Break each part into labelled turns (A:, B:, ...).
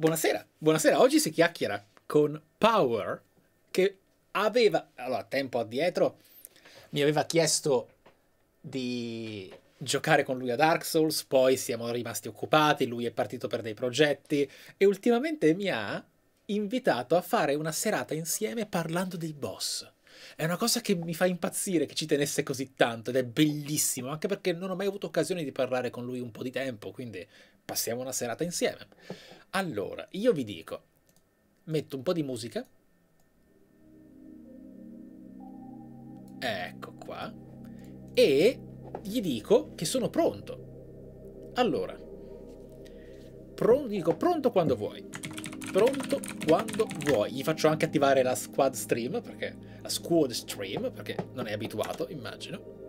A: Buonasera, buonasera. Oggi si chiacchiera con Power che aveva, allora tempo addietro, mi aveva chiesto di giocare con lui a Dark Souls, poi siamo rimasti occupati, lui è partito per dei progetti e ultimamente mi ha invitato a fare una serata insieme parlando dei boss. È una cosa che mi fa impazzire che ci tenesse così tanto ed è bellissimo, anche perché non ho mai avuto occasione di parlare con lui un po' di tempo, quindi passiamo una serata insieme. Allora, io vi dico, metto un po' di musica. Ecco qua. E gli dico che sono pronto. Allora, pronto, dico pronto quando vuoi. Pronto quando vuoi. Gli faccio anche attivare la squad stream, perché la squad stream, perché non è abituato, immagino.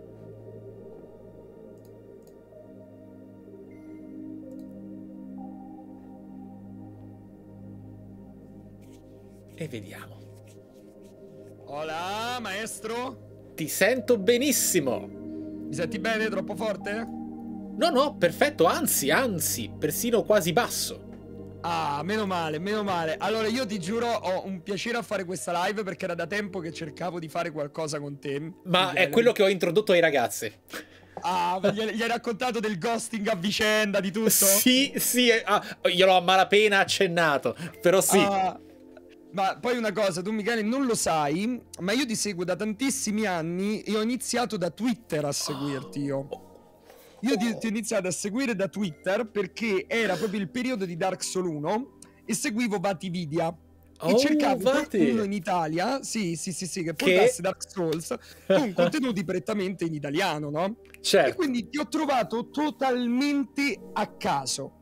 A: e vediamo. Hola, maestro. Ti sento benissimo. Mi senti bene? Troppo forte?
B: No,
A: no, perfetto, anzi, anzi, persino quasi basso.
B: Ah, meno male, meno male. Allora, io ti giuro, ho un piacere a fare questa live perché era da tempo che cercavo di fare qualcosa con te. Ma è quello che ho introdotto ai ragazzi. Ah, gli hai raccontato del ghosting a vicenda, di tutto? Sì, sì, eh, ah, gliel'ho a malapena accennato, però sì. Ah. Ma poi una cosa, tu Michele non lo sai, ma io ti seguo da tantissimi anni e ho iniziato da Twitter a seguirti io. Io ti, ti ho iniziato a seguire da Twitter perché era proprio il periodo di Dark Souls 1 e seguivo Vatividia. Oh, e cercavo qualcuno in Italia, sì, sì, sì, sì che portasse che... Dark Souls con contenuti prettamente in italiano, no? Certo. E quindi ti ho trovato totalmente a caso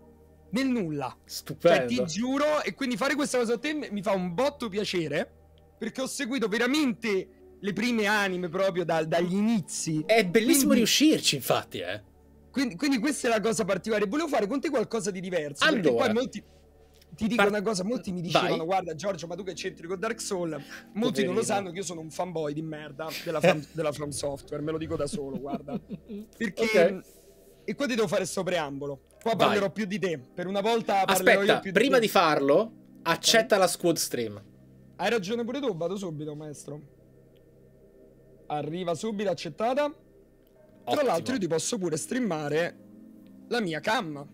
B: nel nulla. Stupendo. Cioè, ti giuro, e quindi fare questa cosa a te mi fa un botto piacere, perché ho seguito veramente le prime anime proprio da, dagli inizi. È bellissimo quindi... riuscirci,
A: infatti, eh.
B: Quindi, quindi, questa è la cosa particolare. Volevo fare con te qualcosa di diverso. Allora. poi molti... Ti dico Par- una cosa, molti mi dicevano, Vai. guarda Giorgio, ma tu che c'entri con Dark Souls? Molti Poverino. non lo sanno che io sono un fanboy di merda della From, della From Software, me lo dico da solo, guarda. Perché... Okay e qua ti devo fare questo preambolo. Qua Vai. parlerò più di te. Per una volta parlerò Aspetta, di prima te. di,
A: farlo, accetta la squad stream.
B: Hai ragione pure tu, vado subito, maestro. Arriva subito, accettata. Ottimo. Tra l'altro io ti posso pure streamare la mia cam.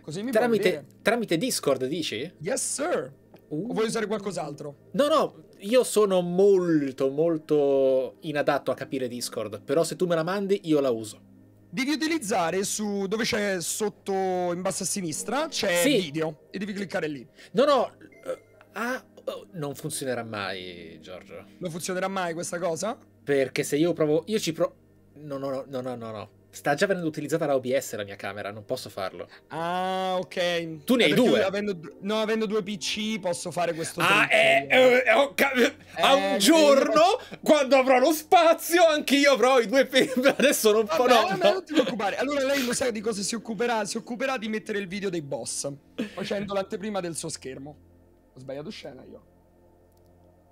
B: Così mi tramite,
A: tramite Discord, dici?
B: Yes, sir. Uh. O vuoi usare qualcos'altro? No, no, io sono molto,
A: molto inadatto a capire Discord. Però se tu me la mandi, io la uso
B: devi utilizzare su dove c'è sotto in basso a sinistra c'è sì. video e devi cliccare lì. No, no, eh,
A: ah, oh, non funzionerà mai, Giorgio. Non funzionerà mai questa cosa? Perché se io provo, io ci provo. No, no, no, no, no, no. Sta già venendo utilizzata la OBS la mia camera, non posso farlo.
B: Ah, ok. Tu ne hai due. Avendo, no, avendo due PC posso fare questo. Ah, eh, eh, eh, a eh, un giorno, quando avrò lo spazio, anch'io avrò i due PC. Adesso non farò. No, no, non ti preoccupare. Allora lei lo sa di cosa si occuperà? Si occuperà di mettere il video dei boss, facendo l'anteprima del suo schermo. Ho sbagliato scena io.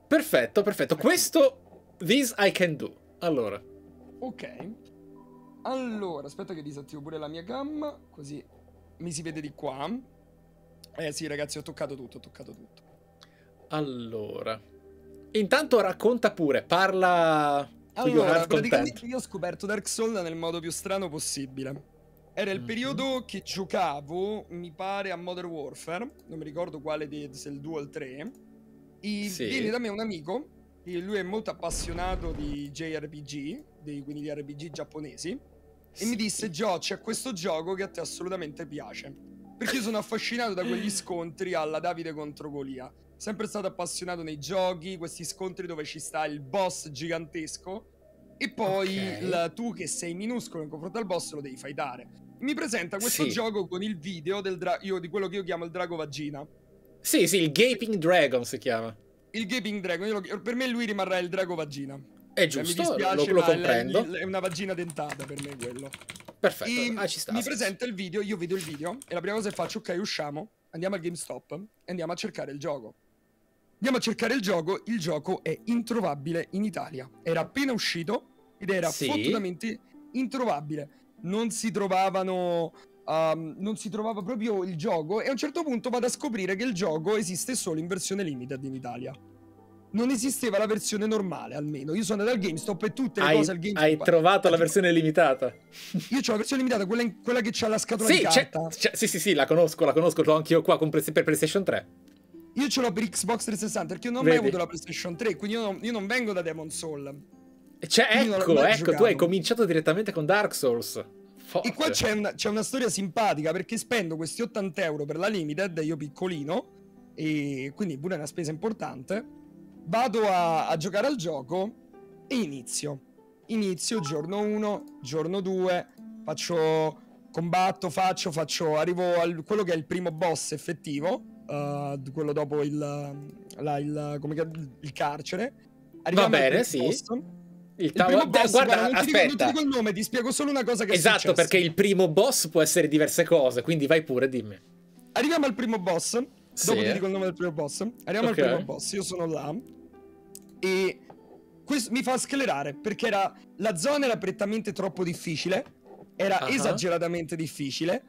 A: Perfetto, perfetto. Questo, this I can do. Allora.
B: Ok. Allora, aspetta che disattivo pure la mia gamma, così mi si vede di qua. Eh sì, ragazzi, ho toccato tutto, ho toccato tutto. Allora, intanto racconta pure,
A: parla
B: allora, praticamente io ho scoperto Dark Souls nel modo più strano possibile. Era il mm-hmm. periodo che giocavo, mi pare, a Modern Warfare, non mi ricordo quale, di, se il 2 o il 3. E sì. viene da me un amico, e lui è molto appassionato di JRPG, di, quindi di RPG giapponesi, e sì. mi disse, Gio, c'è questo gioco che a te assolutamente piace. Perché io sono affascinato da quegli scontri alla Davide contro Golia. Sempre stato appassionato nei giochi, questi scontri dove ci sta il boss gigantesco. E poi okay. la, tu che sei minuscolo in confronto al boss lo devi fightare. Mi presenta questo sì. gioco con il video dra- io, di quello che io chiamo il drago vagina. Sì, sì, il Gaping Dragon si chiama. Il Gaping Dragon, lo, per me lui rimarrà il drago vagina. È cioè, giusto, cioè, dispiace, lo, lo comprendo. È una vagina dentata per me quello. Perfetto, ah, ci sta. Mi presenta il video, io vedo il video e la prima cosa che faccio, ok, usciamo, andiamo al GameStop e andiamo a cercare il gioco. Andiamo a cercare il gioco, il gioco è introvabile in Italia. Era appena uscito ed era sì. fortunatamente introvabile. Non si trovavano Um, non si trovava proprio il gioco e a un certo punto vado a scoprire che il gioco esiste solo in versione limited in Italia non esisteva la versione normale almeno. Io sono andato al GameStop e tutte le hai, cose al GameStop. Hai trovato
A: la versione limitata?
B: Io ho la versione limitata, quella, in, quella che c'ha la scatola sì, di carta.
A: C'è, sì, sì, sì, la conosco, la conosco, l'ho anch'io qua con, per PlayStation 3.
B: Io ce l'ho per Xbox 360 perché io non ho mai avuto la PlayStation 3, quindi io non, io non vengo da Demon Soul. Cioè, ecco, ecco, giocato. tu hai cominciato direttamente con Dark Souls. Forte. E qua c'è una, c'è una storia simpatica perché spendo questi 80 euro per la Limited, io piccolino, e quindi pure è una spesa importante vado a, a giocare al gioco e inizio. Inizio giorno 1, giorno 2, faccio combatto, faccio, faccio, arrivo a quello che è il primo boss effettivo, uh, quello dopo il, la, il, chiama, il carcere.
A: Arriviamo Va bene,
B: sì. Posto. Il, tavo... il primo boss, guarda, guarda non, ti dico, non, ti dico, il nome, ti spiego solo una cosa che esatto, Esatto, perché il
A: primo boss può essere diverse cose, quindi vai pure, dimmi.
B: Arriviamo al primo boss, sì. dopo ti dico il nome del primo boss. Arriviamo okay. al primo boss, io sono là, e questo mi fa sclerare perché era, la zona era prettamente troppo difficile, era uh-huh. esageratamente difficile.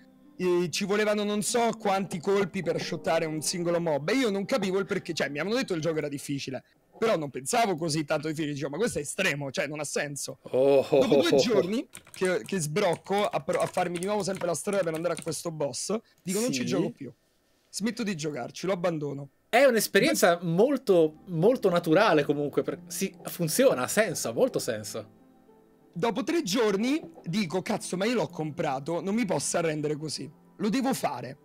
B: ci volevano non so quanti colpi per shottare un singolo mob. E io non capivo il perché, cioè mi hanno detto che il gioco era difficile. Però non pensavo così tanto difficile, dicevo, ma questo è estremo, cioè non ha senso.
C: Oh, Dopo due giorni
B: che, che sbrocco a, a, farmi di nuovo sempre la storia per andare a questo boss, dico sì? non ci gioco più. Smetto di giocarci, lo abbandono. È un'esperienza molto, molto naturale comunque, per... si, funziona, ha senso, ha molto senso. Dopo tre giorni dico, cazzo, ma io l'ho comprato, non mi posso arrendere così. Lo devo fare.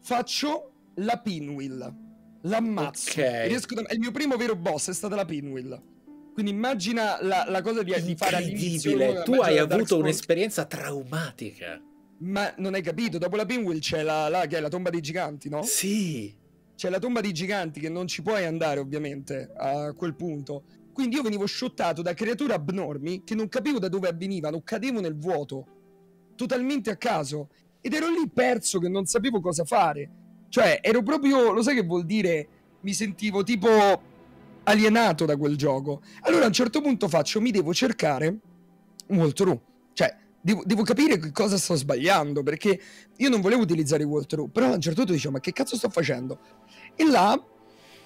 B: Faccio la pinwheel. L'ammazzo. Okay. Da... Il mio primo vero boss è stata la pinwheel. Quindi immagina la, la cosa di, di fare all'inizio. Tu hai avuto
A: un'esperienza
B: traumatica. Ma non hai capito, dopo la pinwheel c'è la, la, che è la tomba dei giganti, no? Sì c'è la tomba dei giganti che non ci puoi andare ovviamente a quel punto. Quindi io venivo shottato da creature abnormi che non capivo da dove avvenivano, cadevo nel vuoto, totalmente a caso. Ed ero lì perso che non sapevo cosa fare. Cioè, ero proprio, lo sai che vuol dire? Mi sentivo tipo alienato da quel gioco. Allora a un certo punto faccio, mi devo cercare un walkthrough Devo, devo, capire cosa sto sbagliando perché io non volevo utilizzare il walkthrough però a un certo punto dicevo ma che cazzo sto facendo e là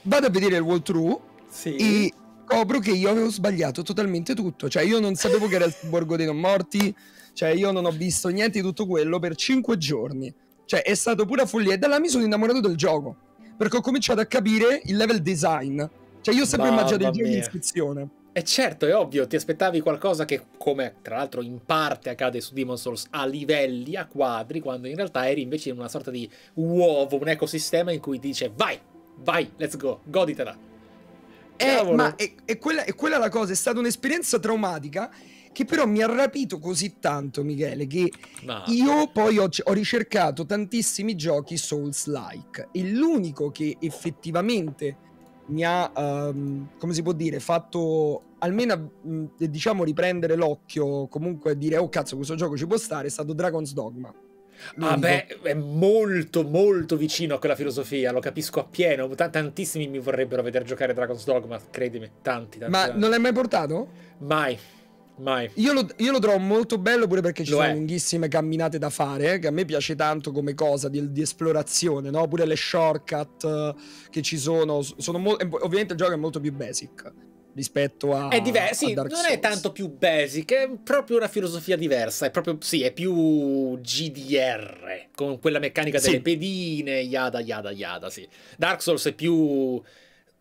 B: vado a vedere il walkthrough sì. e scopro che io avevo sbagliato totalmente tutto cioè io non sapevo che era il borgo dei non morti cioè io non ho visto niente di tutto quello per 5 giorni cioè è stato pura follia e da là mi sono innamorato del gioco perché ho cominciato a capire il level design cioè io ho sempre immaginato il gioco di iscrizione
A: e eh, certo, è ovvio, ti aspettavi qualcosa che, come tra l'altro in parte accade su Demon Souls, a livelli, a quadri, quando in realtà eri invece in una sorta di uovo, un ecosistema in cui dice vai, vai, let's go, goditela.
B: Eh, ma è, è, quella, è quella la cosa, è stata un'esperienza traumatica che però mi ha rapito così tanto, Michele, che no. io poi ho, ho, ricercato tantissimi giochi Souls-like e l'unico che effettivamente mi ha, um, come si può dire, fatto almeno mm, eh, diciamo riprendere l'occhio, comunque dire oh cazzo questo gioco ci può stare, è stato Dragon's Dogma. Ah,
A: Lungo. Ah beh, è molto molto vicino a quella filosofia, lo capisco appieno, T tantissimi mi vorrebbero vedere giocare Dragon's Dogma, credimi, tanti. tanti Ma tanti. non
B: l'hai mai portato? Mai. Mai. Io lo, io lo, trovo molto bello pure perché ci lo sono è. lunghissime camminate da fare, eh, che a me piace tanto come cosa di, di esplorazione, no? Pure le shortcut uh, che ci sono. sono mo- ovviamente il gioco è molto più basic rispetto a. È diverso, sì, non Souls.
A: è tanto più basic, è proprio una filosofia diversa. È proprio, sì, è più GDR, con quella meccanica delle sì. pedine, yada yada yada, sì. Dark Souls è più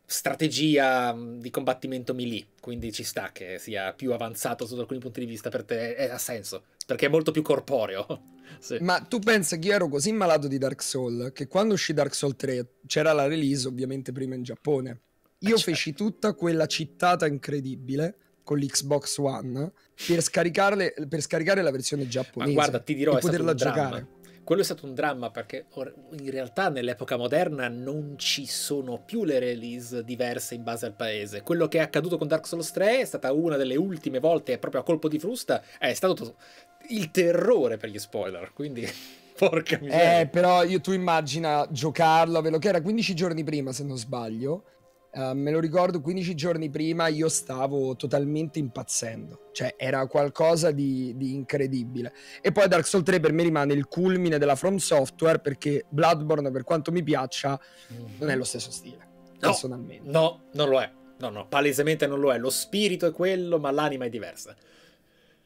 A: strategia mm, di combattimento melee, quindi ci sta che sia più avanzato sotto alcuni punti di vista per te, è, ha senso, perché è molto più corporeo.
B: sì. Ma tu pensa che io ero così malato di Dark Souls che quando uscì Dark Souls 3 c'era la release ovviamente prima in Giappone. Io eh, feci certo. tutta quella cittata incredibile con l'Xbox One per, per, scaricare la versione giapponese. Ma guarda, ti dirò, e poterla giocare. Dramma
A: quello è stato un dramma perché in realtà nell'epoca moderna non ci sono più le release diverse in base al paese. Quello che è accaduto con Dark Souls 3 è stata una delle ultime volte, proprio a colpo di frusta, è stato il terrore per gli spoiler, quindi...
B: Porca miseria. Eh, però io, tu immagina giocarlo, che era 15 giorni prima, se non sbaglio eh, me lo ricordo 15 giorni prima io stavo totalmente impazzendo, cioè era qualcosa di, di, incredibile. E poi Dark Souls 3 per me rimane il culmine della From Software perché Bloodborne, per quanto mi piaccia, mm-hmm. non è lo stesso stile, no, personalmente.
A: No, non lo è. No, no, palesemente non lo è. Lo spirito è quello, ma l'anima è diversa.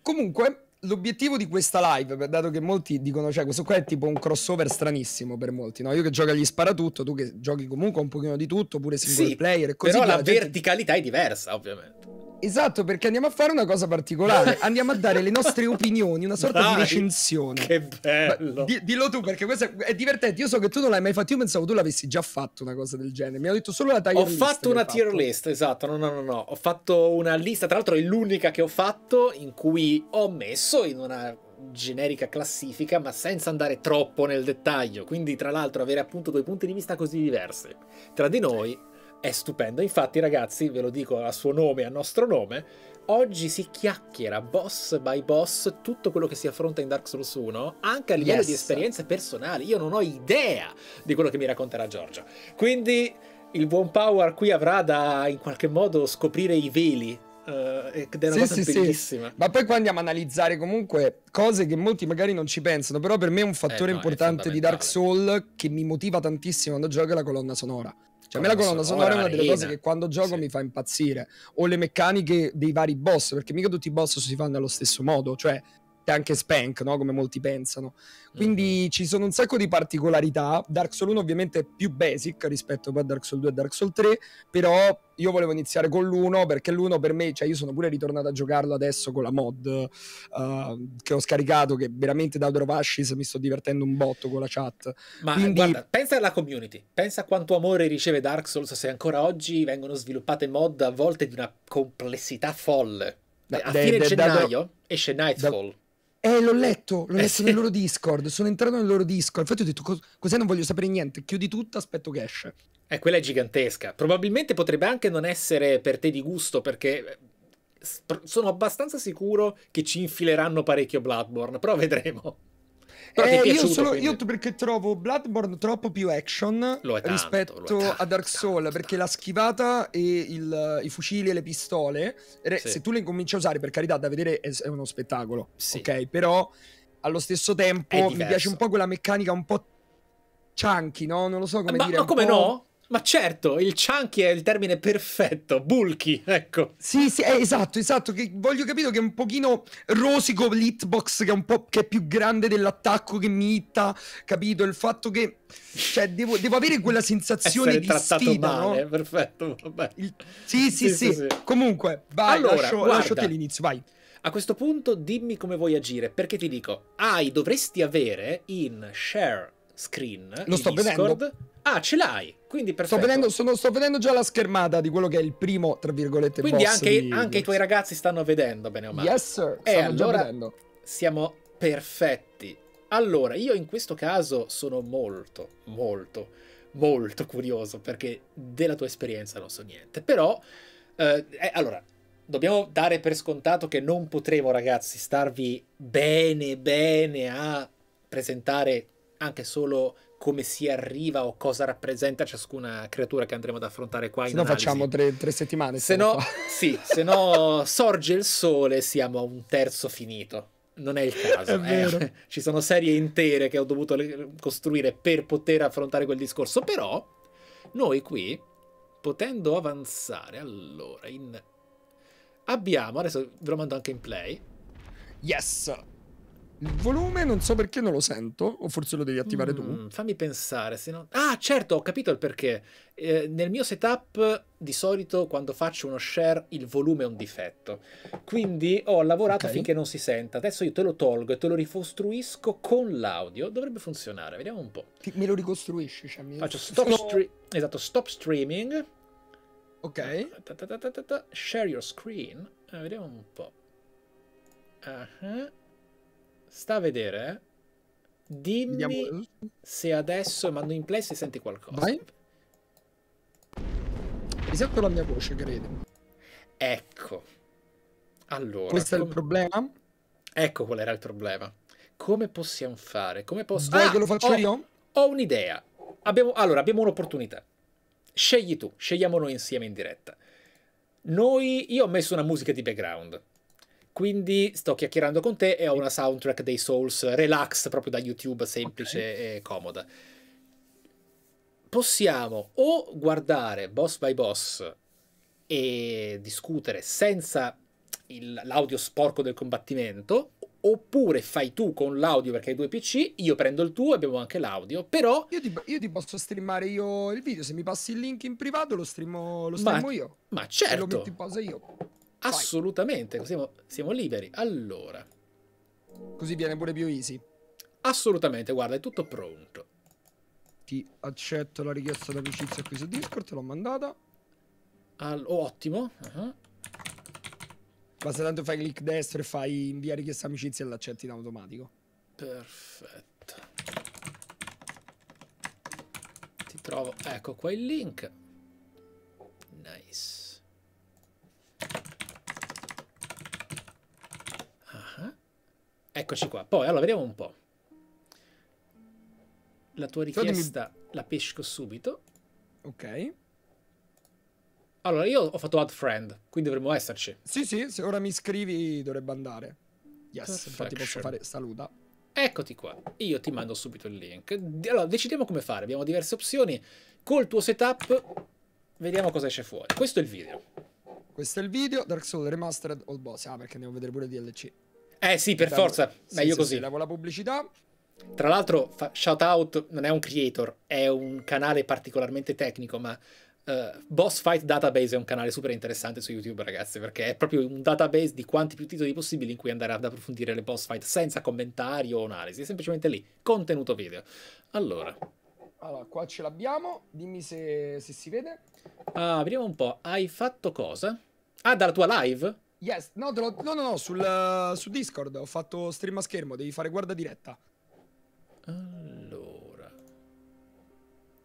B: Comunque, l'obiettivo di questa live, dato che molti dicono, cioè, questo qua è tipo un crossover stranissimo per molti, no? Io che gioco agli sparatutto, tu che giochi comunque un pochino di tutto, pure single sì, player e così Però la
A: verticalità è diversa, ovviamente.
B: Esatto, perché andiamo a fare una cosa particolare. Andiamo a dare le nostre opinioni, una sorta Dai, di recensione. Che bello. Di, dillo tu, perché questo è, divertente. Io so che tu non l'hai mai fatto. Io pensavo tu l'avessi già fatto una cosa del genere. Mi hanno detto solo la tier ho list. Ho fatto una tier
A: list, esatto. No, no, no, no. Ho fatto una lista. Tra l'altro, è l'unica che ho fatto in cui ho messo in una generica classifica, ma senza andare troppo nel dettaglio. Quindi, tra l'altro, avere appunto due punti di vista così diversi tra di noi è stupendo. Infatti, ragazzi, ve lo dico a suo nome e a nostro nome, oggi si chiacchiera boss by boss tutto quello che si affronta in Dark Souls 1, anche a livello yes. di esperienze personali. Io non ho idea di quello che mi racconterà Giorgio. Quindi il buon Power qui avrà da in qualche modo scoprire i veli
B: Uh, ed è una sì, cosa sì, bellissima. Sì. Ma poi qua andiamo a analizzare comunque cose che molti magari non ci pensano, però per me è un fattore eh no, importante di Dark Souls che mi motiva tantissimo quando gioco è la colonna sonora. Cioè, me la colonna sonora è una delle cose che quando gioco sì. mi fa impazzire. O le meccaniche dei vari boss, perché mica tutti i boss si fanno allo stesso modo. Cioè, probabilmente anche Spank, no? come molti pensano. Mhm. Quindi mm. ci sono un sacco di particolarità. Dark Souls 1 ovviamente è più basic rispetto a Dark Souls 2 e Dark Souls 3, però io volevo iniziare con l'1 perché l'1 per me, cioè io sono pure ritornato a giocarlo adesso con la mod uh, che ho scaricato, che veramente da Drovascis mi sto divertendo un botto con la chat. Ma eh, Quindi... guarda,
A: pensa alla community,
B: pensa a quanto
A: amore riceve Dark Souls se ancora oggi vengono sviluppate mod a volte di una complessità folle. Beh, a de, fine de, gennaio da, esce Nightfall. Da,
B: eh, l'ho letto, l'ho eh, letto sì. nel loro Discord, sono entrato nel loro Discord, infatti ho detto cos- cos'è non voglio sapere niente, chiudi tutto, aspetto che esce.
A: Eh, quella è gigantesca. Probabilmente potrebbe anche non essere per te di gusto perché eh, sono abbastanza sicuro che ci infileranno parecchio Bloodborne, però vedremo.
B: Però eh, piaciuto, io, solo, io, perché trovo Bloodborne troppo più action tanto, rispetto a Dark Souls perché la schivata e il, i fucili e le pistole sì. se tu le incominci a usare per carità da vedere è, è uno spettacolo sì. ok però allo stesso tempo mi piace un po' quella meccanica un po' chunky no? non lo so come ma, dire ma come no? Ma certo, il chunky è il termine perfetto, bulky, ecco. Sì, sì, eh, esatto, esatto, che voglio capire che è un pochino rosico l'hitbox che è un po' che è più grande dell'attacco che mi hitta, capito? Il fatto che cioè devo, devo avere quella sensazione di sfida, male, no? perfetto, vabbè. Il... Sì, sì, sì, sì, sì, Comunque, vai, allora, lascio, lascio te
A: l'inizio, vai. A questo punto dimmi come vuoi agire, perché ti dico, hai dovresti avere in share screen lo sto Discord. vedendo. Ah, ce l'hai. Quindi sto vedendo,
B: sono, sto vedendo, già la schermata di quello che è il primo, tra virgolette, Quindi anche, di... anche, i tuoi
A: ragazzi stanno vedendo bene o male. Yes, sir. E allora siamo
B: perfetti.
A: Allora, io in questo caso sono molto, molto, molto curioso perché della tua esperienza non so niente. Però, eh, eh allora, dobbiamo dare per scontato che non potremo, ragazzi, starvi bene, bene a presentare anche solo come si arriva o cosa rappresenta ciascuna creatura che andremo ad affrontare qua. Se no analisi. facciamo
B: tre, tre settimane. Se no,
A: sì, se no sorge il sole, siamo a un terzo finito. Non è il caso. È eh. Ci sono serie intere che ho dovuto costruire per poter affrontare quel discorso. Però noi qui, potendo avanzare, allora, in... abbiamo, adesso ve lo mando anche in play. Yes! Il volume non so perché non lo sento, o forse lo devi attivare mm, tu. Fammi pensare, se no... Ah, certo, ho capito il perché. Eh, nel mio setup di solito quando faccio uno share il volume è un difetto. Quindi ho lavorato okay. finché non si senta. Adesso io te lo tolgo e te lo ricostruisco con l'audio. Dovrebbe funzionare, vediamo un po'.
B: Ti, me lo ricostruisci, cioè, mi... Faccio stop, no. stre...
A: esatto, stop streaming. Ok. Ta ta ta share your screen. Eh, vediamo un po'. Ah. Uh -huh. Sta a vedere. Dimmi Vediamo. se adesso mando in play se senti qualcosa. Vai.
B: Risento la mia voce, credo.
A: Ecco. Allora. Questo come... è il problema? Ecco qual era il problema. Come possiamo fare? Come posso... Vuoi ah, che lo faccio ho, io? Ho un'idea. Abbiamo... Allora, abbiamo un'opportunità. Scegli tu, scegliamo noi insieme in diretta. Noi... Io ho messo una musica di background. Quindi sto chiacchierando con te e ho una soundtrack dei Souls relax proprio da YouTube, semplice okay. e comoda. Possiamo o guardare boss by boss e discutere senza l'audio sporco del combattimento, oppure fai tu con l'audio perché hai due PC, io prendo il tuo e abbiamo anche l'audio, però...
B: Io ti, io ti, posso streamare io il video, se mi passi il link in privato lo streamo, lo streamo ma, io. Ma certo! E lo metto certo. in pausa io. Assolutamente, siamo, siamo liberi. Allora. Così viene pure più easy. Assolutamente, guarda, è tutto pronto. Ti accetto la richiesta d'amicizia qui su Discord, te l'ho mandata. All oh, ottimo. Uh -huh. Basta tanto fai clic destro e fai invia richiesta amicizia e l'accetti in automatico.
A: Perfetto. Ti trovo, ecco qua il link. Nice. Eccoci qua. Poi, allora, vediamo un po'. La tua richiesta Sodimi... la pesco subito.
B: Ok. Allora, io ho fatto add friend, quindi dovremmo esserci. Sì, sì, se ora mi scrivi dovrebbe andare. Yes, Perfection. infatti posso fare saluta. Eccoti
A: qua, io ti mando subito il link. Allora, decidiamo come fare, abbiamo diverse opzioni. Col tuo
B: setup, vediamo cosa esce fuori. Questo è il video. Questo è il video, Dark Souls Remastered All Boss. Ah, perché andiamo a vedere pure DLC. Eh sì, per forza, sì, meglio sì, così. Sì, con la pubblicità.
A: Tra l'altro, fa- shout out non è un creator, è un canale particolarmente tecnico, ma Uh, Boss Fight Database è un canale super interessante su YouTube, ragazzi, perché è proprio un database di quanti più titoli possibili in cui andare ad approfondire le boss fight senza commentari o analisi, è semplicemente lì, contenuto video. Allora.
B: Allora, qua ce l'abbiamo, dimmi se, se si vede. Ah, vediamo un po', hai fatto cosa? Ah, dalla tua live? Yes, no, lo... no, no, no, sul, uh, su Discord ho fatto stream a schermo, devi fare guarda diretta.
A: Allora.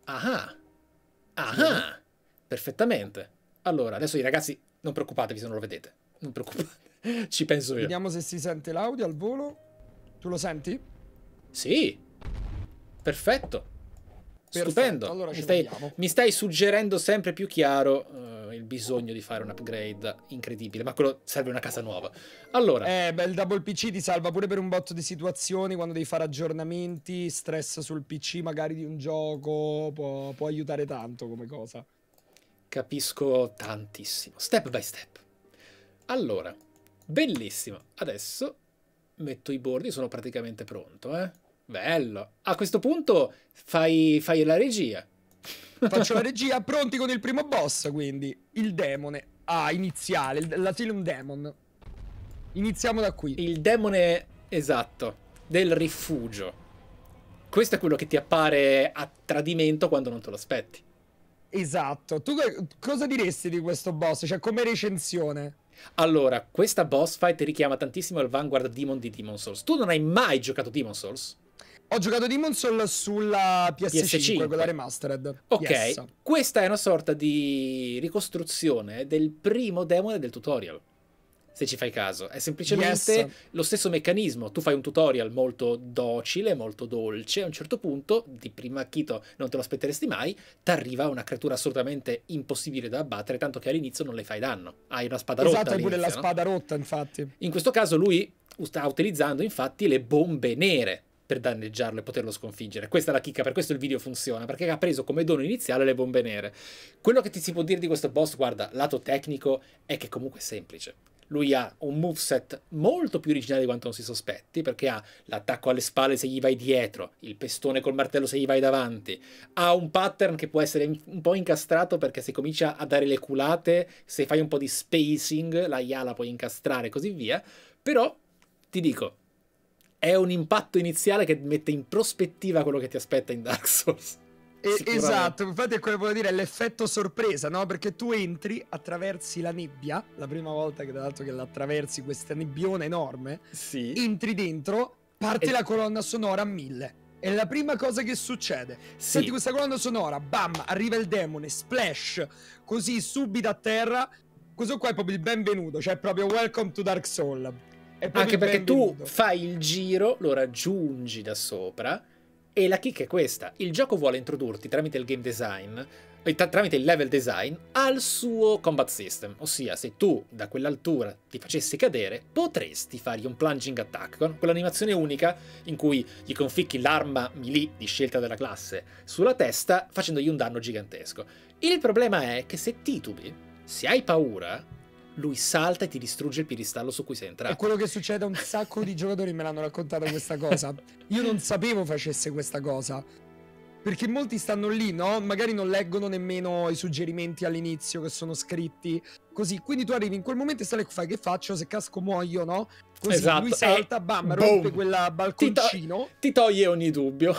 A: Ah! Ah! ah perfettamente. Allora, adesso i ragazzi, non preoccupatevi se non lo vedete. Non preoccupatevi. Ci penso io.
B: Vediamo se si sente l'audio al volo. Tu lo senti? Sì. Perfetto. Perfetto, Stupendo. Allora mi, stai, mi, stai,
A: suggerendo sempre più chiaro uh, il bisogno di fare un upgrade incredibile, ma quello
B: serve una casa nuova. Allora. Eh, beh, il double PC ti salva pure per un botto di situazioni quando devi fare aggiornamenti, stress sul PC magari di un gioco, può, può aiutare tanto come cosa.
A: Capisco tantissimo. Step by step. Allora, bellissimo. Adesso metto i bordi, sono praticamente pronto, eh. Bello. A questo punto fai, fai la regia.
B: Faccio la regia, pronti con il primo boss, quindi. Il demone. Ah, iniziale, l'Asylum Demon. Iniziamo da qui. Il demone, esatto, del rifugio.
A: Questo è quello che ti appare a tradimento quando non te lo aspetti.
B: Esatto. Tu cosa diresti di questo boss? Cioè, come recensione?
A: Allora, questa boss fight richiama tantissimo il Vanguard Demon di Demon Souls. Tu non hai mai giocato Demon Souls?
B: Ho giocato Demon Soul sulla PS5, PS5. quella remastered. Ok, yes.
A: questa è una sorta di ricostruzione del primo demone del tutorial. Se ci fai caso, è semplicemente yes. lo stesso meccanismo. Tu fai un tutorial molto docile, molto dolce. A un certo punto, di prima acchito non te lo aspetteresti mai, ti arriva una creatura assolutamente impossibile da abbattere, tanto che all'inizio non le fai danno. Hai una spada esatto, rotta. Esatto, pure la no?
B: spada rotta, infatti.
A: In questo caso, lui sta utilizzando infatti le bombe nere per danneggiarlo e poterlo sconfiggere. Questa è la chicca, per questo il video funziona, perché ha preso come dono iniziale le bombe nere. Quello che ti si può dire di questo boss, guarda, lato tecnico, è che comunque è semplice. Lui ha un moveset molto più originale di quanto non si sospetti, perché ha l'attacco alle spalle se gli vai dietro, il pestone col martello se gli vai davanti, ha un pattern che può essere un po' incastrato perché se comincia a dare le culate, se fai un po' di spacing, la IA la puoi incastrare e così via, però ti dico, è un impatto iniziale che mette in prospettiva quello che ti aspetta in Dark Souls.
B: esatto, infatti è quello che volevo dire, è l'effetto sorpresa, no? Perché tu entri, attraversi la nebbia, la prima volta che tra l'altro che l'attraversi questa nebbione enorme, sì. entri dentro, parte e... la colonna sonora a mille. È la prima cosa che succede. Sì. Senti questa colonna sonora, bam, arriva il demone, splash, così subito a terra. Questo qua è proprio il benvenuto, cioè proprio welcome to Dark Souls. Anche perché tu fai il giro, lo raggiungi
A: da sopra e la chicca è questa. Il gioco vuole introdurti tramite il game design, tramite il level design, al suo combat system. Ossia, se tu da quell'altura ti facessi cadere, potresti fargli un plunging attack con quell'animazione unica in cui gli conficchi l'arma melee di scelta della classe sulla testa facendogli un danno gigantesco. Il problema è che se titubi, se hai paura, lui salta e ti distrugge il piedistallo su cui sei
B: entrato. È quello che succede a un sacco di giocatori me l'hanno raccontato questa cosa. Io non sapevo facesse questa cosa. Perché molti stanno lì, no? Magari non leggono nemmeno i suggerimenti all'inizio che sono scritti. Così, quindi tu arrivi in quel momento e sai lì, fai che faccio? Se casco muoio, no? Così esatto. lui salta, eh, bam, Boom. rompe quel balconcino. Ti, to
A: ti toglie ogni dubbio.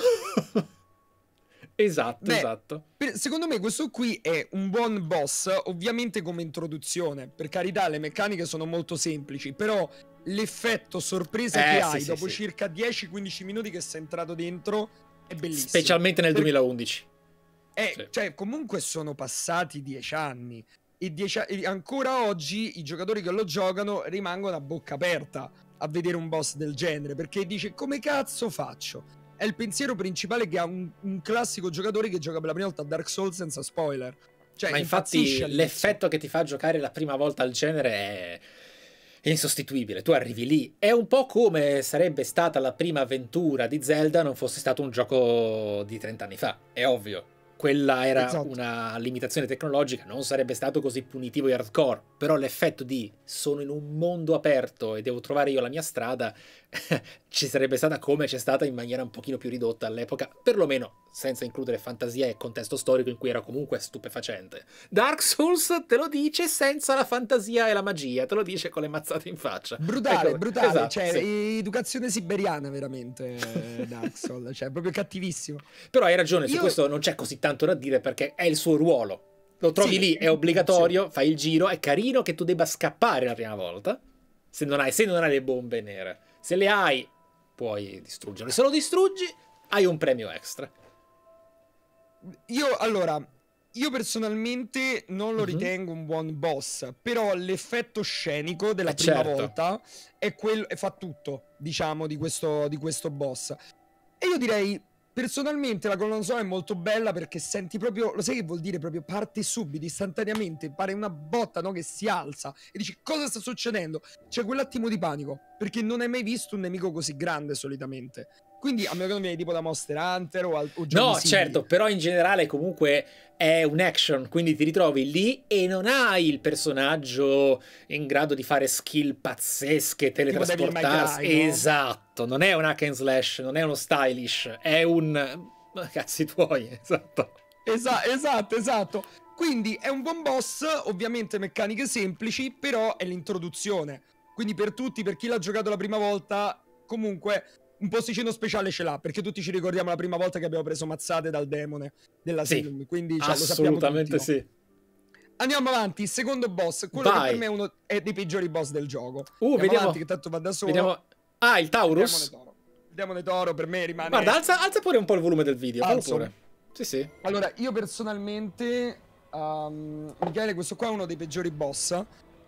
A: Esatto, Beh, esatto.
B: Per, secondo me questo qui è un buon boss, ovviamente come introduzione. Per carità, le meccaniche sono molto semplici, però l'effetto sorpresa eh, che sì, hai sì, dopo sì. circa 10-15 minuti che sei entrato dentro è bellissimo. Specialmente nel per...
A: 2011.
B: Eh, Cioè, comunque sono passati 10 anni. E, dieci... e ancora oggi i giocatori che lo giocano rimangono a bocca aperta a vedere un boss del genere, perché dice come cazzo faccio? è il pensiero principale che ha un, un, classico giocatore che gioca per la prima volta a Dark Souls senza spoiler. Cioè, Ma infatti
A: l'effetto che ti fa giocare la prima volta al genere è... insostituibile. Tu arrivi lì. È un po' come sarebbe stata la prima avventura di Zelda non fosse stato un gioco di 30 anni fa. È ovvio. Quella era esatto. una limitazione tecnologica, non sarebbe stato così punitivo e hardcore, però l'effetto di sono in un mondo aperto e devo trovare io la mia strada ci sarebbe stata come c'è stata in maniera un pochino più ridotta all'epoca, perlomeno senza includere fantasia e contesto storico in cui era comunque stupefacente. Dark Souls te lo dice senza la fantasia e la magia, te lo dice con le mazzate in faccia. Brutale, ecco, brutale, esatto, cioè
B: sì. educazione siberiana veramente Dark Souls, cioè proprio cattivissimo.
A: Però hai ragione, Io... su questo non c'è così tanto da dire perché è il suo ruolo. Lo trovi sì, lì, è obbligatorio, sì. fai il giro, è carino che tu debba scappare la prima volta, se non hai, se non hai le bombe nere se le hai, puoi distruggerle. Se lo
B: distruggi, hai un premio extra. Io, allora, io personalmente non lo uh mhm. -huh. ritengo un buon boss, però l'effetto scenico della eh prima certo. volta è quello, fa tutto, diciamo, di questo, di questo boss. E io direi Personalmente la colonna è molto bella perché senti proprio, lo sai che vuol dire proprio parte subito, istantaneamente, pare una botta no? che si alza e dici cosa sta succedendo? C'è quell'attimo di panico perché non hai mai visto un nemico così grande solitamente. Quindi a meno che non vieni tipo da Monster Hunter o, al, No, certo,
A: però in generale comunque è un action, quindi ti ritrovi lì e non hai il personaggio in grado di fare skill pazzesche, teletrasportarsi. Guy, no? Esatto, non è un hack and slash, non è uno stylish, è un cazzi tuoi, esatto.
B: Esa esatto, esatto. Quindi è un buon boss, ovviamente meccaniche semplici, però è l'introduzione. Quindi per tutti, per chi l'ha giocato la prima volta, comunque un posticino speciale ce l'ha, perché tutti ci ricordiamo la prima volta che abbiamo preso mazzate dal demone della sì, Salem, quindi cioè, assolutamente tutti, no? sì. Andiamo avanti, secondo boss, quello Vai. che per me è uno è dei peggiori boss del gioco. Uh, Andiamo vediamo avanti, che tanto va da solo. Vediamo... Ah, il Taurus. Demone toro. demone toro per me rimane Guarda, alza, alza pure un po' il volume del video, Alzo. pure. Sì, sì. Allora, io personalmente um, Michele, questo qua è uno dei peggiori boss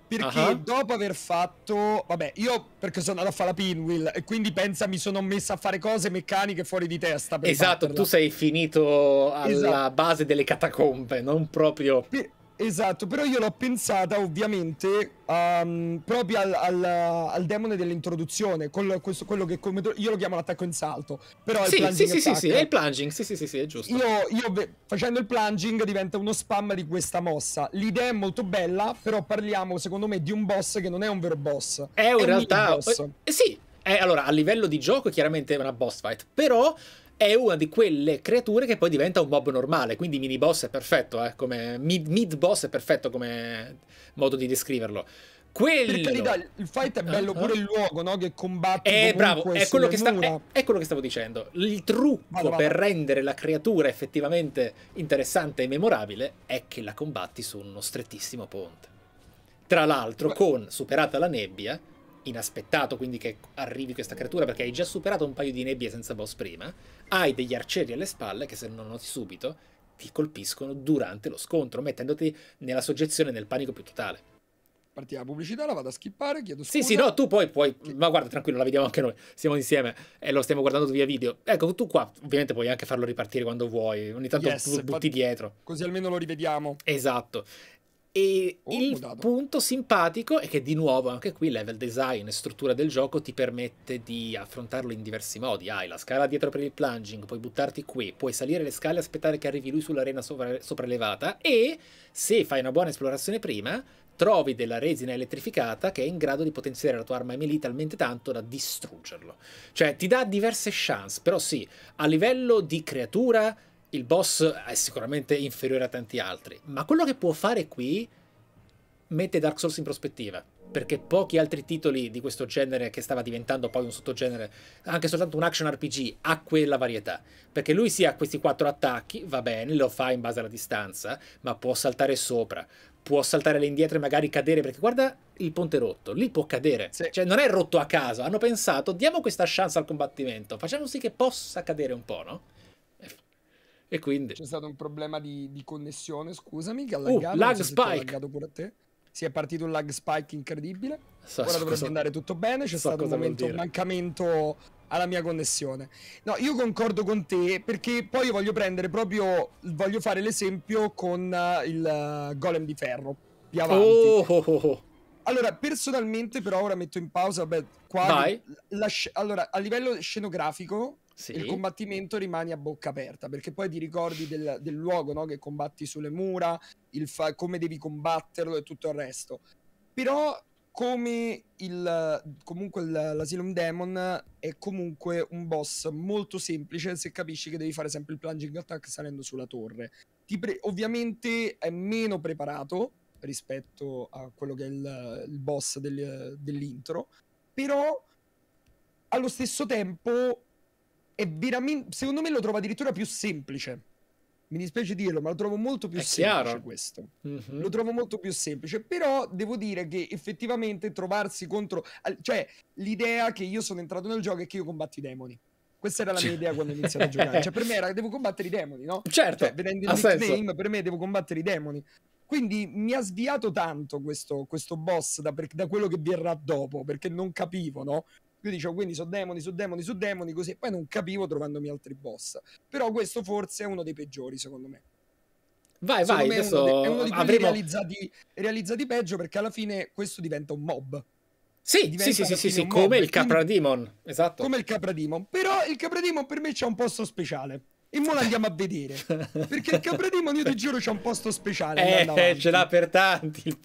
B: perché uh -huh. dopo aver fatto... Vabbè, io perché sono andato a fare la pinwheel e quindi pensa mi sono messo a fare cose meccaniche fuori di testa. esatto, batterla. tu sei
A: finito alla esatto. base delle catacombe, non proprio...
B: Per Esatto, però io l'ho pensata ovviamente um, proprio al, al, al, demone dell'introduzione, col, questo, quello che come, io lo chiamo l'attacco in salto, però sì, il sì, sì, sì, sì, è il
A: plunging, sì, sì, sì, sì, è giusto. Io,
B: io, facendo il plunging diventa uno spam di questa mossa. L'idea è molto bella, però parliamo secondo me di un boss che non è un vero boss. È, è in realtà... Boss.
A: Eh, sì, è, allora a livello di gioco chiaramente è una boss fight, però è una di quelle creature che poi diventa un mob normale, quindi mini boss è perfetto, eh, come mid, mid boss è perfetto come modo di descriverlo. Quello... Per carità,
B: il fight è ah, bello ah. pure il luogo, no? Che combatte. Eh, bravo, è quello che, sta... è,
A: è quello, che stavo dicendo. Il trucco vada, vada. per rendere la creatura effettivamente interessante e memorabile è che la combatti su uno strettissimo ponte. Tra l'altro, con superata la nebbia, inaspettato, quindi che arrivi questa creatura perché hai già superato un paio di nebbie senza boss prima, hai degli arcieri alle spalle che se non noti subito ti colpiscono durante lo scontro, mettendoti nella soggezione nel panico più totale. Partiamo la pubblicità, la vado a skippare,
B: chiedo scusa. Sì, sì, no,
A: tu poi puoi... Che... Ma guarda, tranquillo, la vediamo anche noi, siamo insieme e lo stiamo guardando via video. Ecco, tu qua ovviamente puoi anche farlo ripartire quando vuoi, ogni tanto yes, butti dietro. Così almeno lo rivediamo. Esatto. E oh, il dato. punto simpatico è che di nuovo anche qui level design e struttura del gioco ti permette di affrontarlo in diversi modi. Hai la scala dietro per il plunging, puoi buttarti qui, puoi salire le scale e aspettare che arrivi lui sull'arena sovra- sopraelevata e se fai una buona esplorazione prima trovi della resina elettrificata che è in grado di potenziare la tua arma melee talmente tanto da distruggerlo. Cioè ti dà diverse chance, però sì, a livello di creatura il boss è sicuramente inferiore a tanti altri, ma quello che può fare qui mette Dark Souls in prospettiva, perché pochi altri titoli di questo genere che stava diventando poi un sottogenere, anche soltanto un action RPG, ha quella varietà, perché lui si sì, ha questi quattro attacchi, va bene, lo fa in base alla distanza, ma può saltare sopra, può saltare all'indietro e magari cadere, perché guarda il ponte rotto, lì può cadere, sì. cioè non è rotto a caso, hanno pensato diamo questa chance al combattimento, facciamo sì che possa
B: cadere un po', no? E quindi... C'è stato un problema di, di connessione, scusami, che ha uh, laggato. Uh, lag so spike! Laggato pure a te. Si è partito un lag spike incredibile. So, Ora so dovrebbe cosa... andare tutto bene. C'è stato un momento, un mancamento alla mia connessione. No, io concordo con te perché poi io voglio prendere proprio, voglio fare l'esempio con uh, il uh, golem di ferro. Di avanti. Oh, oh, oh, allora, personalmente però ora metto in pausa, beh, qua... Vai. La, la, allora, a livello scenografico sì. il combattimento rimani a bocca aperta perché poi ti ricordi del, del luogo no? che combatti sulle mura, fa- come devi combatterlo e tutto il resto. Però come il, comunque il, l'Asylum Demon è comunque un boss molto semplice se capisci che devi fare sempre il plunging attack salendo sulla torre. Pre- ovviamente è meno preparato rispetto a quello che è il, il boss del, dell'intro, però allo stesso tempo è veramente, secondo me lo trovo addirittura più semplice. Mi dispiace dirlo, ma lo trovo molto più è semplice chiaro. questo. Mm-hmm. Lo trovo molto più semplice, però devo dire che effettivamente trovarsi contro... Cioè, l'idea che io sono entrato nel gioco è che io combatto i demoni. Questa era la mia idea quando ho iniziato a giocare. Cioè, per me era devo combattere i demoni, no? Certo. Cioè, vedendo il nickname, per me devo combattere i demoni. Quindi mi ha sviato tanto questo, questo boss da, per, da, quello che verrà dopo, perché non capivo, no? Io dicevo quindi so demoni, so demoni, so demoni, così. Poi non capivo trovandomi altri boss. Però questo forse è uno dei peggiori, secondo me. Vai, secondo vai, me adesso è uno, dei è uno realizzati, realizzati peggio perché alla fine questo diventa un mob. Sì, sì, sì, sì, sì, come il
A: Capra Demon,
B: esatto. Come il Capra Demon, però il Capra Demon per me c'è un posto speciale. E mo andiamo a vedere. Perché il Capra Demon, io ti giuro, c'è un posto speciale. Eh, ce l'ha
A: per tanti.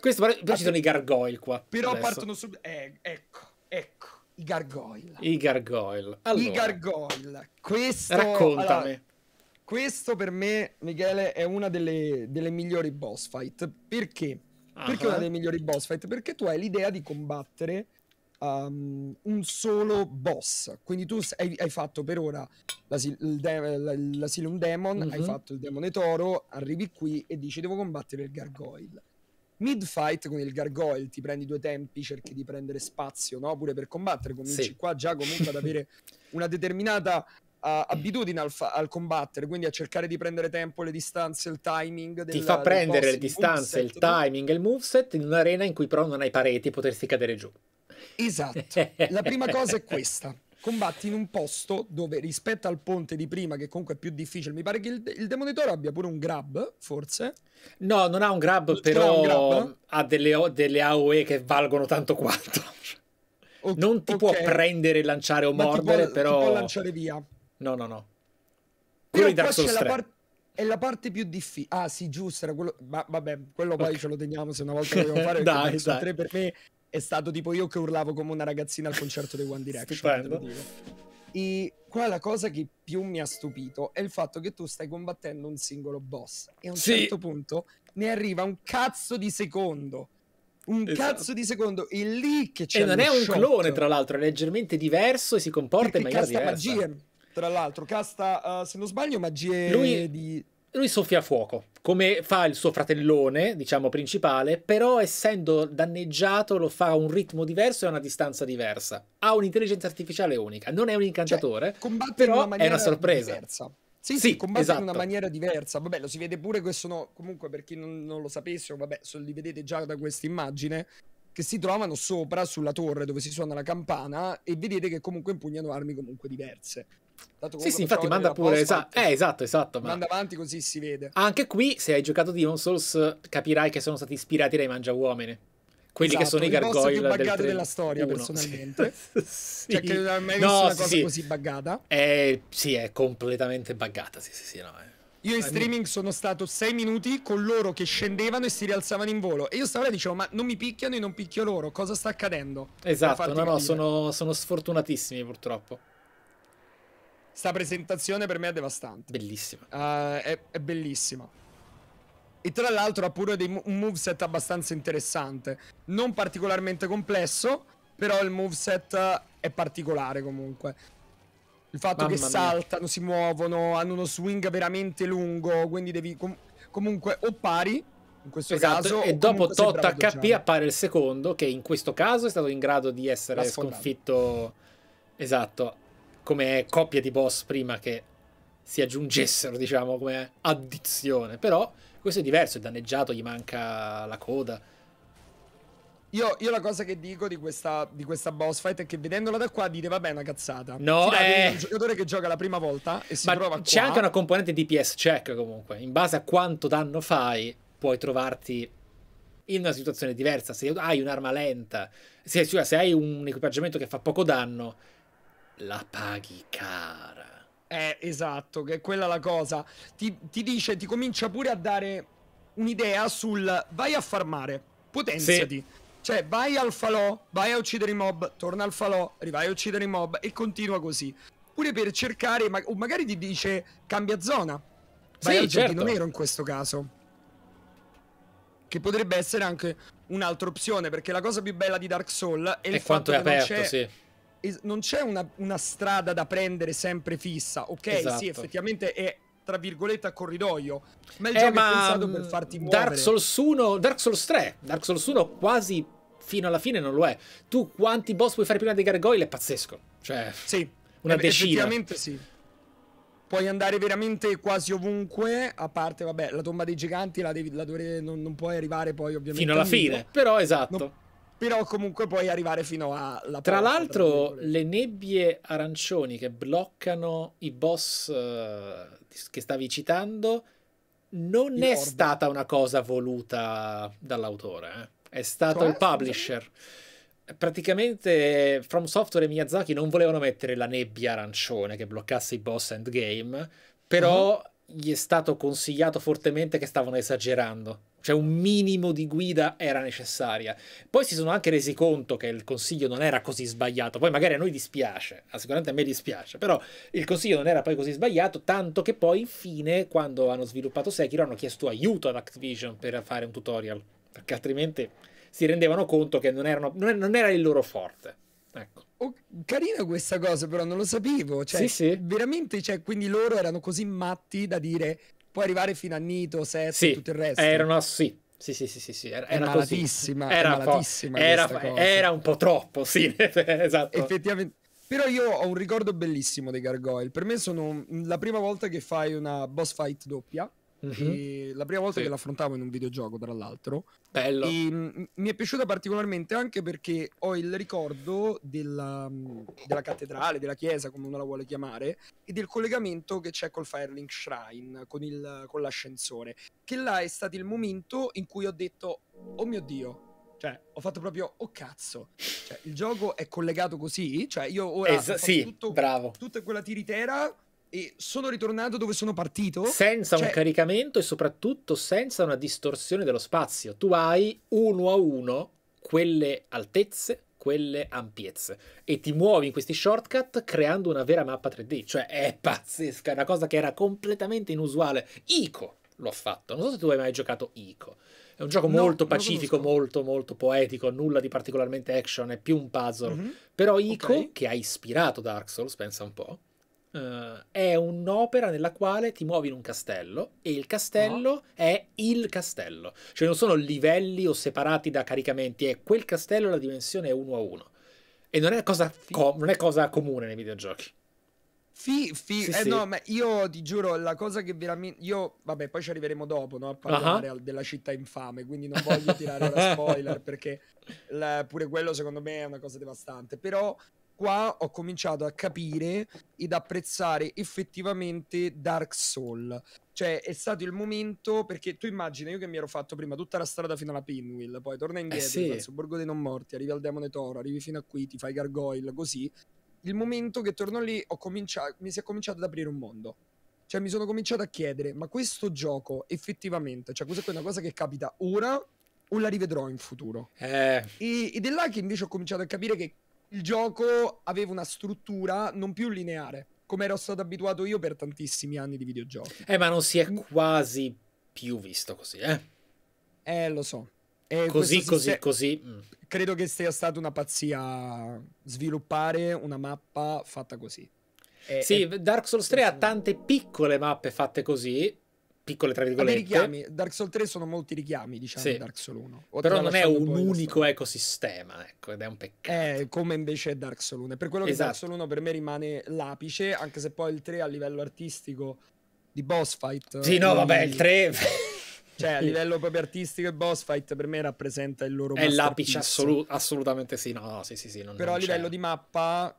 A: Questo, però ci ah, sono i gargoyle qua. Però partono
B: subito. Eh, ecco. I Gargoyle. I Gargoyle. Allora, I Gargoyle. Questo, raccontami. Allora, questo per me, Michele, è una delle, delle migliori boss fight. Perché? Uh-huh. Perché una eh? delle migliori boss fight? Perché tu hai l'idea di combattere um, un solo boss. Quindi tu hai, hai fatto per ora l'Asylum la, la, la, Demon, uh-huh. hai mhm. fatto il Demone Toro, arrivi qui e dici devo combattere il Gargoyle mid fight con il gargoyle ti prendi due tempi, cerchi di prendere spazio, no? Pure per combattere, cominci sì. qua già comunque ad avere una determinata uh, abitudine al, fa- al, combattere, quindi a cercare di prendere tempo, le distanze, il timing. Della, ti fa prendere boss, le distanze, il timing
A: e il moveset in un'arena in cui però non hai pareti, potresti cadere giù.
B: Esatto, la prima cosa è questa combatti in un posto dove rispetto al ponte di prima, che comunque è più difficile, mi pare che il, il Demonitore abbia pure un grab, forse. No, non ha un grab, non però un grab.
A: ha delle, delle, AOE che valgono tanto quanto.
B: O- non ti okay. può prendere,
A: lanciare o Ma mordere, ti può, però... Ti può lanciare via. No, no, no.
B: Quello però di Dark Souls 3. è la parte più difficile. Ah, sì, giusto. Era quello... Ma vabbè, quello okay. poi ce lo teniamo se una volta lo dobbiamo fare. dai, dai. per me è stato tipo io che urlavo come una ragazzina al concerto dei One Direction. e qua la cosa che più mi ha stupito è il fatto che tu stai combattendo un singolo boss e a un sì. certo punto ne arriva un cazzo di secondo. Un esatto. cazzo di secondo, e lì che c'è. E non è un shot. clone,
A: tra l'altro, è leggermente diverso e si comporta Perché in maniera diversa.
B: magie, tra l'altro, casta, uh, se non sbaglio, magie Lui...
A: di lui soffia a fuoco, come fa il suo fratellone, diciamo principale, però essendo danneggiato lo fa a un ritmo diverso e a una distanza diversa. Ha un'intelligenza artificiale unica, non è un incantatore, cioè, però in una è una sorpresa. Diversa.
B: Sì, sì, sì combatte esatto. in una esatto. maniera diversa. Vabbè, lo si vede pure questo no. Comunque, per chi non, non lo sapesse, vabbè, se li vedete già da questa immagine, che si trovano sopra sulla torre dove si suona la campana e vedete che comunque impugnano armi comunque diverse. Tanto sì, sì, infatti manda pure. Esa-
A: eh, esatto, esatto. Ma... Manda
B: avanti così si vede.
A: Anche qui, se hai giocato Demon Souls, capirai che sono stati ispirati dai Mangia Uomini.
B: Quelli esatto, che sono i gargoyle
A: del 3... della storia, Uno. personalmente.
B: sì. Cioè, che non hai mai no, una sì, cosa sì. così buggata.
A: Eh, sì, è completamente buggata. Sì, sì, sì, no. Eh.
B: Io in streaming sono stato sei minuti con loro che scendevano e si rialzavano in volo. E io stavo là e dicevo, ma non mi picchiano e non picchio loro, cosa sta accadendo? Esatto, no, no,
A: sono, sono sfortunatissimi purtroppo.
B: Sta presentazione per me è devastante. Bellissima. Uh, è, è, bellissima. E tra l'altro ha pure dei, un moveset abbastanza interessante. Non particolarmente complesso, però il moveset è particolare comunque. Il fatto Mamma che mia. saltano, si muovono, hanno uno swing veramente lungo, quindi devi com comunque o pari in questo esatto, caso e dopo tot HP
A: appare il secondo che in questo caso è stato in grado di essere sconfitto esatto, come coppia di boss prima che si aggiungessero, diciamo, come addizione, però questo è
B: diverso, è danneggiato, gli manca la coda. Io, io, la cosa che dico di questa, di questa, boss fight è che vedendola da qua dire vabbè è una cazzata. No, è eh... un giocatore che gioca la prima volta e si Ma trova C'è anche una
A: componente DPS check comunque, in base a quanto danno fai puoi trovarti in una situazione diversa, se hai un'arma lenta, se, se hai un equipaggiamento che fa poco danno,
B: la paghi cara. Eh, esatto, che è quella la cosa. Ti, ti dice, ti comincia pure a dare un'idea sul vai a farmare, potenziati. Sì cioè, vai al falò, vai a uccidere i mob, torna al falò, rivai a uccidere i mob e continua così. Pure per cercare, ma- o magari ti dice cambia zona. Vai sì, al certo. giardino nero in questo caso. Che potrebbe essere anche un'altra opzione, perché la cosa più bella di Dark Souls è il fatto che aperto, non sì. Non c'è una, una, strada da prendere sempre fissa, ok? Esatto. Sì, effettivamente è tra virgolette a corridoio. Ma il eh, gioco ma... è pensato per mm, farti muovere. Dark Souls
A: 1, Dark Souls 3, Dark Souls 1 quasi fino alla fine non lo è.
B: Tu quanti boss puoi fare prima dei gargoyle è pazzesco. Cioè, sì, una eh, decina. Effettivamente sì. Puoi andare veramente quasi ovunque, a parte, vabbè, la tomba dei giganti la devi, la dovrei, non, non, puoi arrivare poi ovviamente. Fino alla fine, vivo. però esatto. Non, però comunque puoi arrivare fino alla... Tra l'altro
A: le nebbie arancioni che bloccano i boss eh, che stavi citando non Lord. è stata una cosa voluta dall'autore. Eh è stato cioè, il publisher. Praticamente From Software e Miyazaki non volevano mettere la nebbia arancione che bloccasse i boss endgame, però uh-huh. gli è stato consigliato fortemente che stavano esagerando. Cioè un minimo di guida era necessaria. Poi si sono anche resi conto che il consiglio non era così sbagliato. Poi magari a noi dispiace, sicuramente a me dispiace, però il consiglio non era poi così sbagliato, tanto che poi infine quando hanno sviluppato Sekiro hanno chiesto aiuto ad Activision per fare un tutorial perché altrimenti si rendevano conto che non, erano, non er-, era il loro forte. Ecco.
B: Oh, carina questa cosa, però non lo sapevo. Cioè, sì, sì. Veramente, cioè, quindi loro erano così matti da dire puoi arrivare fino a Nito, Seth sì, e tutto il resto. Erano
A: sì. Sì, sì, sì, sì, sì, era, era malatissima, era, malatissima era, era, un
B: po' troppo, sì, esatto. Effettivamente. Però io ho un ricordo bellissimo dei Gargoyle. Per me sono la prima volta che fai una boss fight doppia Mm-hmm. la prima volta sì. che l'affrontavo in un videogioco, tra l'altro. Bello. E, mm, m- mi è piaciuta particolarmente anche perché ho il ricordo della, mm, della, cattedrale, della chiesa, come uno la vuole chiamare, e del collegamento che c'è col Firelink Shrine, con, il, con l'ascensore. Che là è stato il momento in cui ho detto, oh mio Dio, cioè, ho fatto proprio, oh cazzo, cioè, il gioco è collegato così? Cioè, io ora es- sì, tutto, bravo. tutta quella tiritera e sono ritornato dove sono partito. Senza cioè... un
A: caricamento e soprattutto senza una distorsione dello spazio. Tu hai uno a uno quelle altezze, quelle ampiezze e ti muovi in questi shortcut creando una vera mappa 3D. Cioè è pazzesca, è una cosa che era completamente inusuale. Ico l'ho fatto. Non so se tu hai mai giocato Ico. È un gioco no, molto pacifico, molto molto poetico, nulla di particolarmente action, è più un puzzle. Mm-hmm. Però Ico, okay. che ha ispirato Dark Souls, pensa un po', Uh, è un'opera nella quale ti muovi in un castello e il castello oh. è il castello, cioè non sono livelli o separati da caricamenti, è quel castello la dimensione è uno a uno. E non è cosa, com- non è cosa comune nei videogiochi.
B: Fi, fi, sì, eh sì. no, ma io ti giuro, la cosa che veramente. Io, vabbè, poi ci arriveremo dopo no, a parlare uh-huh. della città infame, quindi non voglio tirare ora spoiler perché la, pure quello secondo me è una cosa devastante. Però qua ho cominciato a capire ed apprezzare effettivamente Dark Soul. Cioè, è stato il momento perché tu immagina io che mi ero fatto prima tutta la strada fino alla Pinwheel, poi torna eh, indietro, eh sì. al sobborgo dei non morti, arrivi al demone toro, arrivi fino a qui, ti fai gargoyle, così. Il momento che torno lì ho cominciato, mi si è cominciato ad aprire un mondo. Cioè, mi sono cominciato a chiedere, ma questo gioco effettivamente, cioè, questa è una cosa che capita ora o la rivedrò in futuro? Eh. E, ed è là che invece ho cominciato a capire che il gioco aveva una struttura non più lineare, come ero stato abituato io per tantissimi anni di videogiochi.
A: Eh, ma non si è quasi più visto così, eh?
B: Eh, lo so. E così, così, siste... così. Mm. Credo che sia stata una pazzia sviluppare una mappa fatta così. E, sì, è... Dark Souls
A: 3 ha tante piccole mappe fatte così,
B: piccole tra virgolette. Vabbè, richiami. Dark Souls 3 sono molti richiami, diciamo, sì. Dark Souls
A: 1. O Però non è un unico ecosistema, ecco,
B: ed è un peccato. È eh, come invece Dark Souls 1. Per quello esatto. che Dark esatto. Souls 1 per me rimane l'apice, anche se poi il 3 a livello artistico di boss fight... Sì, no, eh, vabbè, il 3... cioè a livello proprio artistico e boss fight per me rappresenta il loro è l'apice assolut-
A: assolutamente sì no,
B: no sì sì sì non, però non a livello di mappa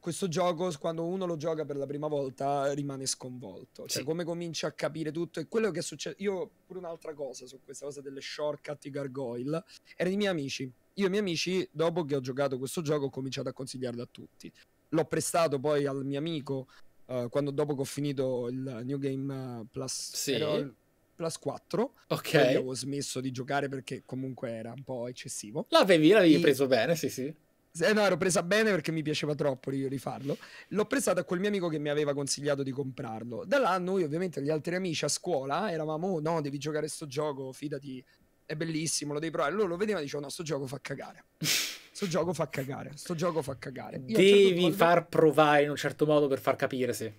B: questo gioco, quando uno lo gioca per la prima volta, rimane sconvolto. Cioè, sì. come comincia a capire tutto. E quello che è successo. Io pure un'altra cosa su questa cosa delle shortcut i Gargoyle. Erano i miei amici. Io e i miei amici, dopo che ho giocato questo gioco, ho cominciato a consigliarlo a tutti. L'ho prestato poi al mio amico. Uh, quando dopo che ho finito il New Game Plus, sì. Ero... Plus 4. Ok. avevo smesso di giocare perché comunque era un po' eccessivo. L'avevi, l'avevi e... preso bene, sì, sì. Eh no, ero presa bene perché mi piaceva troppo rifarlo. L'ho presa da quel mio amico che mi aveva consigliato di comprarlo. Da là noi ovviamente gli altri amici a scuola eravamo, oh, no, devi giocare sto gioco, fidati, è bellissimo, lo devi provare. Loro lo vedevano e dicevano, no, sto gioco fa cagare. sto gioco fa cagare, sto gioco fa cagare. Io certo devi certo far modo...
A: provare in un certo modo per far capire, sì.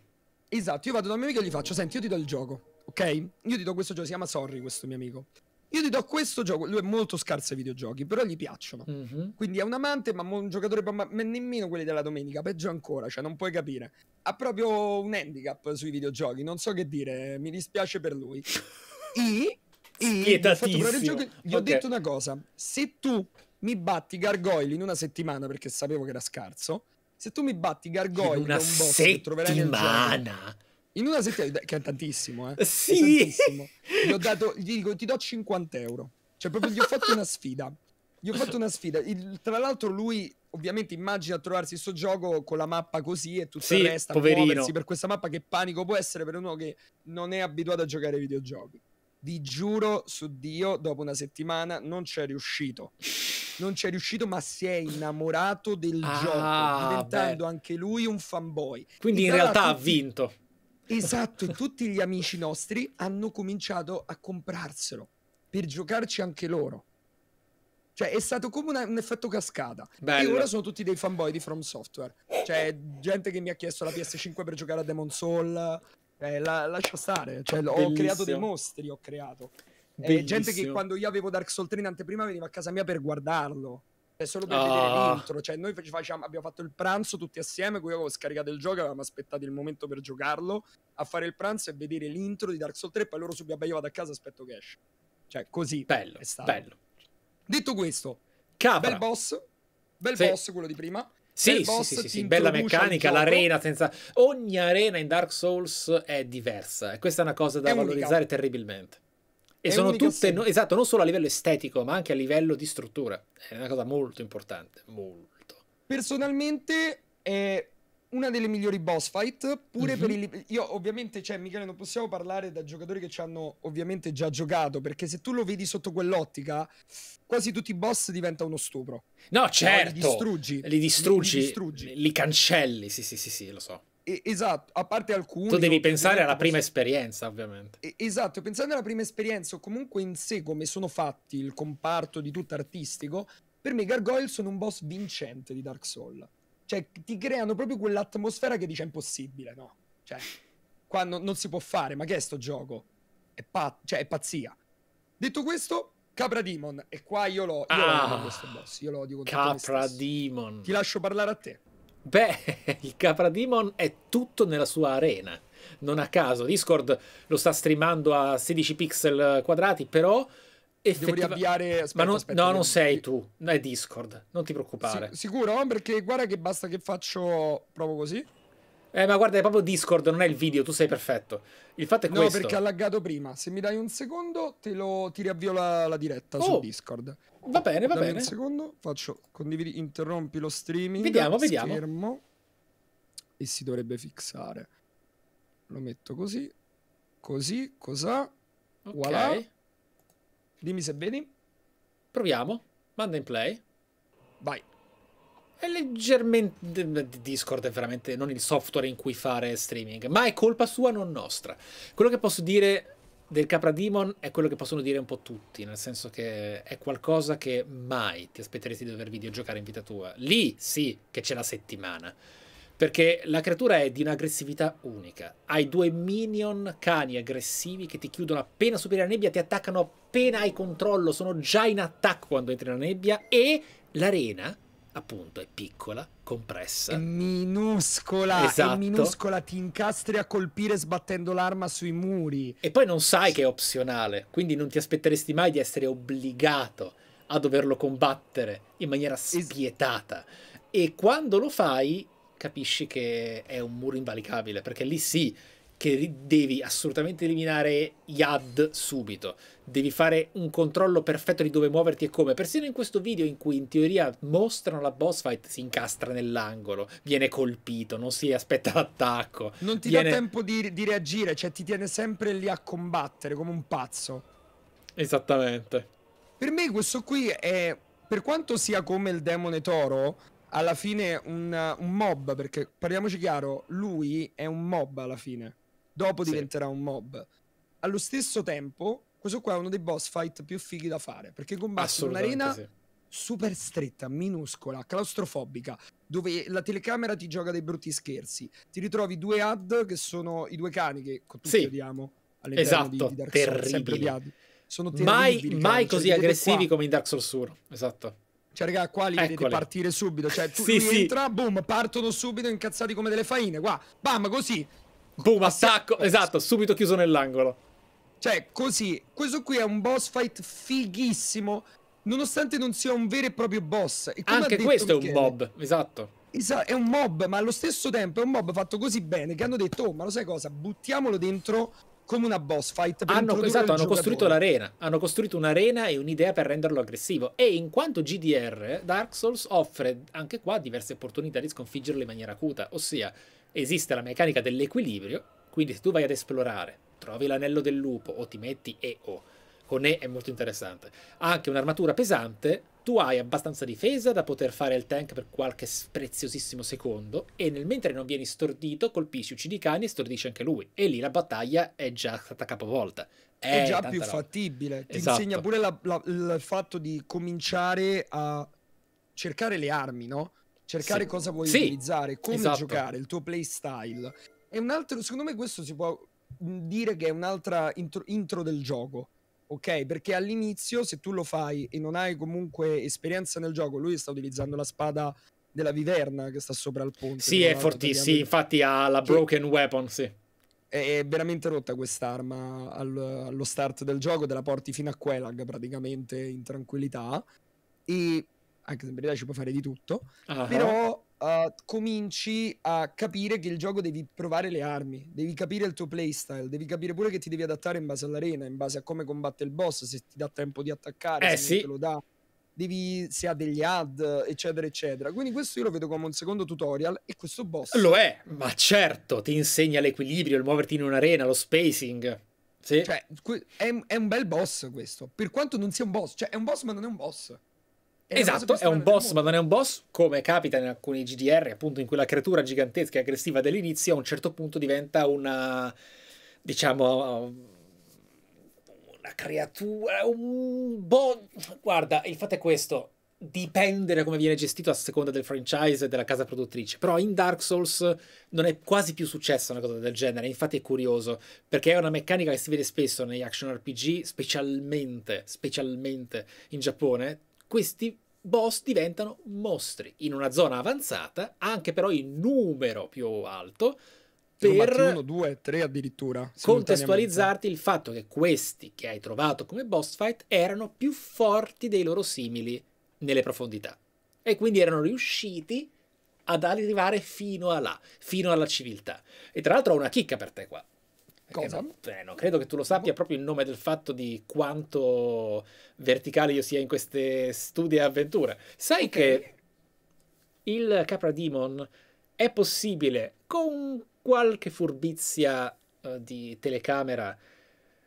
B: Esatto, io vado da un mio amico e gli faccio, senti, io ti do il gioco, ok? Io ti do questo gioco, si chiama Sorry questo mio amico. Io ti do questo gioco, lui è molto scarso ai videogiochi, però gli piacciono. Mm-hmm. Quindi è un amante, ma un giocatore ma nemmeno quelli della domenica, peggio ancora, cioè non puoi capire. Ha proprio un handicap sui videogiochi, non so che dire, mi dispiace per lui. I, I gli, ho, gli okay. ho detto una cosa, se tu mi batti Gargoyle in una settimana, perché sapevo che era scarso, se tu mi batti Gargoyle in una un boss settimana. che troverai nel gioco, in una settimana, che è tantissimo, eh. Sì. Tantissimo. Gli ho dato, gli dico, ti do 50 euro. Cioè, proprio gli ho fatto una sfida. Gli ho fatto una sfida. Il, tra l'altro, lui ovviamente immagina trovarsi sto gioco con la mappa così e tutto sì, il resto. Poverino. Muoversi per questa mappa, che panico può essere per uno che non è abituato a giocare ai videogiochi. Vi giuro su Dio, dopo una settimana non c'è riuscito. Non c'è riuscito, ma si è innamorato del ah, gioco, diventando beh. anche lui un fanboy. Quindi in realtà ha vinto. Esatto, tutti gli amici nostri hanno cominciato a comprarselo per giocarci anche loro. Cioè, è stato come una, un effetto cascata. Bello. E ora sono tutti dei fanboy di From Software. Cioè, gente che mi ha chiesto la PS5 per giocare a Demon Soul. Eh, la, lascia stare. Cioè, ho creato dei mostri, ho creato. Eh, gente che quando io avevo Dark Souls 3 in anteprima veniva a casa mia per guardarlo. È cioè, solo per oh. vedere l'intro. Cioè, noi facciamo, abbiamo fatto il pranzo tutti assieme. Qui avevo scaricato il gioco, avevamo aspettato il momento per giocarlo. A fare il pranzo e vedere l'intro di Dark Souls 3. Poi loro subito io vado a casa aspetto che esce. Cioè, così. Bello, è stato. bello. Detto questo, Capra. bel boss. Bel sì. boss quello di prima. Sì, sì, sì, sì, sì, bella meccanica, l'arena
A: senza... Ogni arena in Dark Souls è diversa e questa è una cosa da è valorizzare unica. terribilmente.
B: E è sono tutte,
A: no, esatto, non solo a livello estetico, ma anche a livello di struttura. È una cosa molto importante, molto.
B: Personalmente è una delle migliori boss fight, pure mm-hmm. per mhm. il... Io ovviamente, cioè Michele, non possiamo parlare da giocatori che ci hanno ovviamente già giocato, perché se tu lo vedi sotto quell'ottica, quasi tutti i boss diventa uno stupro. No, cioè, certo! No, li distruggi. Li distruggi, li, li, distruggi. li
A: cancelli, sì, sì, sì, sì, lo so.
B: Esatto, a parte alcuni... Tu devi pensare alla prima
A: esperienza, ovviamente.
B: Esatto, pensando alla prima esperienza o comunque in sé come sono fatti il comparto di tutto artistico, per me i Gargoyle sono un boss vincente di Dark Souls. Cioè, ti creano proprio quell'atmosfera che dice impossibile, no? Cioè, qua no, non si può fare, ma che è sto gioco? È, pa- cioè, è pazzia. Detto questo, Capra Demon, e qua io lo, io ah, lo odio questo boss, io lo odio con Capra
A: Demon. Ti lascio parlare a te. Beh, il Capra Demon è tutto nella sua arena. Non a caso, Discord lo sta streamando a 16 pixel quadrati, però
B: effettivamente... Devo riavviare... Aspetta, non... aspetta, no, non sei
A: tu, è Discord, non ti preoccupare. Si-
B: sicuro? Perché guarda che basta che faccio proprio così. Eh, ma guarda, è proprio Discord, non è il video, tu sei perfetto. Il fatto è no, questo. No, perché ha laggato prima. Se mi dai un secondo, te lo, ti riavvio la, la diretta oh. su Discord. Va bene, va Dammi bene. un secondo, faccio condividi, interrompi lo streaming. Vediamo, vediamo. Schermo, e si dovrebbe fissare. Lo metto così, così, cos'ha. Okay. Voilà. Dimmi se vedi. Proviamo. Manda in play. Vai
A: è leggermente... Discord è veramente non il software in cui fare streaming, ma è colpa sua, non nostra. Quello che posso dire del Capra Demon è quello che possono dire un po' tutti, nel senso che è qualcosa che mai ti aspetteresti di dover videogiocare in vita tua. Lì sì che c'è la settimana. Perché la creatura è di un'aggressività unica. Hai due minion cani aggressivi che ti chiudono appena superi la nebbia, ti attaccano appena hai controllo, sono già in attacco quando entri nella nebbia e l'arena appunto è piccola, compressa. È minuscola, esatto. è minuscola, ti incastri a colpire sbattendo l'arma sui muri. E poi non sai che è opzionale, quindi non ti aspetteresti mai di essere obbligato a doverlo combattere in maniera spietata. E quando lo fai capisci che è un muro invalicabile, perché lì sì che devi assolutamente eliminare Yad subito devi fare un controllo perfetto di dove muoverti e come. Persino in questo video in cui in teoria mostrano la boss fight si incastra nell'angolo, viene colpito, non si aspetta l'attacco. Non ti viene... dà tempo
B: di, di reagire, cioè ti tiene sempre lì a combattere come un pazzo.
A: Esattamente.
B: Per me questo qui è, per quanto sia come il demone toro, alla fine un, un mob, perché parliamoci chiaro, lui è un mob alla fine. Dopo diventerà sì. un mob. Allo stesso tempo, questo qua è uno dei boss fight più fighi da fare, perché combatti in un'arena sì. super stretta, minuscola, claustrofobica, dove la telecamera ti gioca dei brutti scherzi. Ti ritrovi due ad che sono i due cani che tutti sì. odiamo all'interno esatto, di, di terribili. Souls, sono terribili. Mai, mai cioè, così cioè, aggressivi come in Dark Souls 1. Esatto. Cioè, raga, qua li Eccole. vedete partire subito. Cioè, tu sì, sì. entra, boom, partono subito incazzati come delle faine. Qua, bam, così. Boom, attacco. Esatto, subito chiuso nell'angolo. Cioè, così, questo qui è un boss fight fighissimo, nonostante non sia un vero e proprio boss. E Anche questo Michele, è un mob, esatto. esatto. È un mob, ma allo stesso tempo è un mob fatto così bene che hanno detto, oh, ma lo sai cosa, buttiamolo dentro come una boss fight. hanno, esatto, hanno costruito l'arena.
A: Hanno costruito un'arena e un'idea per renderlo aggressivo. E in quanto GDR, Dark Souls offre anche qua diverse opportunità di sconfiggerlo in maniera acuta. Ossia, esiste la meccanica dell'equilibrio. Quindi, se tu vai ad esplorare trovi l'anello del lupo o ti metti E o. Con E è molto interessante. Ha Anche un'armatura pesante, tu hai abbastanza difesa da poter fare il tank per qualche preziosissimo secondo e nel mentre non vieni stordito colpisci, uccidi i cani e stordisci anche lui. E lì la battaglia è già stata capovolta. È, è eh, già più roba.
B: fattibile. Ti esatto. insegna pure la, la, il fatto di cominciare a cercare le armi, no? Cercare sì. cosa vuoi sì. utilizzare, come esatto. giocare, il tuo playstyle. E un altro, secondo me questo si può dire che è un'altra intro, intro del gioco ok? Perché all'inizio, se tu lo fai e non hai comunque esperienza nel gioco, lui sta utilizzando la spada della viverna che sta sopra il ponte. Sì, è fortissimo. Sì, infatti
A: ha la broken weapon, sì.
B: È veramente rotta quest'arma allo start del gioco, te la porti fino a Quelag praticamente in tranquillità. E anche se in verità ci puoi fare di tutto, uh-huh. però uh, cominci a capire che il gioco devi provare le armi, devi capire il tuo playstyle, devi capire pure che ti devi adattare in base all'arena, in base a come combatte il boss, se ti dà tempo di attaccare, eh, se sì. te lo dà. Devi, se ha degli add, eccetera, eccetera. Quindi questo io lo vedo come un secondo tutorial e questo boss. Lo
A: è, ma certo, ti insegna l'equilibrio, il muoverti in un'arena, lo spacing. Sì. Cioè,
B: è, è un bel boss questo, per quanto non sia un boss. Cioè, è un boss ma non è un boss
A: esatto, è un boss, ma non è un boss, come capita in alcuni GDR, appunto, in cui la creatura gigantesca e aggressiva dell'inizio a un certo punto diventa una, diciamo, una creatura, un boss. Guarda, il fatto è questo, dipende da come viene gestito a seconda del franchise e della casa produttrice. Però in Dark Souls non è quasi più successa una cosa del genere, infatti è curioso, perché è una meccanica che si vede spesso negli action RPG, specialmente, specialmente in Giappone, questi boss diventano mostri in una zona avanzata, anche però in numero più alto,
B: per uno, due, tre addirittura
A: contestualizzarti il fatto che questi che hai trovato come boss fight erano più forti dei loro simili nelle profondità e quindi erano riusciti ad arrivare fino a là, fino alla civiltà. E tra l'altro ho una chicca per te qua. Cosa? Eh, no, no, credo che tu lo sappia boh. proprio in nome del fatto di quanto verticale io sia in queste studi e avventure. Sai okay. che il Capra Demon è possibile con qualche furbizia uh, di telecamera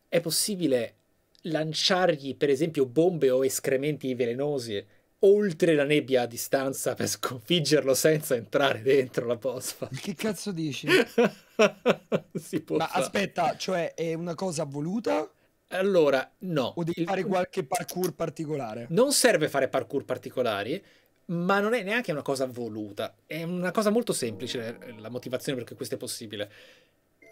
A: è possibile lanciargli per esempio bombe o escrementi velenosi oltre la nebbia a distanza per
B: sconfiggerlo senza entrare dentro la boss fight. Che cazzo dici? si può Ma fare. aspetta, cioè è una cosa voluta? Allora, no. O devi fare qualche parkour particolare?
A: Non serve fare parkour particolari, ma non è neanche una cosa voluta. È una cosa molto semplice eh, la motivazione perché questo è possibile.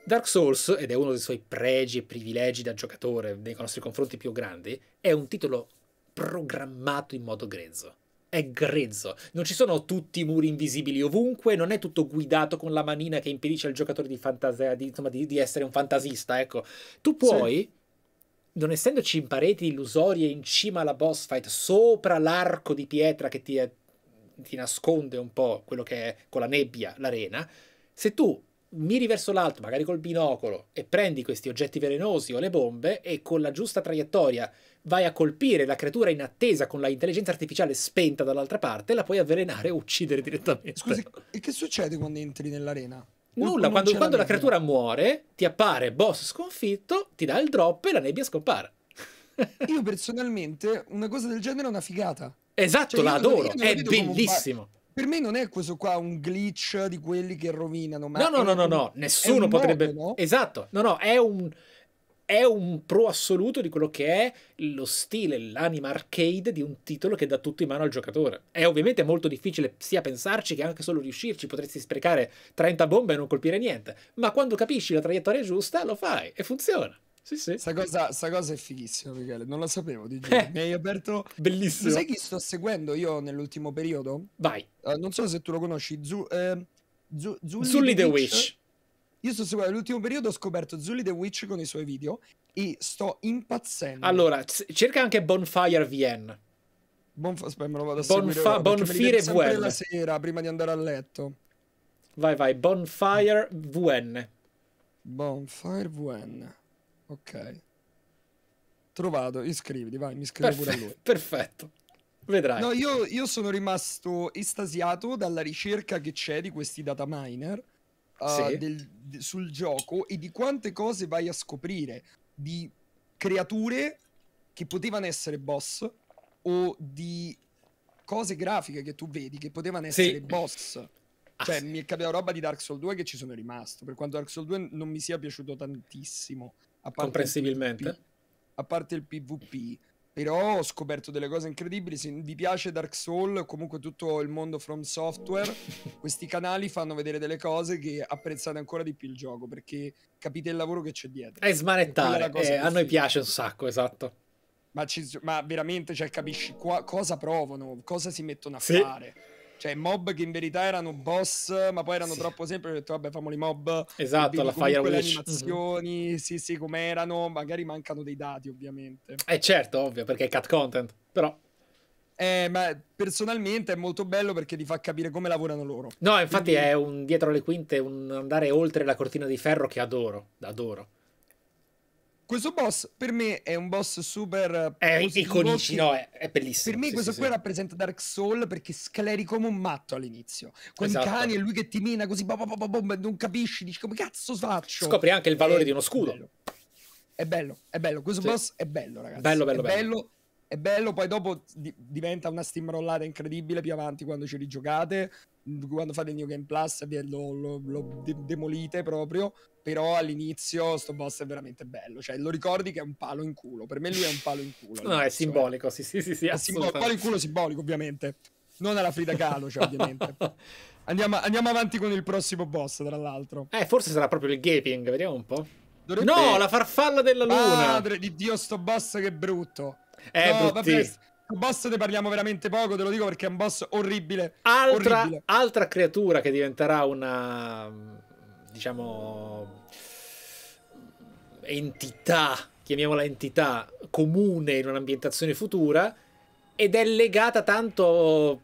A: Dark Souls, ed è uno dei suoi pregi e privilegi da giocatore nei nostri confronti più grandi, è un titolo programmato in modo grezzo. È grezzo, non ci sono tutti i muri invisibili ovunque, non è tutto guidato con la manina che impedisce al giocatore di, fantasia, di, insomma, di, di essere un fantasista. Ecco, tu puoi, sì. non essendoci in pareti illusorie in cima alla boss fight, sopra l'arco di pietra che ti, è, ti nasconde un po' quello che è con la nebbia l'arena, se tu miri verso l'alto, magari col binocolo, e prendi questi oggetti velenosi o le bombe, e con la giusta traiettoria vai a colpire la creatura in attesa con l'intelligenza artificiale spenta dall'altra parte, la puoi avvelenare o uccidere direttamente. Scusi,
B: e che succede quando entri nell'arena? Nulla, quando, quando la, la creatura
A: muore, ti appare boss sconfitto, ti dà il drop e la nebbia scompare.
B: io personalmente una cosa del genere è una figata. Esatto, cioè, la adoro, è bellissimo. Per me non è questo qua un glitch di quelli che rovinano. Ma no, no, no, no, no, nessuno potrebbe. Modo,
A: no? Esatto, no, no, è un è un pro assoluto di quello che è lo stile, l'anima arcade di un titolo che dà tutto in mano al giocatore. È ovviamente molto difficile sia pensarci che anche solo riuscirci, potresti sprecare 30 bombe e non colpire niente, ma quando capisci la traiettoria
B: giusta lo fai e funziona. Sì, sì. Sta cosa, sta cosa è fighissima, Michele. Non la sapevo di giù. Eh. Mi hai aperto. Bellissimo. Sai chi sto seguendo io nell'ultimo periodo? Vai. Uh, non so se tu lo conosci. Zu, eh, Zu, Zulli, Zulli the Witch. Witch. Io sto seguendo l'ultimo periodo, ho scoperto Zully the Witch con i suoi video e sto impazzendo. Allora,
A: cerca anche Bonfire VN.
B: Bonf- aspetta, me lo vado a Bonfa- seguire. Bonfire VN. la sera, prima di andare a letto. Vai, vai, Bonfire VN. Bonfire VN. Ok. Trovato, iscriviti, vai, mi iscrivo Perfe- pure a lui. Perfetto. Vedrai. No, io, io sono rimasto estasiato dalla ricerca che c'è di questi data miner eh, sì. del, de, sul gioco e di quante cose vai a scoprire di creature che potevano essere boss o di cose grafiche che tu vedi che potevano essere sì. boss. Ah, cioè, ah, sì. mi è capitata roba di Dark Souls 2 che ci sono rimasto. Per quanto Dark Souls 2 non mi sia piaciuto tantissimo. A parte Comprensibilmente. PvP, a parte il PvP, però ho scoperto delle cose incredibili. Se vi piace Dark Souls, comunque tutto il mondo From Software, questi canali fanno vedere delle cose che apprezzate ancora di più il gioco perché capite il lavoro che c'è dietro. È
A: smanettare. È eh, a noi piace un sacco, esatto.
B: Ma, ci, ma veramente, cioè, capisci qua, cosa provano, cosa si mettono a sì. fare cioè mob che in verità erano boss, ma poi erano sì. troppo semplici. Ho detto, vabbè, famoli mob. Esatto, la Firewall. Le mhm. animazioni, sì, sì, come erano. Magari mancano dei dati, ovviamente.
A: Eh, certo, ovvio, perché è cat content,
B: però. Eh, ma personalmente è molto bello perché ti fa capire come lavorano loro. No, infatti Quindi... è
A: un dietro le quinte, un andare oltre la cortina di ferro che adoro,
B: adoro. Questo boss per me è un boss super. È iconissimo, no, è, è, bellissimo. Per me, sì, questo sì, qui sì. rappresenta Dark Soul perché scleri come un matto all'inizio. Con esatto. i cani e lui che ti mina così, bo, bo, bo, bo, non capisci, dici come cazzo faccio. Scopri
A: anche il valore è, di uno scudo. È bello,
B: è bello, è bello. questo boss è bello, ragazzi. Bello, bello, è bello. bello è bello, poi dopo di diventa una steamrollata incredibile più avanti quando ci rigiocate, quando fate il New Game Plus lo, lo, lo de demolite proprio, però all'inizio sto boss è veramente bello, cioè lo ricordi che è un palo in culo, per me lui è un palo in culo. no, è eh.
A: simbolico, sì sì sì, sì è simbol- palo in culo
B: simbolico ovviamente, non alla Frida Kahlo cioè, ovviamente. Andiamo, andiamo, avanti con il prossimo boss tra l'altro.
A: Eh, forse sarà proprio il gaping, vediamo
B: un po'. Dovrebbe... No, la farfalla della luna! Madre di Dio, sto boss che brutto! È eh, no, brutti. vabbè, boss ne parliamo veramente poco, te lo dico perché è un boss orribile. Altra, orribile.
A: altra creatura che diventerà una diciamo, entità, chiamiamola entità, comune in un'ambientazione futura ed è legata tanto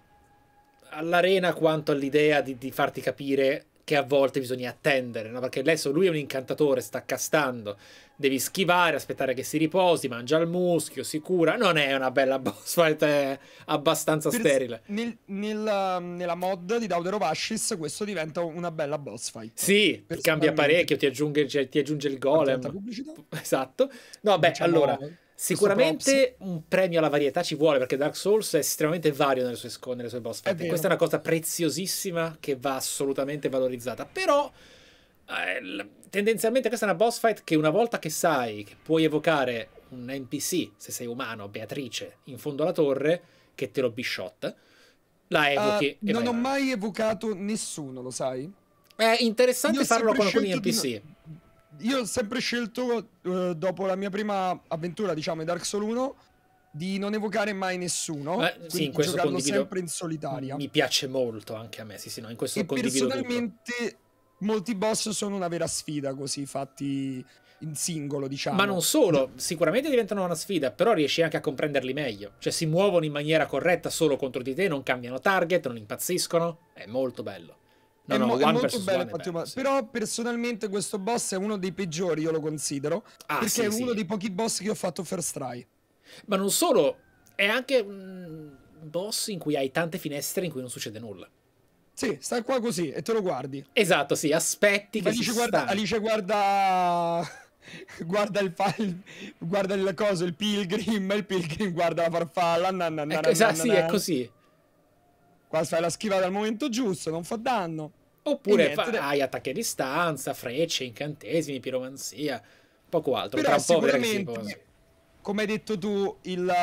A: all'arena quanto all'idea di, di, farti capire che a volte bisogna attendere, no? perché adesso lui è un incantatore, sta castando, devi schivare, aspettare che si riposi, mangia il muschio, si cura. Non è una bella boss fight, è abbastanza per sterile.
B: Nel, nella, um, nella mod di Daudero Vascis questo diventa una bella boss fight.
A: Sì, cambia parecchio, ti aggiunge, ti aggiunge il golem. Esatto. No, beh, diciamo, allora... Sicuramente un premio alla varietà ci vuole perché Dark Souls è estremamente vario nelle sue, nelle sue boss fight. Questa è una cosa preziosissima che va assolutamente valorizzata. Però eh, tendenzialmente questa è una boss fight che una volta che sai che puoi evocare un NPC, se sei umano, Beatrice, in fondo alla torre, che te lo bisciotta, la ah, evochi. Uh, non ho
B: mai evocato nessuno, lo sai? È interessante farlo con alcuni NPC. Io ho sempre scelto, uh, dopo la mia prima avventura, diciamo, in Dark Souls 1, di non evocare mai nessuno. Eh, sì, in questo giocarlo condivido... sempre in solitaria. Mi piace molto anche a me, sì, sì, no, in questo e condivido personalmente... Tutto molti boss sono una vera sfida così fatti in singolo, diciamo. Ma non
A: solo, sicuramente diventano una sfida, però riesci anche a comprenderli meglio. Cioè si muovono in maniera corretta solo contro di te, non cambiano target, non impazziscono.
B: È molto bello.
A: No, è, no, mo- è molto bello, è bello,
B: bello sì. però personalmente questo boss è uno dei peggiori, io lo considero, ah, perché sì, è uno sì. dei pochi boss che ho fatto first try. Ma non
A: solo, è anche un boss in cui hai tante finestre in cui non succede nulla.
B: Sì, sta qua così e te lo
A: guardi. Esatto, sì, aspetti che Alice si guarda, Alice
B: guarda guarda il, il guarda il coso, il pilgrim, il pilgrim guarda la farfalla, na, na, na, ecco, esatto, sì, è eh. così. Qua fai la schivata al momento giusto, non fa danno. Oppure niente, fai
A: attacchi a distanza, frecce, incantesimi, piromanzia, poco altro. Però Tra sicuramente,
B: come hai detto tu, il,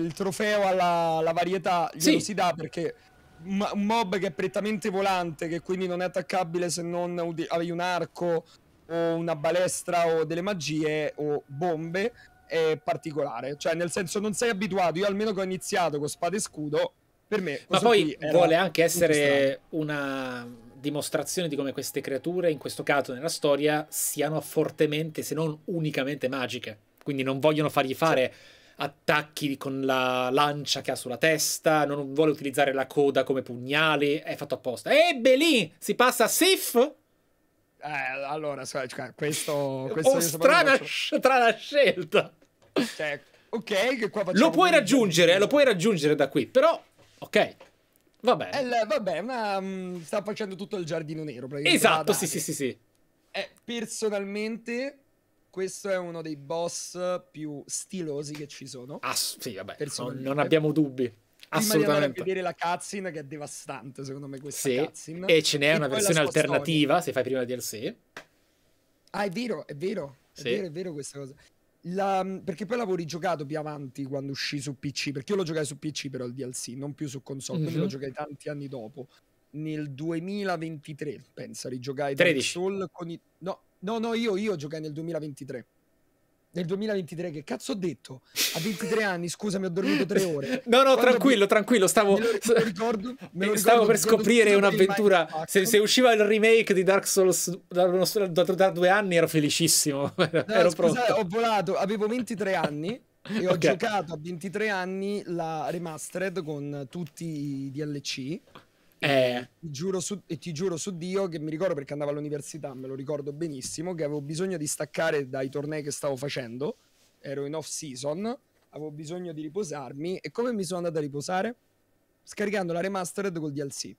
B: il trofeo alla varietà glielo sì. si dà perché un mob che è prettamente volante, che quindi non è attaccabile se non hai un arco o una balestra o delle magie o bombe, è particolare. Cioè, nel senso, non sei abituato. Io almeno che ho iniziato con spada e scudo, per me... Ma poi vuole anche essere
A: una dimostrazione di come queste creature, in questo caso nella storia, siano fortemente, se non unicamente magiche. Quindi non vogliono fargli fare... Cioè attacchi con la lancia che ha sulla testa, non vuole utilizzare la coda come pugnale, è fatto apposta. Ebbe lì si passa a Sif?
B: Eh, allora, questo, cioè, questo oh, strana, faccio... strana scelta. Cioè, ok, che qua Lo
A: puoi raggiungere, lo puoi raggiungere da qui, però ok. Vabbè.
B: El, eh, vabbè, ma um, sta facendo tutto il giardino nero. Esatto, sì, sì, sì, sì. Eh, personalmente questo è uno dei boss più stilosi che ci sono. Ah, sì, vabbè, no, non abbiamo
A: dubbi. Assolutamente. Prima vedere
B: la cutscene che è devastante, secondo me, questa sì, cutscene. E ce n'è e una versione alternativa
A: storia. se fai prima DLC.
B: Ah, è vero, è vero. Sì. È vero, è vero questa cosa. La, perché poi l'avevo rigiocato più avanti quando uscì su PC, perché io lo giocai su PC però il DLC, non più su console, mm-hmm. lo mhm. giocai tanti anni dopo. Nel 2023, pensa, rigiocai 13. Soul con i... No, No, no, io, io giocai nel 2023. Nel 2023, che cazzo ho detto? A 23 anni, scusami, ho dormito tre ore. No, no, Quando tranquillo,
A: mi... tranquillo. Stavo, me lo, me lo
B: ricordo, stavo per scoprire un'avventura. Se, se,
A: usciva il remake di Dark Souls da, da, da due anni, ero felicissimo. No, ero scusate, pronto.
B: Ho volato, avevo 23 anni. e ho okay. giocato a 23 anni la remastered con tutti i DLC eh. Ti, giuro su, e ti giuro su Dio che mi ricordo perché andavo all'università, me lo ricordo benissimo, che avevo bisogno di staccare dai tornei che stavo facendo, ero in off season, avevo bisogno di riposarmi e come mi sono andato a riposare? Scaricando la remastered col DLC.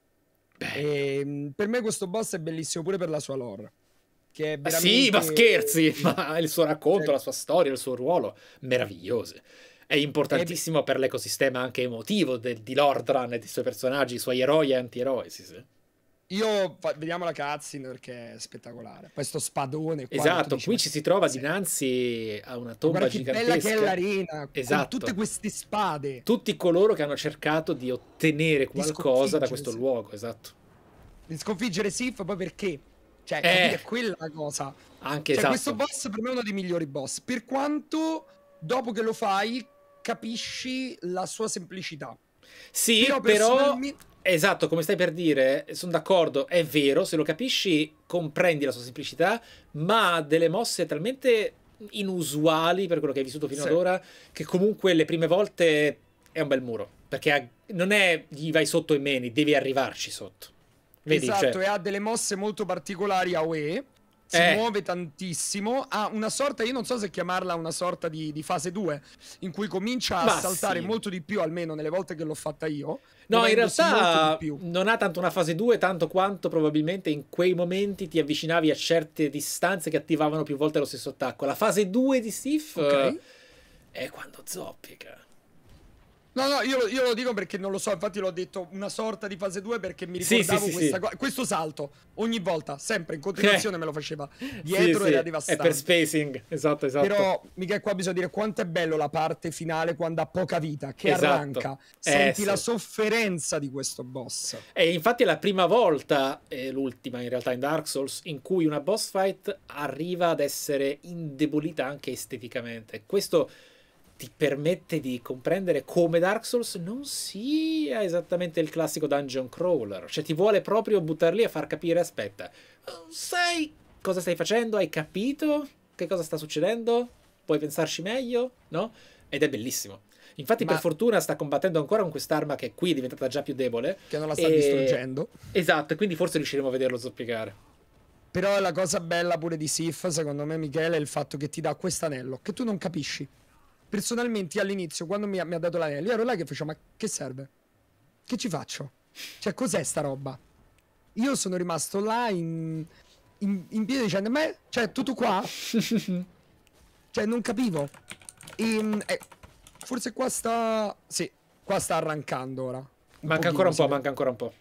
B: E, ehm, per me questo boss è bellissimo pure per la sua lore. Che è veramente... Sì, ma scherzi, ma il suo racconto, cioè... la sua storia, il suo ruolo, meravigliose è importantissimo
A: e... per l'ecosistema anche emotivo del, di Lordran e dei suoi personaggi, i suoi eroi e antieroi. Sì, sì.
B: Io vediamo la cutscene perché è spettacolare. Questo spadone. Qua esatto,
A: qui ci si trova dinanzi a una tomba Guarda gigantesca. Bella che è l'arena. Esatto. tutte
B: queste spade.
A: Tutti coloro che hanno cercato di ottenere qualcosa di da questo sì.
B: luogo, esatto. Di sconfiggere Sif, poi perché? Cioè, eh. è quella la cosa. Anche cioè, esatto. questo boss per me è uno dei migliori boss. Per quanto dopo che lo fai capisci la sua semplicità. Sì, però... Personalmente...
A: Esatto, come stai per dire, sono d'accordo, è vero, se lo capisci comprendi la sua semplicità, ma ha delle mosse talmente inusuali per quello che hai vissuto fino sì. ad ora, che comunque le prime volte è un bel muro, perché non è gli vai sotto e meni, devi arrivarci sotto. Vedi, cioè esatto, cioè...
B: e ha delle mosse molto particolari a UE, si eh. muove tantissimo, ha una sorta, io non so se chiamarla una sorta di, di fase 2, in cui comincia a Ma saltare sì. molto di più, almeno nelle volte che l'ho fatta io. No, in realtà non ha tanto una fase
A: 2, tanto quanto probabilmente in quei momenti ti avvicinavi a certe distanze che attivavano più volte lo stesso attacco. La
B: fase 2 di Sif okay. Eh, è quando zoppica. No, no, io lo, io lo, dico perché non lo so, infatti l'ho detto una sorta di fase 2 perché mi ricordavo sì, sì, sì, cosa, questo salto ogni volta, sempre in continuazione eh. me lo faceva dietro era devastante. È per spacing, esatto, esatto. Però mica qua bisogna dire quanto è bello la parte finale quando ha poca vita, che esatto. arranca, eh, senti eh, la sofferenza di questo boss.
A: E infatti è la prima volta, l'ultima in realtà in Dark Souls, in cui una boss fight arriva ad essere indebolita anche esteticamente. Questo ti permette di comprendere come Dark Souls non sia esattamente il classico dungeon crawler. Cioè ti vuole proprio buttare lì a far capire, aspetta, oh, sai cosa stai facendo? Hai capito che cosa sta succedendo? Puoi pensarci meglio? No? Ed è bellissimo. Infatti, Ma... per fortuna sta combattendo ancora con quest'arma che qui è diventata già più debole. Che non la sta e... distruggendo. Esatto, e quindi forse riusciremo a vederlo zoppicare.
B: Però la cosa bella pure di Sif, secondo me, Michele, è il fatto che ti dà quest'anello che tu non capisci personalmente all'inizio, quando mi ha, mi ha dato l'anello, ero là che facevo, ma che serve? Che ci faccio? Cioè, cos'è sta roba? Io sono rimasto là in, in, in piedi dicendo, ma è, cioè, tutto qua? cioè, non capivo. E, ehm, eh, forse qua sta... Sì, qua sta arrancando ora. Un manca ancora un po',
A: manca ancora un po'.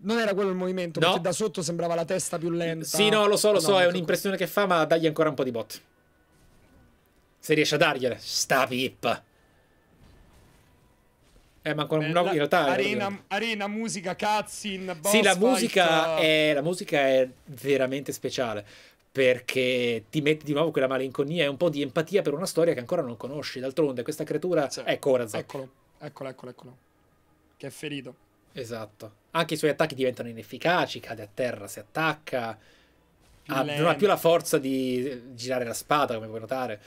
B: Non era quello il movimento, no. perché da sotto sembrava la testa più lenta. Sì, no, lo so, lo no, so, è un'impressione
A: che fa, ma dagli ancora un po' di bot. Se riesce a dargliela. Sta pippa. Eh, ma ancora un eh, nuovo in realtà. Arena,
B: arena musica, cutscene, boss Sì, la musica,
A: è, la musica, è, veramente speciale. Perché ti mette di nuovo quella malinconia e un po' di empatia per una storia che ancora non conosci. D'altronde, questa creatura. Sì. Ecco Orazak.
B: Eccolo, eccolo, eccolo, eccolo. Che è ferito. Esatto. Anche
A: i suoi attacchi diventano inefficaci. Cade a terra, si attacca.
B: Ha, non ha più la
A: forza di eh, girare la spada, come puoi notare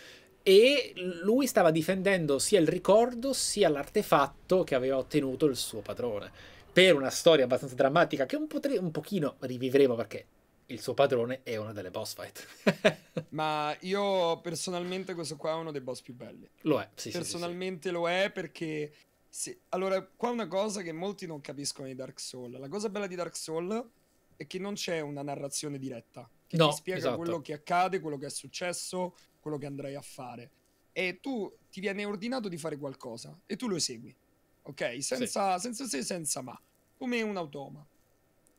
A: e lui stava difendendo sia il ricordo sia l'artefatto che aveva ottenuto il suo padrone. Per una storia abbastanza drammatica che un, potre- un pochino rivivremo perché il suo padrone è una delle boss fight.
B: Ma io personalmente questo qua è uno dei boss più belli.
A: Lo è, sì. Personalmente
B: sì, sì. lo è perché... Se... Allora, qua una cosa che molti non capiscono di Dark Souls. La cosa bella di Dark Souls è che non c'è una narrazione diretta.
A: Che no, ti spiega esatto. quello
B: che accade, quello che è successo, quello che andrai a fare e tu ti viene ordinato di fare qualcosa e tu lo esegui, ok? Senza, sì. senza se, senza ma, come un automa.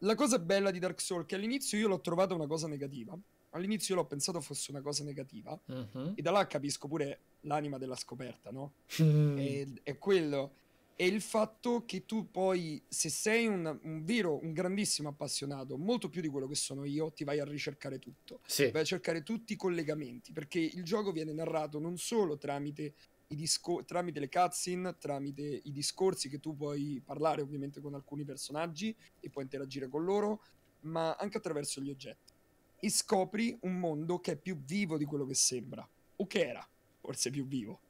B: La cosa bella di Dark Souls è che all'inizio io l'ho trovata una cosa negativa, all'inizio l'ho pensato fosse una cosa negativa uh-huh. e da là capisco pure l'anima della scoperta, no?
C: Mm. E,
B: è quello è il fatto che tu poi, se sei un, un, vero, un grandissimo appassionato, molto più di quello che sono io, ti vai a ricercare tutto. Sì. Vai a cercare tutti i collegamenti, perché il gioco viene narrato non solo tramite, discor- tramite le cutscene, tramite i discorsi che tu puoi parlare ovviamente con alcuni personaggi e puoi interagire con loro, ma anche attraverso gli oggetti. E scopri un mondo che è più vivo di quello che sembra, o che era forse più vivo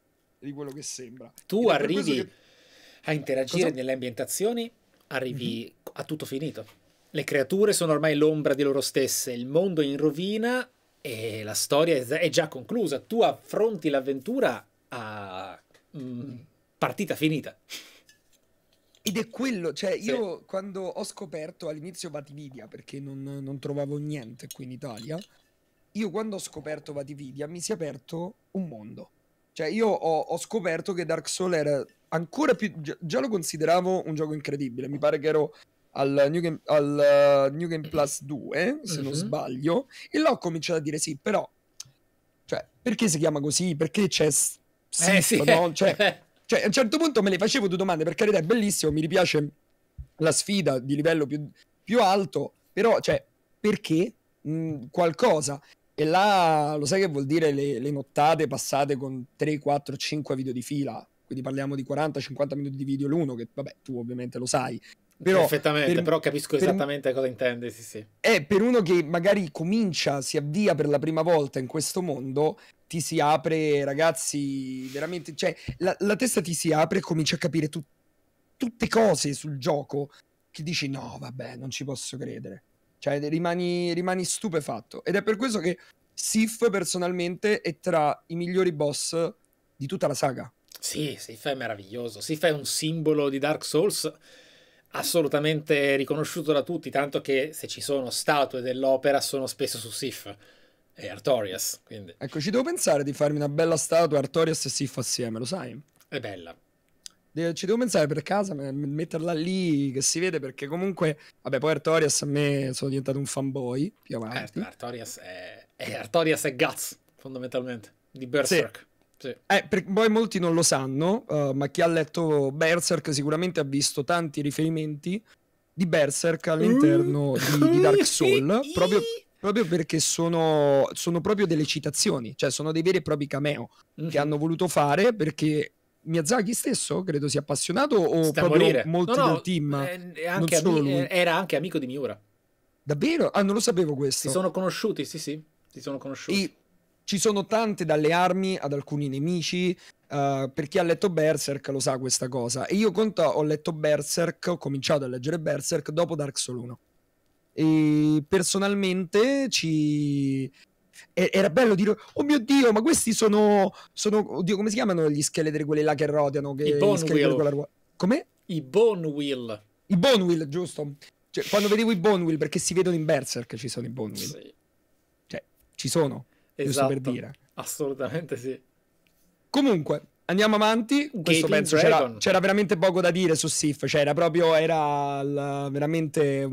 B: di quello che sembra. Tu Ed arrivi
A: a interagire Cosa? nelle ambientazioni, arrivi mm-hmm. a tutto finito. Le creature sono ormai l'ombra di loro stesse, il mondo è in rovina e la storia è già conclusa. Tu affronti l'avventura a mm, partita finita.
B: Ed è quello, cioè io sì. quando ho scoperto all'inizio Vatividia, perché non, non, trovavo niente qui in Italia, io quando ho scoperto Vatividia mi si è aperto un mondo. Cioè io ho, ho scoperto che Dark Souls era ancora più. Già lo consideravo un gioco incredibile. Mi pare che ero al New Game, al eh, New Game Plus 2, se uh-huh. non mhm. sbaglio, e là ho cominciato a dire sì, però. Cioè, perché si chiama così? Perché c'è. S- eh, sì, no? cioè, cioè, a un certo punto me le facevo due domande, per carità, è bellissimo, mi ripiace la sfida di livello più, più alto, però, cioè, perché? Mh, mm, qualcosa. E là lo sai che vuol dire le, le nottate passate con 3, 4, 5 video di fila quindi parliamo di 40-50 minuti di video l'uno, che vabbè tu ovviamente lo sai. Però, Perfettamente, per, però capisco per, esattamente
A: cosa intendi, sì, sì.
B: È eh, per uno che magari comincia, si avvia per la prima volta in questo mondo, ti si apre, ragazzi, veramente, cioè la, la testa ti si apre e comincia a capire tu, tutte cose sul gioco che dici no, vabbè, non ci posso credere. Cioè rimani, rimani stupefatto. Ed è per questo che Sif personalmente è tra i migliori boss di tutta la saga. Sì,
A: Seifa è meraviglioso. Seifa è un simbolo di Dark Souls assolutamente riconosciuto da tutti, tanto che se ci sono statue dell'opera sono spesso su Sif e Artorias. Quindi.
B: Ecco, ci devo pensare di farmi una bella statua Artorias e Sif assieme, lo sai? È bella. Ci devo pensare per casa, metterla lì che si vede perché comunque, vabbè, poi Artorias a me sono diventato un fanboy più avanti. Art certo,
A: Artorias è, è Artorias è Guts, fondamentalmente, di Berserk. Sì. Sì.
B: Eh, per, poi molti non lo sanno, uh, ma chi ha letto Berserk sicuramente ha visto tanti riferimenti di Berserk all'interno mm. di, di, Dark Souls, proprio, proprio, perché sono, sono, proprio delle citazioni, cioè sono dei veri e propri cameo mm-hmm. che mhm. hanno voluto fare perché Miyazaki stesso credo sia appassionato o Sta proprio morire. molti no, no, del team. Eh, anche ami- eh,
A: era anche amico di Miura.
B: Davvero? Ah, non lo sapevo questo. Si sono conosciuti, sì sì, si sono conosciuti. E ci sono tante dalle armi ad alcuni nemici. Uh, per chi ha letto Berserk lo sa questa cosa. E io conto ho letto Berserk, ho cominciato a leggere Berserk dopo Dark Souls 1. E personalmente ci... era bello dire, oh mio Dio, ma questi sono... sono... Oddio, come si chiamano gli scheletri quelli là che roteano? Che... I Bone Wheel. Come? I Bone Wheel. I Bone Wheel, giusto. Cioè, quando vedevo i Bone Wheel, perché si vedono in Berserk, ci sono i Bone Wheel. Sì. Cioè, ci sono Esatto. per dire. Assolutamente sì. Comunque, andiamo avanti. Questo Gatling penso c'era, c'era, veramente poco da dire su Sif. Cioè, era proprio era la, veramente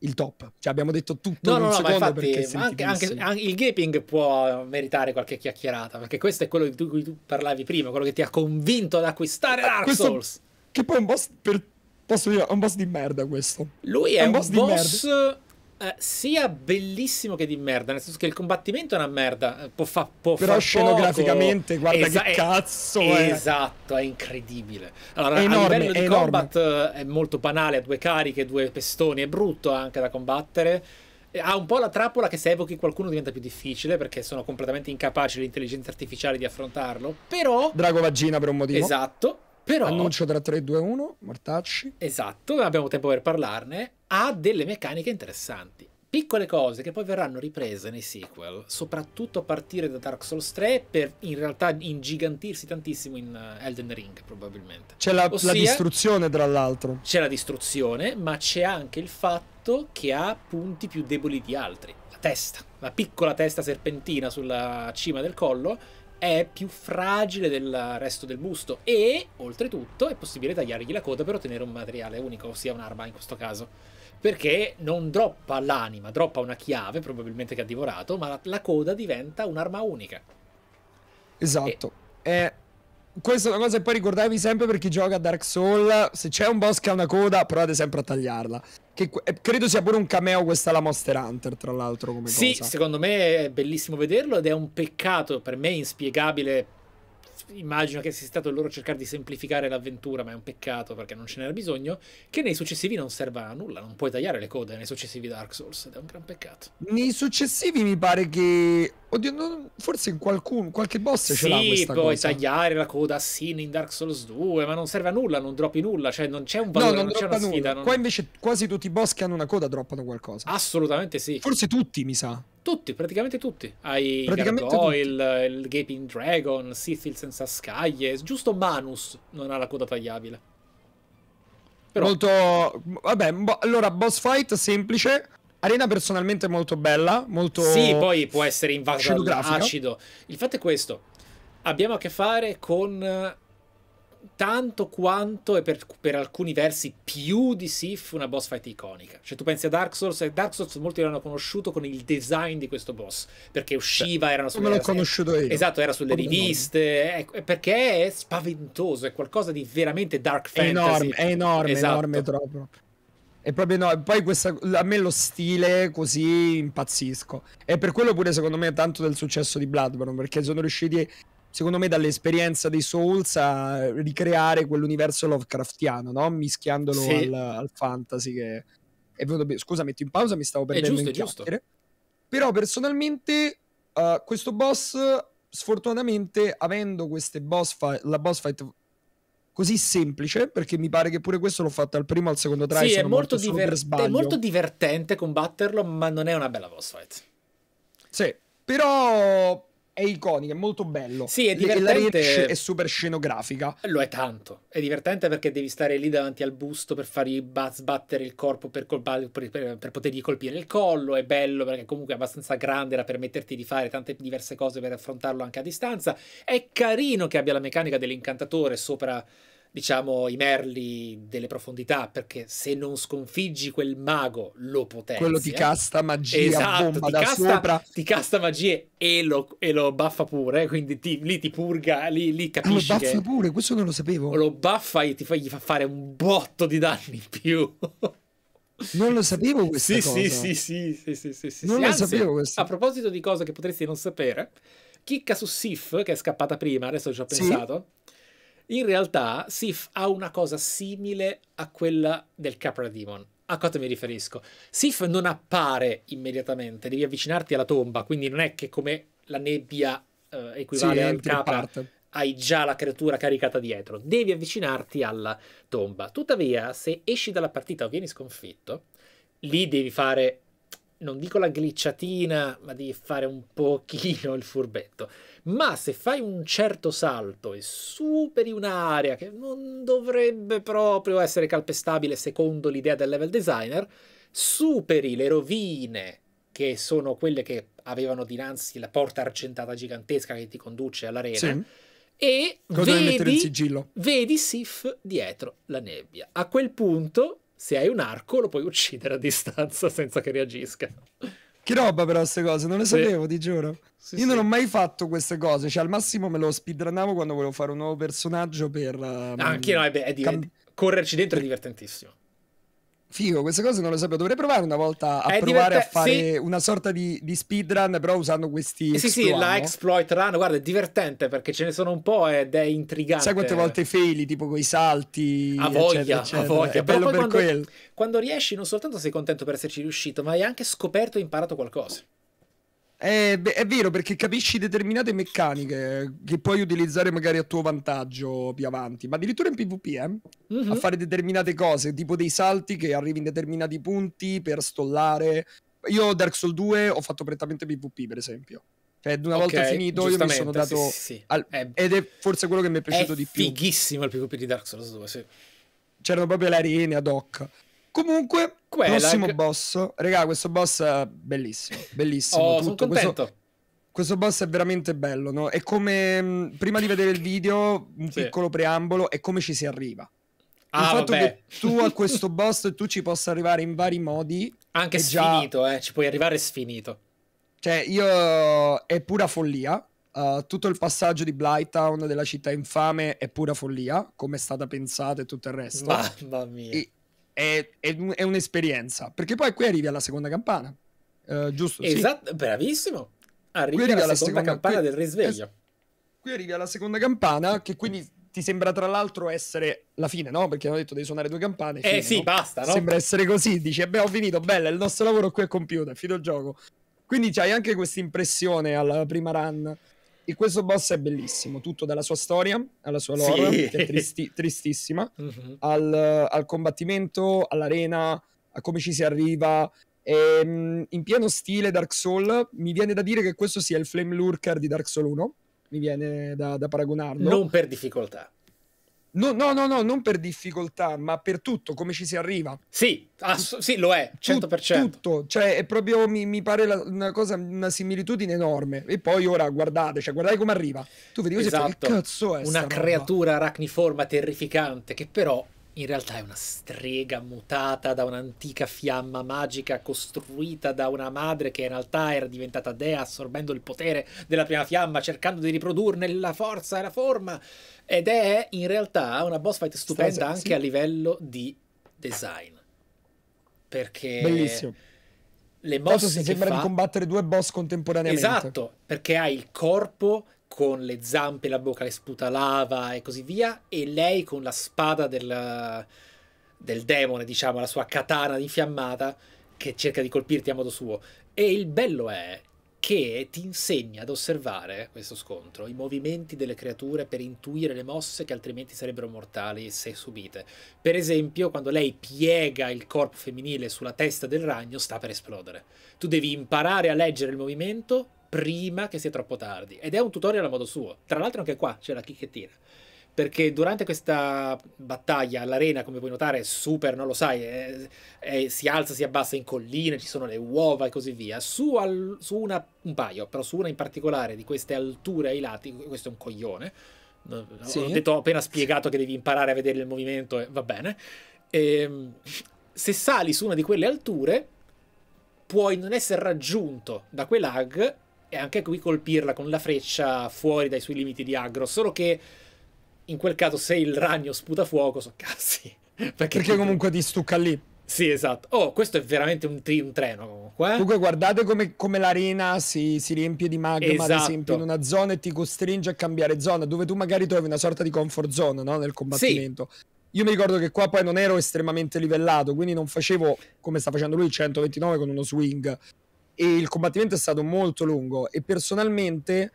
B: il top. Cioè, abbiamo detto tutto no, in no, un no, secondo infatti, perché anche, anche,
A: anche, il gaping può meritare qualche chiacchierata. Perché questo è quello di cui tu parlavi prima, quello che ti ha convinto ad acquistare eh, Dark questo, Souls.
B: Che poi è un boss per, Posso dire, è un boss di merda questo. Lui è, è un boss, boss di
A: merda eh, sia bellissimo che di merda, nel senso che il combattimento è una merda, eh, può, fa, può Però scenograficamente, poco. guarda Esa che eh, cazzo è, è. Esatto, è incredibile. Allora, è enorme, a livello di combat enorme. è molto banale, ha due cariche, due pestoni, è brutto anche da combattere. Ha un po' la trappola che se evochi qualcuno diventa più difficile perché sono completamente incapaci le intelligenze artificiali di affrontarlo,
B: però... Drago vagina per un motivo. Esatto, però, Annuncio tra 3, 2, 1, Mortacci. Esatto, abbiamo tempo
A: per parlarne. Ha delle meccaniche interessanti. Piccole cose che poi verranno riprese nei sequel, soprattutto a partire da Dark Souls 3, per in realtà ingigantirsi tantissimo in eh, Elden Ring, probabilmente.
B: C'è la, Ossia, la distruzione, tra l'altro. C'è
A: la distruzione, ma c'è anche il fatto che ha punti più deboli di altri. La testa, la piccola testa serpentina sulla cima del collo, è più fragile del resto del busto e, oltretutto, è possibile tagliargli la coda per ottenere un materiale unico, ossia un'arma in questo caso. Perché non droppa l'anima, droppa una chiave, probabilmente che ha divorato, ma la, la coda diventa un'arma unica.
B: Esatto. E... È questa è una cosa che poi ricordavi sempre per chi gioca a Dark Souls. Se c'è un boss che ha una coda, provate sempre a tagliarla. Che, eh, credo sia pure un cameo questa la Monster Hunter, tra l'altro. sì, cosa.
A: secondo me è bellissimo vederlo ed è un peccato per me inspiegabile immagino che sia stato loro cercare di semplificare l'avventura, ma è un peccato perché non ce n'era bisogno, che nei successivi non serva a nulla, non puoi tagliare le code nei successivi Dark Souls, ed è un gran peccato.
B: Nei successivi mi pare che... Oddio, non... forse in qualcun... qualche boss sì, ce l'ha questa puoi cosa.
A: tagliare la coda a Sin in Dark Souls 2, ma non serve a nulla, non droppi nulla, cioè non c'è un valore, no, non, non c'è una nulla. sfida. Non... Qua
B: invece quasi tutti i boss che hanno una coda droppano qualcosa. Assolutamente sì. Forse tutti, mi sa. Tutti,
A: praticamente tutti. Hai praticamente Gargoyle, tutti. il Gaping Dragon, Sithil senza scaglie, giusto Manus non ha la coda tagliabile.
B: Però... Molto... Vabbè, bo allora, boss fight semplice. Arena personalmente molto bella, molto... Sì, poi
A: può essere invasa acido. Il fatto è questo. Abbiamo a che fare con tanto quanto e per, per, alcuni versi più di Sif una boss fight iconica. Cioè tu pensi a Dark Souls e Dark Souls molti l'hanno conosciuto con il design di questo boss, perché usciva, cioè, erano sulle, conosciuto io. esatto, era sulle riviste, è, ecco, perché è spaventoso, è qualcosa di veramente dark
B: fantasy. È enorme, è enorme, esatto. enorme proprio. E proprio no, poi questa, a me lo stile così impazzisco. E per quello pure secondo me tanto del successo di Bloodborne, perché sono riusciti secondo me, dall'esperienza dei Souls a ricreare quell'universo Lovecraftiano, no? mischiandolo sì. al, al, fantasy. Che è venuto be- Scusa, metto in pausa, mi stavo perdendo giusto, in è Però personalmente, uh, questo boss, sfortunatamente, avendo queste boss fight, la boss fight così semplice perché mi pare che pure questo l'ho fatto al primo al secondo try sì, è molto, divert- è molto
A: divertente combatterlo ma non è una bella boss fight
B: sì però è iconica, è molto bello. Sì, è divertente. La è super scenografica.
A: Lo è tanto. È divertente perché devi stare lì davanti al busto per fargli sbattere il corpo per, colpa, per, per, potergli colpire il collo. È bello perché comunque è abbastanza grande da permetterti di fare tante diverse cose per affrontarlo anche a distanza. È carino che abbia la meccanica dell'incantatore sopra diciamo, i merli delle profondità, perché se non sconfiggi quel mago lo potenzi. Quello ti eh. casta
B: magia, esatto, bomba ti da casta, sopra.
A: Ti casta magie e lo, e lo baffa pure, quindi ti, lì ti purga, lì, lì capisci Lo baffa
B: pure, questo non lo sapevo. Lo
A: baffa e fa, gli fa fare un botto di danni in più.
B: Non lo sapevo questa sì, cosa. Sì, sì, sì, sì, sì, sì, sì. Non sì. lo Anzi, sapevo questo.
A: A proposito di cose che potresti non sapere, chicca su Sif, che è scappata prima, adesso ci ho pensato. Sì? In realtà Sif ha una cosa simile a quella del Capra Demon. A cosa mi riferisco? Sif non appare immediatamente, devi avvicinarti alla tomba, quindi non è che come la nebbia eh, equivale sì, al Capra parte. hai già la creatura caricata dietro, devi avvicinarti alla tomba. Tuttavia, se esci dalla partita o vieni sconfitto, lì devi fare non dico la glitchatina, ma devi fare un pochino il furbetto. Ma se fai un certo salto e superi un'area che non dovrebbe proprio essere calpestabile secondo l'idea del level designer, superi le rovine che sono quelle che avevano dinanzi la porta argentata gigantesca che ti conduce all'arena. Sì. E Cosa vedi, vedi Sif dietro la nebbia. A quel punto se hai un arco lo puoi uccidere a distanza senza che reagisca.
B: Che roba però queste cose, non le sì. sapevo, ti giuro. Sì, Io sì. non ho mai fatto queste cose, cioè al massimo me lo speedrunavo quando volevo fare un nuovo personaggio per... Uh, ehm, no, no, è, è divent- correrci dentro è divertentissimo. Figo, queste cose non le sapevo, dovrei provare una volta a è provare diverte- a fare sì. una sorta di, di, speedrun però usando questi... Eh sì, sì, la
A: exploit run, guarda, è divertente perché ce ne sono un po' ed è intrigante. Sai quante volte faili, tipo con
B: salti, a voglia, eccetera, eccetera. A voglia. È bello per quando, quello.
A: Quando riesci non soltanto sei contento per esserci
B: riuscito, ma hai anche scoperto e imparato qualcosa. È, eh, è, vero perché capisci determinate meccaniche che puoi utilizzare magari a tuo vantaggio più avanti, ma addirittura in PvP, eh? Uh-huh. A fare determinate cose, tipo dei salti che arrivi in determinati punti per stollare. Io Dark Souls 2 ho fatto prettamente PvP, per esempio. Cioè, una okay, volta finito, io mi sono dato. Sì, sì, sì. Al... È... Eh, ed è forse quello che mi è piaciuto è di più. Fighissimo il PvP di Dark Souls 2, sì. C'erano proprio le arene ad hoc. Comunque, Quelag. prossimo boss. Regà, questo boss è bellissimo. Bellissimo. Oh, sono contento. Questo, questo, boss è veramente bello, no? È come, mm, prima di vedere il video, un sì. piccolo preambolo, è come ci si arriva. Ah, il fatto vabbè. che tu a questo boss tu ci possa arrivare in vari modi. Anche sfinito,
A: già... eh, ci puoi arrivare sfinito.
B: Cioè, io... è pura follia. Uh, tutto il passaggio di Blighttown della città infame è pura follia, come è stata pensata e tutto il resto. Mamma mia. E è, è, è un'esperienza. Perché poi qui arrivi alla seconda campana, uh, giusto? Esatto, sì. bravissimo. Arrivi, arrivi alla, seconda, seconda campana qui, del risveglio. Es- qui arrivi alla seconda campana, che quindi ti sembra tra l'altro essere la fine, no? Perché hanno detto devi suonare due campane. Eh, fine, eh sì, no? basta, no? Sembra essere così, dici ho finito, bella, il nostro lavoro qui è compiuto, è finito il gioco. Quindi c'hai anche questa impressione alla prima run e questo boss è bellissimo, tutto dalla sua storia, alla sua lore, sì. che è tristi- tristissima, uh-huh. al, al, combattimento, all'arena, a come ci si arriva. E, ehm, in pieno stile Dark Souls, mi viene da dire che questo sia il Flame Lurker di Dark Souls 1, mi viene da, da paragonarlo. Non per difficoltà. No, no, no, no, non per difficoltà, ma per tutto, come ci si arriva. Sì, ass- sì lo è, 100%. Tut- tutto, cioè è proprio, mi, mi pare la, una cosa, una similitudine enorme. E poi ora guardate, cioè guardate come arriva. Tu vedi così, esatto. che cazzo è Una creatura
A: roba? aracniforma terrificante che però in realtà è una strega mutata da un'antica fiamma magica costruita da una madre che in realtà era diventata dea assorbendo il potere della prima fiamma, cercando di riprodurne la forza e la forma. Ed è in realtà una boss fight stupenda Stesa, anche sì. a livello di design. Perché... Bellissimo le mosse Tanto si sembra fa... di
B: combattere due boss contemporaneamente. Esatto,
A: perché hai il corpo con le zampe e la bocca che sputa lava e così via, e lei con la spada del, del demone, diciamo, la sua katana infiammata, che cerca di colpirti a modo suo. E il bello è che ti insegna ad osservare questo scontro, i movimenti delle creature per intuire le mosse che altrimenti sarebbero mortali se subite. Per esempio, quando lei piega il corpo femminile sulla testa del ragno, sta per esplodere. Tu devi imparare a leggere il movimento prima che sia troppo tardi. Ed è un tutorial a modo suo. Tra l'altro anche qua c'è la chicchettina. Perché durante questa battaglia l'arena, come puoi notare, è super, non lo sai, è, è, si alza, si abbassa in colline, ci sono le uova e così via. Su, al, su una, un paio, però su una in particolare di queste alture ai lati, questo è un coglione, sì. ho, detto, ho appena spiegato che devi imparare a vedere il movimento, e va bene. E, ehm, se sali su una di quelle alture, puoi non essere raggiunto da quell'ag e anche qui colpirla con la freccia fuori dai suoi limiti di aggro, solo che in quel caso se il ragno sputa fuoco, so cazzi.
B: Perché, perché comunque ti stucca lì. Sì,
A: esatto. Oh, questo è veramente un, tri- un treno
B: comunque. Eh? Dunque, guardate come, come l'arena si, si, riempie di magma, esatto. ad esempio, in una zona e ti costringe a cambiare zona, dove tu magari trovi una sorta di comfort zone no? nel combattimento. Sì. Io mi ricordo che qua poi non ero estremamente livellato, quindi non facevo come sta facendo lui il 129 con uno swing e il combattimento è stato molto lungo e personalmente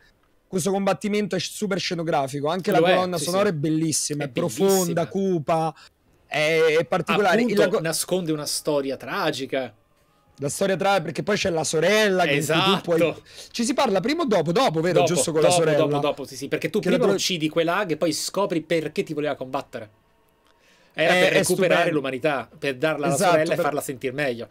B: questo combattimento è super scenografico, anche Lo la colonna sì, sonora sì. è bellissima, è, è profonda, cupa, è, è particolare. Appunto, co- nasconde una storia tragica. La storia tra perché poi c'è la sorella che esatto. Puoi... ci si parla prima o dopo, dopo, vero? Dopo, Giusto con dopo, la sorella. Dopo, dopo, sì, sì, perché tu che prima però...
A: uccidi quella e poi scopri perché ti voleva combattere. Era è, per recuperare l'umanità, per darla alla esatto, sorella per... e farla sentire meglio.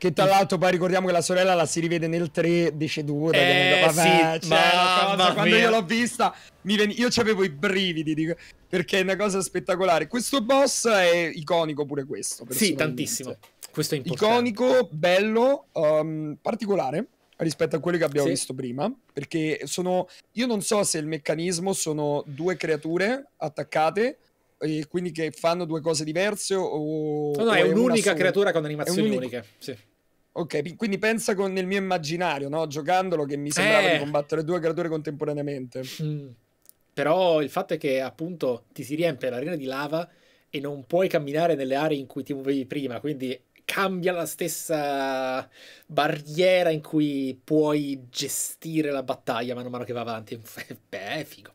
B: Che tra l'altro poi ricordiamo che la sorella la si rivede nel 3 deceduta. Eh, vabbè, sì, cioè, ma, cosa, quando io l'ho vista, ven... io avevo i brividi, dico, perché è una cosa spettacolare. Questo boss è iconico pure questo. Sì, tantissimo. Questo è importante. Iconico, bello, um, particolare rispetto a quelli che abbiamo sì. visto prima. Perché sono. Io non so se il meccanismo sono due creature attaccate. E quindi che fanno due cose diverse o. No, no, o è un'unica creatura con animazioni un uniche. Sì. Ok, quindi pensa con il mio immaginario, no? giocandolo, che mi sembrava eh. di combattere due creature contemporaneamente. Mm. Però il fatto è che appunto ti si riempie l'arena di lava
A: e non puoi camminare nelle aree in cui ti muovevi prima, quindi cambia la stessa barriera in cui puoi gestire la battaglia man mano che va
B: avanti. Beh, è figo.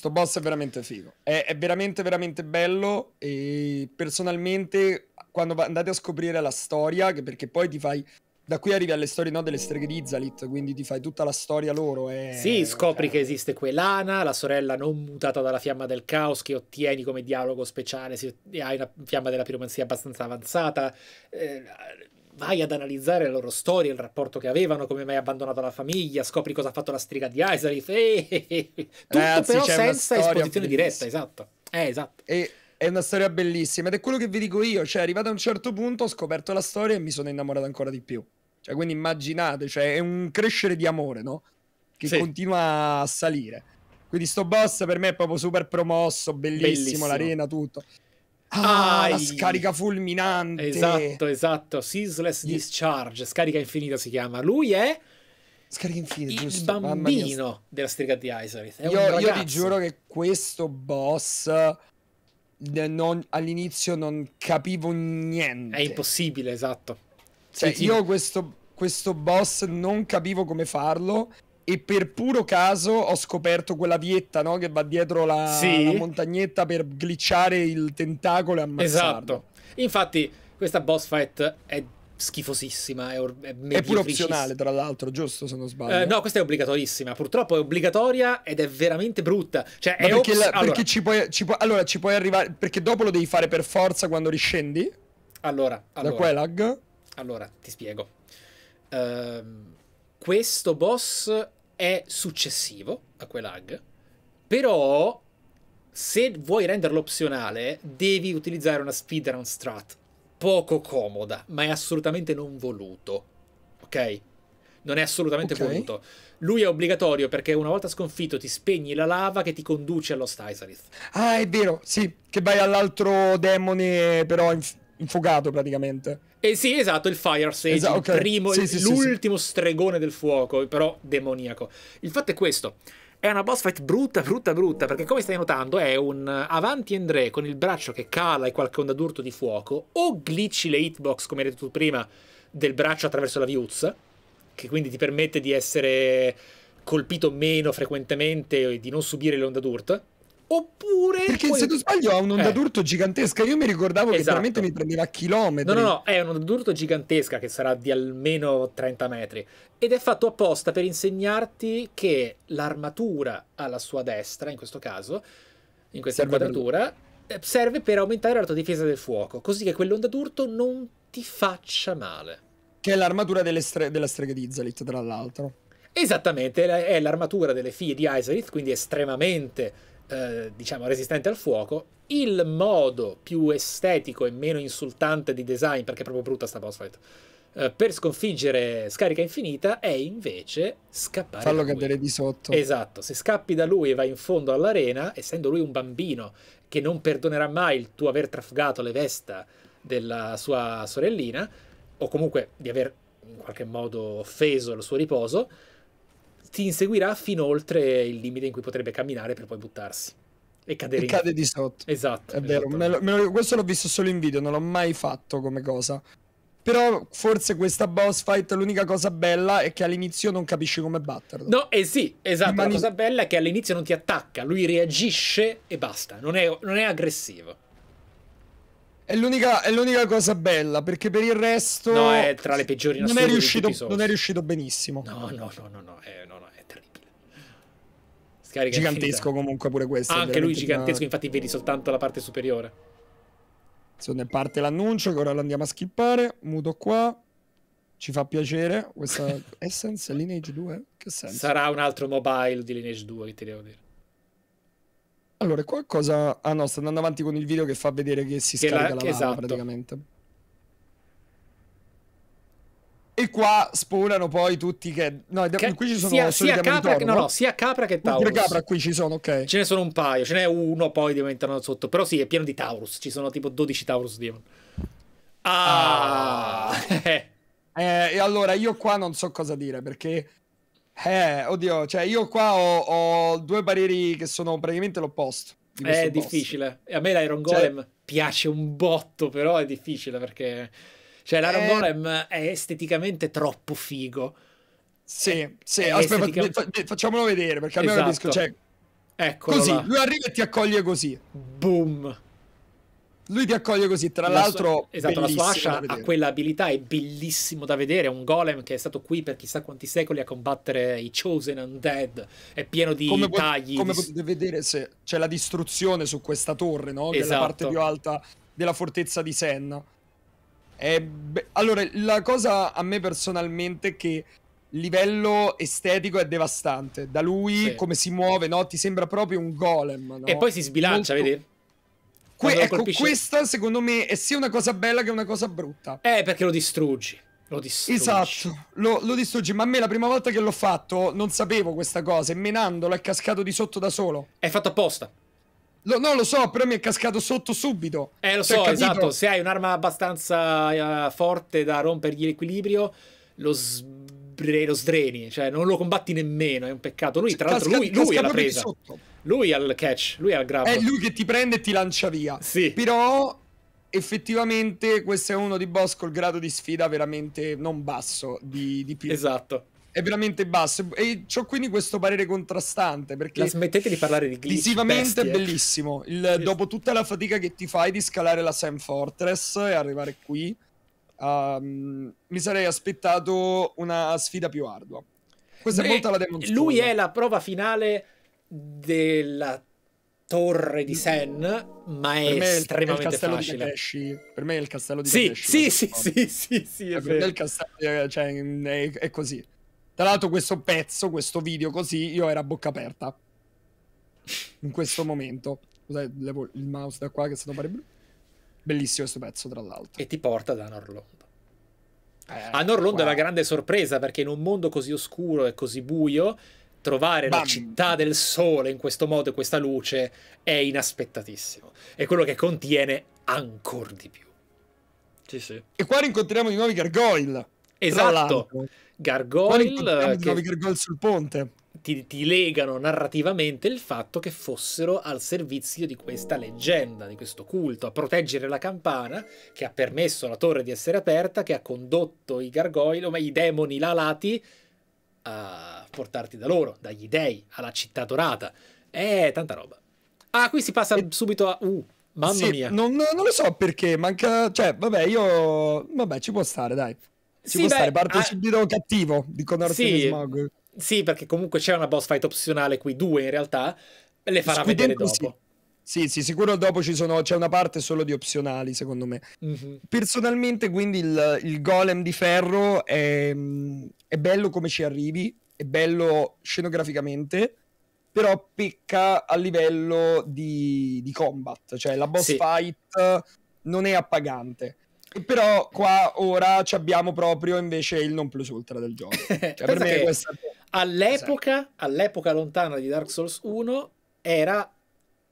B: Sto boss è veramente figo. È, è, veramente, veramente bello. E personalmente, quando andate a scoprire la storia, che perché poi ti fai. Da qui arrivi alle storie no, delle streghe di Izzalit, quindi ti fai tutta la storia loro. E... Sì,
A: scopri cioè che esiste quell'Ana, la sorella non mutata dalla fiamma del caos, che ottieni come dialogo speciale se hai una fiamma della piromanzia abbastanza avanzata. Eh, vai ad analizzare le loro storie, il rapporto che avevano, come mai abbandonato la famiglia, scopri cosa ha fatto la striga di Isolith,
B: e... Eh eh, eh, eh, tutto Ragazzi, però senza esposizione diretta, esatto. Eh, esatto. E... È una storia bellissima ed è quello che vi dico io, cioè arrivato a un certo punto ho scoperto la storia e mi sono innamorato ancora di più. Cioè, quindi immaginate, cioè, è un crescere di amore, no? Che sì. continua a salire. Quindi sto boss per me è proprio super promosso, bellissimo, bellissimo. l'arena, tutto.
A: Ah, Ai. la scarica fulminante. Esatto, esatto. Ceaseless yeah. Discharge, scarica infinita si chiama. Lui è Scarica infinita, giusto. il bambino della striga di Isolith. Io, io ti giuro
B: che questo boss eh, non, all'inizio non capivo niente. È impossibile, esatto. Cioè, sì, sì. io questo, questo boss non capivo come farlo e per puro caso ho scoperto quella vietta no? che va dietro la, sì. la montagnetta per glitchare il tentacolo e ammazzarlo. Esatto.
A: Infatti, questa boss fight è schifosissima.
B: È, or- è, è pure opzionale, tra l'altro, giusto? Se non sbaglio, eh,
A: no, questa è obbligatorissima. Purtroppo è obbligatoria ed è veramente brutta. Cioè, è perché, la, allora. perché
B: ci, puoi, ci puoi, allora, ci puoi arrivare. Perché dopo lo devi fare per forza quando riscendi? Allora, allora da Quelag? Allora, ti spiego.
A: Uh, questo boss è successivo a quell'hug, però se vuoi renderlo opzionale devi utilizzare una speedrun strat poco comoda, ma è assolutamente non voluto, ok? Non è assolutamente okay. voluto. Lui è obbligatorio perché una volta sconfitto ti spegni la lava che ti conduce allo Stisalith.
B: Ah, è vero, sì, che vai all'altro demone però inf- infocato praticamente.
A: Eh sì, esatto, il Fire Sage, Esa- okay. primo, sì, sì, l'ultimo sì, stregone del fuoco, però demoniaco. Il fatto è questo. È una boss fight brutta, brutta, brutta, perché come stai notando è un avanti and re con il braccio che cala e qualche onda d'urto di fuoco, o glitchi le hitbox, come hai detto tu prima, del braccio attraverso la viuzza, che quindi ti permette di essere colpito meno frequentemente e di non subire le onda d'urto,
B: Oppure. Perché poi... se non sbaglio ha un'onda eh. d'urto gigantesca. Io mi ricordavo esatto. che veramente mi prendeva chilometri. No, no, no,
A: è un'onda d'urto gigantesca che sarà di almeno 30 metri. Ed è fatto apposta per insegnarti che l'armatura alla sua destra, in questo caso, in questa serve inquadratura, per... Eh, serve per aumentare la tua difesa del fuoco. Così che quell'onda d'urto non ti faccia male. Che è l'armatura stre... della strega di Izalith tra l'altro. Esattamente, è l'armatura delle figlie di Izzalit, quindi estremamente eh, diciamo resistente al fuoco il modo più estetico e meno insultante di design perché è proprio brutta sta boss fight eh, per sconfiggere Scarica Infinita è invece scappare Fallo cadere
B: di sotto. Esatto,
A: se scappi da lui e vai in fondo all'arena, essendo lui un bambino che non perdonerà mai il tuo aver trafugato le vesta della sua sorellina, o comunque di aver in qualche modo offeso il suo riposo, ti inseguirà fino oltre il limite in cui potrebbe camminare per poi buttarsi. E cadere e in... cade
B: di sotto. Esatto. È vero, esatto. me lo, me lo, questo l'ho visto solo in video, non l'ho mai fatto come cosa. Però forse questa boss fight l'unica cosa bella è che all'inizio non capisci come batterlo.
A: No, eh sì, esatto. Mani... La cosa bella è che all'inizio non ti attacca, lui reagisce e basta, non è, non è aggressivo.
B: È l'unica, è l'unica, cosa bella, perché per il resto... No, è tra le peggiori Non è riuscito, non è riuscito benissimo. No, no,
A: no, no, no, eh, no Scarica gigantesco infinita. comunque pure questo. Ah, anche lui gigantesco, una... infatti vedi soltanto la parte superiore.
B: Insomma, parte l'annuncio che ora lo andiamo a skippare. Muto qua. Ci fa piacere questa Essence Lineage 2. Che senso? Sarà
A: un altro mobile di Lineage 2 che ti devo dire.
B: Allora, qua cosa... Ah no, sta andando avanti con il video che fa vedere che si che scarica la, la esatto. praticamente. E qua spawnano poi tutti che... No, che qui ci sono sia, sia capra, che, no, no, sia capra che Taurus. Pure capra qui ci sono, ok.
A: Ce ne sono un paio, ce n'è uno poi diventano sotto. Però sì, è pieno di Taurus, ci sono tipo 12 Taurus Demon.
B: Ah! ah. eh, e allora io qua non so cosa dire perché... Eh, oddio, cioè io qua ho, ho due pareri che sono praticamente l'opposto. Di è difficile.
A: Boss. A me l'Iron cioè Golem cioè... piace un botto, però è difficile perché... Cioè, L'Aaron eh, è... Golem è
B: esteticamente troppo figo. Sì, sì, aspetta, esteticamente... facciamolo vedere perché almeno esatto. capisco. Cioè, Eccolo così, là. lui arriva e ti accoglie così. Boom. Lui ti accoglie così, tra l'altro. La esatto, la sua ascia ha
A: quell'abilità, è bellissimo da vedere. È un golem che è stato qui per chissà quanti secoli a combattere i Chosen Undead. È pieno
B: di come tagli. Come di... potete vedere, se c'è la distruzione su questa torre, no? Esatto. Che è la parte esatto. più alta della fortezza di Senna. Eh, beh, allora, la cosa a me personalmente è che livello estetico è devastante. Da lui, sì. come si muove, no? Ti sembra proprio un golem. No? E poi
A: si sbilancia, Molto... vedi?
B: Que- ecco, questa secondo me è sia una cosa bella che una cosa brutta. Eh, perché lo distruggi. Lo distruggi. Esatto, lo, lo, distruggi. Ma a me la prima volta che l'ho fatto non sapevo questa cosa e menandolo è cascato di sotto da solo. È fatto apposta. Lo, non lo so, però mi è cascato sotto subito. Eh, lo cioè, so, capito? esatto. Se
A: hai un'arma abbastanza uh, forte da rompergli l'equilibrio, lo, sbre- lo sdreni, cioè non lo combatti nemmeno. È un peccato. Lui, tra l'altro, lui, lui ha la presa. Lui ha il catch, lui ha il grab. È lui
B: che ti prende e ti lancia via. Sì. Però effettivamente questo è uno di boss col grado di sfida veramente non basso di, di più. Esatto è veramente basso. E ho quindi questo parere contrastante. Perché la smettete di parlare di glitch. Visivamente bestie. è bellissimo. Il, sì. Dopo tutta la fatica che ti fai di scalare la Sam Fortress e arrivare qui, um, mi sarei aspettato una sfida più ardua. Questa Beh, volta la demonstrazione. Lui è la prova finale della torre di Sen, ma è, è estremamente è facile. per me è il castello di sì, Takeshi. Sì, sì, sì, sì, eh, sì, è, è vero. Il castello, eh, cioè, è, è così. Tra l'altro questo pezzo, questo video così, io era a bocca aperta. In questo momento. Scusate, levo il mouse da qua che se no pare blu. Bellissimo questo pezzo, tra l'altro. E ti porta da Norlondo.
C: Eh, a
A: Norlondo wow. è una grande sorpresa perché in un mondo così oscuro e così buio trovare Bam. la città del sole in questo modo e questa luce è inaspettatissimo. È quello che contiene ancora di più. Sì, sì.
B: E qua rincontriamo di nuovo i Gargoyle.
A: Esatto gargoyle che... gargoyle
B: sul ponte ti,
A: ti, legano narrativamente il fatto che fossero al servizio di questa leggenda, di questo culto, a proteggere la campana che ha permesso alla torre di essere aperta, che ha condotto i gargoyle, o meglio i demoni lalati, a portarti da loro, dagli dei, alla città dorata. Eh, tanta roba. Ah, qui si passa e... subito a... Uh, mamma sì, mia.
B: Non, non lo so perché, manca... Cioè, vabbè, io... Vabbè, ci può stare, dai. Ci sì, può beh, stare Bartolomeo ah, cattivo, dicono Arsene sì, Smog.
A: Sì, perché comunque c'è una boss fight opzionale
B: qui, due in realtà, le farà Scudendo vedere dopo. Sì. Sì, sì, sicuro dopo sono, c'è una parte solo di opzionali, secondo me. Mm-hmm. Personalmente, quindi, il, il, golem di ferro è, è, bello come ci arrivi, è bello scenograficamente, però pecca a livello di, di combat. Cioè, la boss sì. fight non è appagante. Però qua ora abbiamo proprio invece il non plus ultra del gioco. Cioè, per me questa... all'epoca, sì. all'epoca lontana
A: di Dark Souls 1 era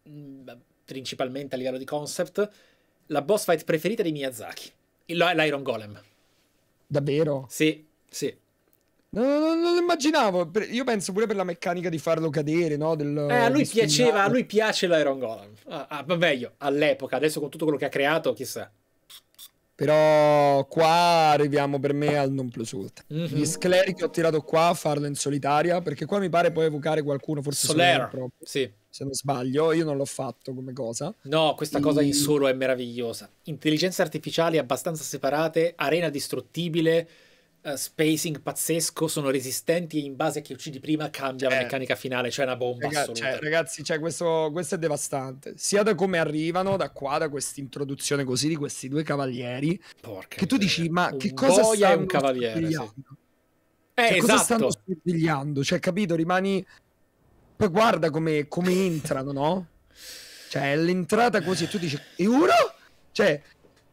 A: mm, principalmente a livello di concept la boss fight preferita di Miyazaki, l'Iron Golem.
B: Davvero? Sì, sì. No, no, no, non lo immaginavo. Io penso pure per la meccanica di farlo cadere, no? Del, eh, a lui, piaceva, a lui piace l'Iron Golem.
A: Ah, ah, meglio, all'epoca, adesso con tutto quello che ha creato, chissà.
B: Però qua arriviamo per me al non plus ultra. Mm-hmm. Gli scleri che ho tirato qua a farlo in solitaria, perché qua mi pare puoi evocare qualcuno, forse Solera, Solera sì. se non sbaglio. Io non l'ho fatto come cosa. No, questa e... cosa in mm. solo
A: è meravigliosa. Intelligenze artificiali abbastanza separate, arena distruttibile, eh, spacing pazzesco, sono resistenti e in base a chi uccidi prima cambia eh, la meccanica finale, cioè una
B: bomba raga, assoluta. Cioè, ragazzi, cioè questo, questo, è devastante. Sia da come arrivano, da qua, da questa introduzione così di questi due cavalieri, Porca che tu vera. dici, ma un che cosa stanno è un cavaliere, sì. Eh, cioè, eh, cosa stanno sfigliando? Esatto. Cioè, capito, rimani... Poi guarda come, come entrano, no? Cioè, l'entrata così, tu dici, e uno? Cioè,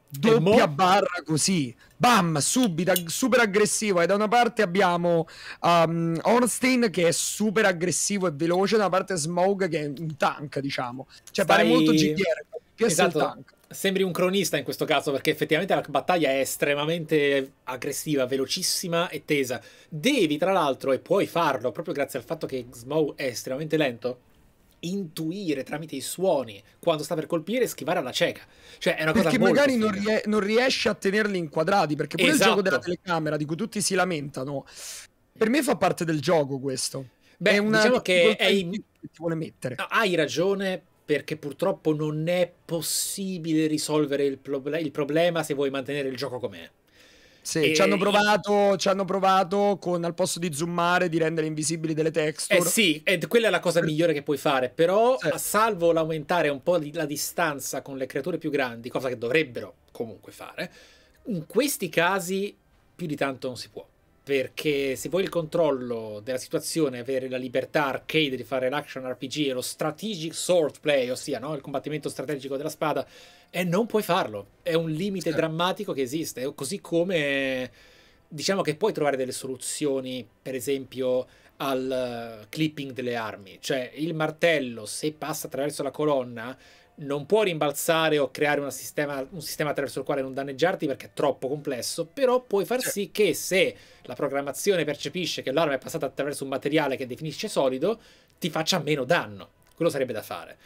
B: doppia mo... barra così. Bam, subito, super aggressivo. E da una parte abbiamo um, Ornstein che è super aggressivo e veloce, da una parte Smoke che è un tank, diciamo. Cioè Stai... pare molto GDR, più esatto. tank.
A: Sembri un cronista in questo caso perché effettivamente la battaglia è estremamente aggressiva, velocissima e tesa. Devi tra l'altro, e puoi farlo proprio grazie al fatto che Smoke è estremamente lento, intuire tramite i suoni quando sta per colpire e schivare alla cieca. Cioè, è una perché cosa magari
B: non, rie- non, riesce a tenerli inquadrati, perché pure esatto. il gioco della esatto. telecamera di cui tutti si lamentano. Per me fa parte del gioco questo. Beh, è una diciamo che è in... che ti vuole mettere. hai ragione perché purtroppo non è possibile
A: risolvere il, proble- il problema se vuoi mantenere il gioco com'è. Sì, e... ci hanno provato,
B: ci hanno provato con al posto di zoomare di rendere invisibili delle eh texture. Eh
A: sì, ed quella è la cosa migliore che puoi fare, però sì. salvo l'aumentare un po' la distanza con le creature più grandi, cosa che dovrebbero comunque fare, in questi casi più di tanto non si può perché se vuoi il controllo della situazione, avere la libertà arcade di fare l'action RPG e lo strategic swordplay, ossia no? il combattimento strategico della spada, e eh, non puoi farlo. È un limite sì. drammatico che esiste, così come diciamo che puoi trovare delle soluzioni, per esempio al clipping delle armi, cioè il martello se passa attraverso la colonna non può rimbalzare o creare sistema, un sistema attraverso il quale non danneggiarti perché è troppo complesso, però puoi far sì che se la programmazione percepisce che l'arma è passata attraverso un materiale che definisce solido, ti faccia meno danno. Quello sarebbe da fare.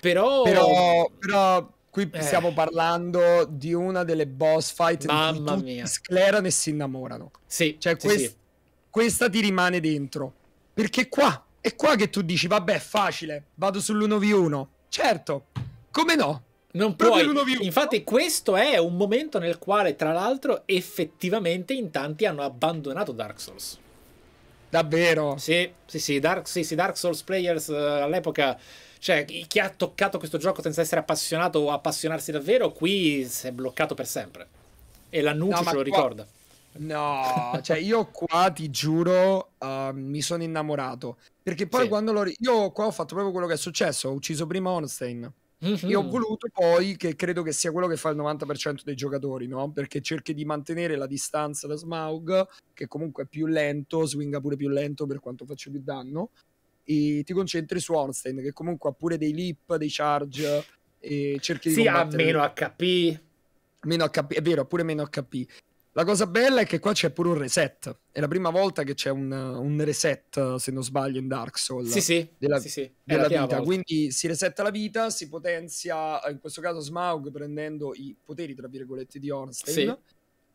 B: Però... però, però qui eh. stiamo parlando di una delle boss fight Mamma di cui mia. sclerano e si innamorano. Sì, cioè, sì, quest sì. questa ti rimane dentro. Perché qua, è qua che tu dici, vabbè, facile, vado sull'1v1 Certo, come no? Non
A: puoi. Infatti, questo è un momento nel quale, tra l'altro, effettivamente in tanti hanno abbandonato Dark Souls. Davvero? Sì, sì, sì, Dark, sì, sì, Dark Souls players uh, all'epoca. Cioè, chi ha toccato questo gioco senza essere appassionato o appassionarsi davvero, qui si è bloccato per sempre. E l'annuncio no, ce lo qua... ricorda.
B: No, cioè io qua ti giuro uh, mi sono innamorato. Perché poi sì. quando l'ho... Io qua ho fatto proprio quello che è successo, ho ucciso prima Onstein. Mm-hmm. E ho voluto poi, che credo che sia quello che fa il 90% dei giocatori, no? Perché cerchi di mantenere la distanza da Smaug, che comunque è più lento, swinga pure più lento per quanto faccio più danno. E ti concentri su Onstein, che comunque ha pure dei leap, dei charge, e cerchi sì, di... Sì, ha meno HP. Meno HP, è vero, ha pure meno HP. La cosa bella è che qua c'è pure un reset. È la prima volta che c'è un, un reset, se non sbaglio, in Dark Souls. Sì, sì. Della, sì, sì. della vita. Volta. Quindi si resetta la vita, si potenzia, eh, in questo caso Smaug, prendendo i poteri, tra virgolette, di Ornstein.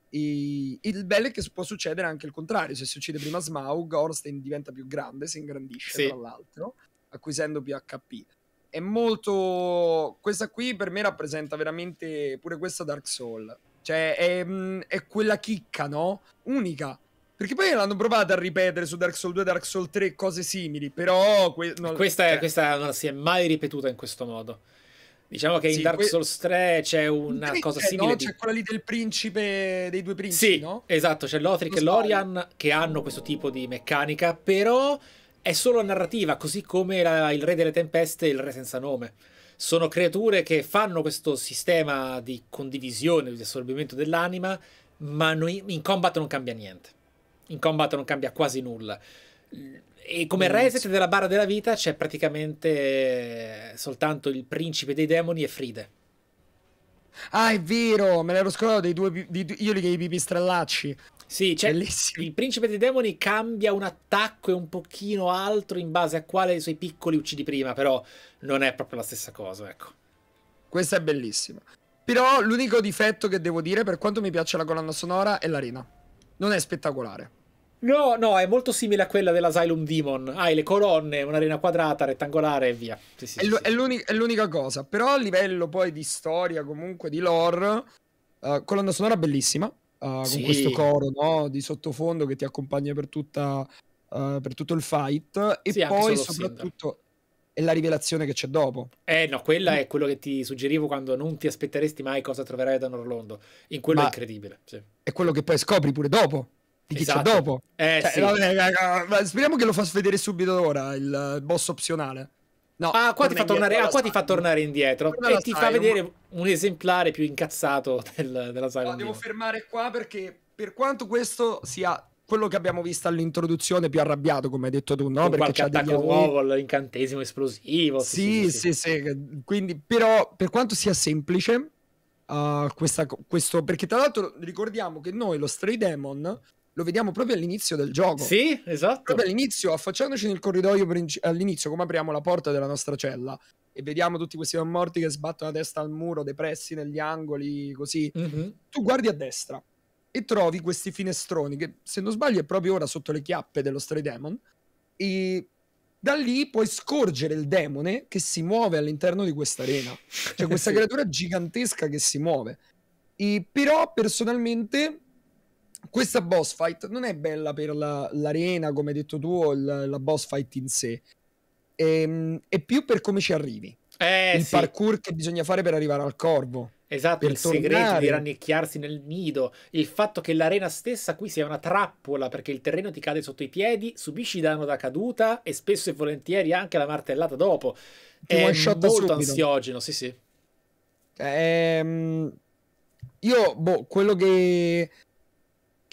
B: Sì. E il bello è che può succedere anche il contrario. Se si uccide prima Smaug, Ornstein diventa più grande, si ingrandisce, tra l'altro, acquisendo più HP è molto. Questa qui per me rappresenta veramente pure questa Dark Souls. Cioè, è, mm, è quella chicca, no? Unica. Perché poi l'hanno provata a ripetere su Dark Souls 2 Dark Souls 3 cose simili, però... Que- non, questa, è, cioè
A: questa, non si è mai ripetuta in questo modo. Diciamo che sì, in Dark que- Souls 3 c'è una c'è, cosa simile. No, di... c'è
B: quella lì del principe, dei due
A: principi, sì, no? esatto, c'è Lothric e Lorian che hanno questo tipo di meccanica, però è solo narrativa, così come la, il Re delle Tempeste e il Re senza nome sono creature che fanno questo sistema di condivisione, di assorbimento dell'anima, ma in combat non cambia niente. In combat non cambia quasi nulla. E come reset della barra della vita c'è praticamente eh, soltanto il principe dei demoni e Fride.
B: Ah, è vero, me l'ero scordato dei due. Di, io li chiamo i pipistrellacci. Sì,
A: cioè, Bellissimo. il principe dei demoni cambia un attacco e un pochino altro in base a quale dei suoi piccoli uccidi prima, però non è proprio la stessa cosa, ecco.
B: Questa è bellissima. Però l'unico difetto che devo dire, per quanto mi piace la colonna sonora, è l'arena. Non è spettacolare.
A: No, no, è molto simile a quella dell'Asylum Demon. Hai le colonne, un'arena quadrata, rettangolare e via. Sì, sì,
B: è, sì, è l'unica cosa. Però a livello poi di storia, comunque di lore, uh, colonna sonora bellissima. Eh, con questo coro no? di sottofondo che ti accompagna per, tutta, uh, per tutto il fight e sì, poi soprattutto è la rivelazione che c'è dopo.
A: Eh no, quella è quello che ti suggerivo quando non ti aspetteresti mai cosa troverai da Norlondo. In quello Ma è incredibile. Sì.
B: È quello che poi scopri pure dopo. Di chi esatto. c'è dopo. Eh, cioè, sì. vabbè, eh, speriamo che lo fa vedere subito ora il boss opzionale.
A: No, ah, qua, ti fa, tornare, ah, qua ti fa, tornare, indietro e ti fa vedere un esemplare più incazzato del, della saga. No, devo
B: fermare qua perché per quanto questo sia quello che abbiamo visto all'introduzione più arrabbiato, come hai detto tu, no? Con perché c'è degli nuovo,
A: l'incantesimo esplosivo. Sì
B: sì sì, sì sì, sì, Quindi, però, per quanto sia semplice, uh, questa, questo... Perché tra l'altro ricordiamo che noi lo Stray Demon lo vediamo proprio all'inizio del gioco. Sì, esatto. Proprio all'inizio, affacciandoci nel corridoio, all'inizio, come apriamo la porta della nostra cella e vediamo tutti questi morti che sbattono la testa al muro, depressi negli angoli, così. Mm-hmm. Tu guardi a destra e trovi questi finestroni che, se non sbaglio, è proprio ora sotto le chiappe dello Stray Demon. E da lì puoi scorgere il demone che si muove all'interno di questa arena. Cioè questa sì. creatura gigantesca che si muove. E però, personalmente, questa boss fight non è bella per la, l'arena, come hai detto tu, o la, la boss fight in sé, è, ehm, è più per come ci arrivi. Eh, il sì. parkour che bisogna fare per arrivare al corvo. Esatto, il tornare. segreto di
A: rannicchiarsi nel nido, il fatto che l'arena stessa qui sia una trappola perché il terreno ti cade sotto i piedi, subisci danno da caduta e spesso e volentieri anche la martellata dopo. Ti è molto subito. ansiogeno, sì sì.
B: Ehm, io, boh, quello che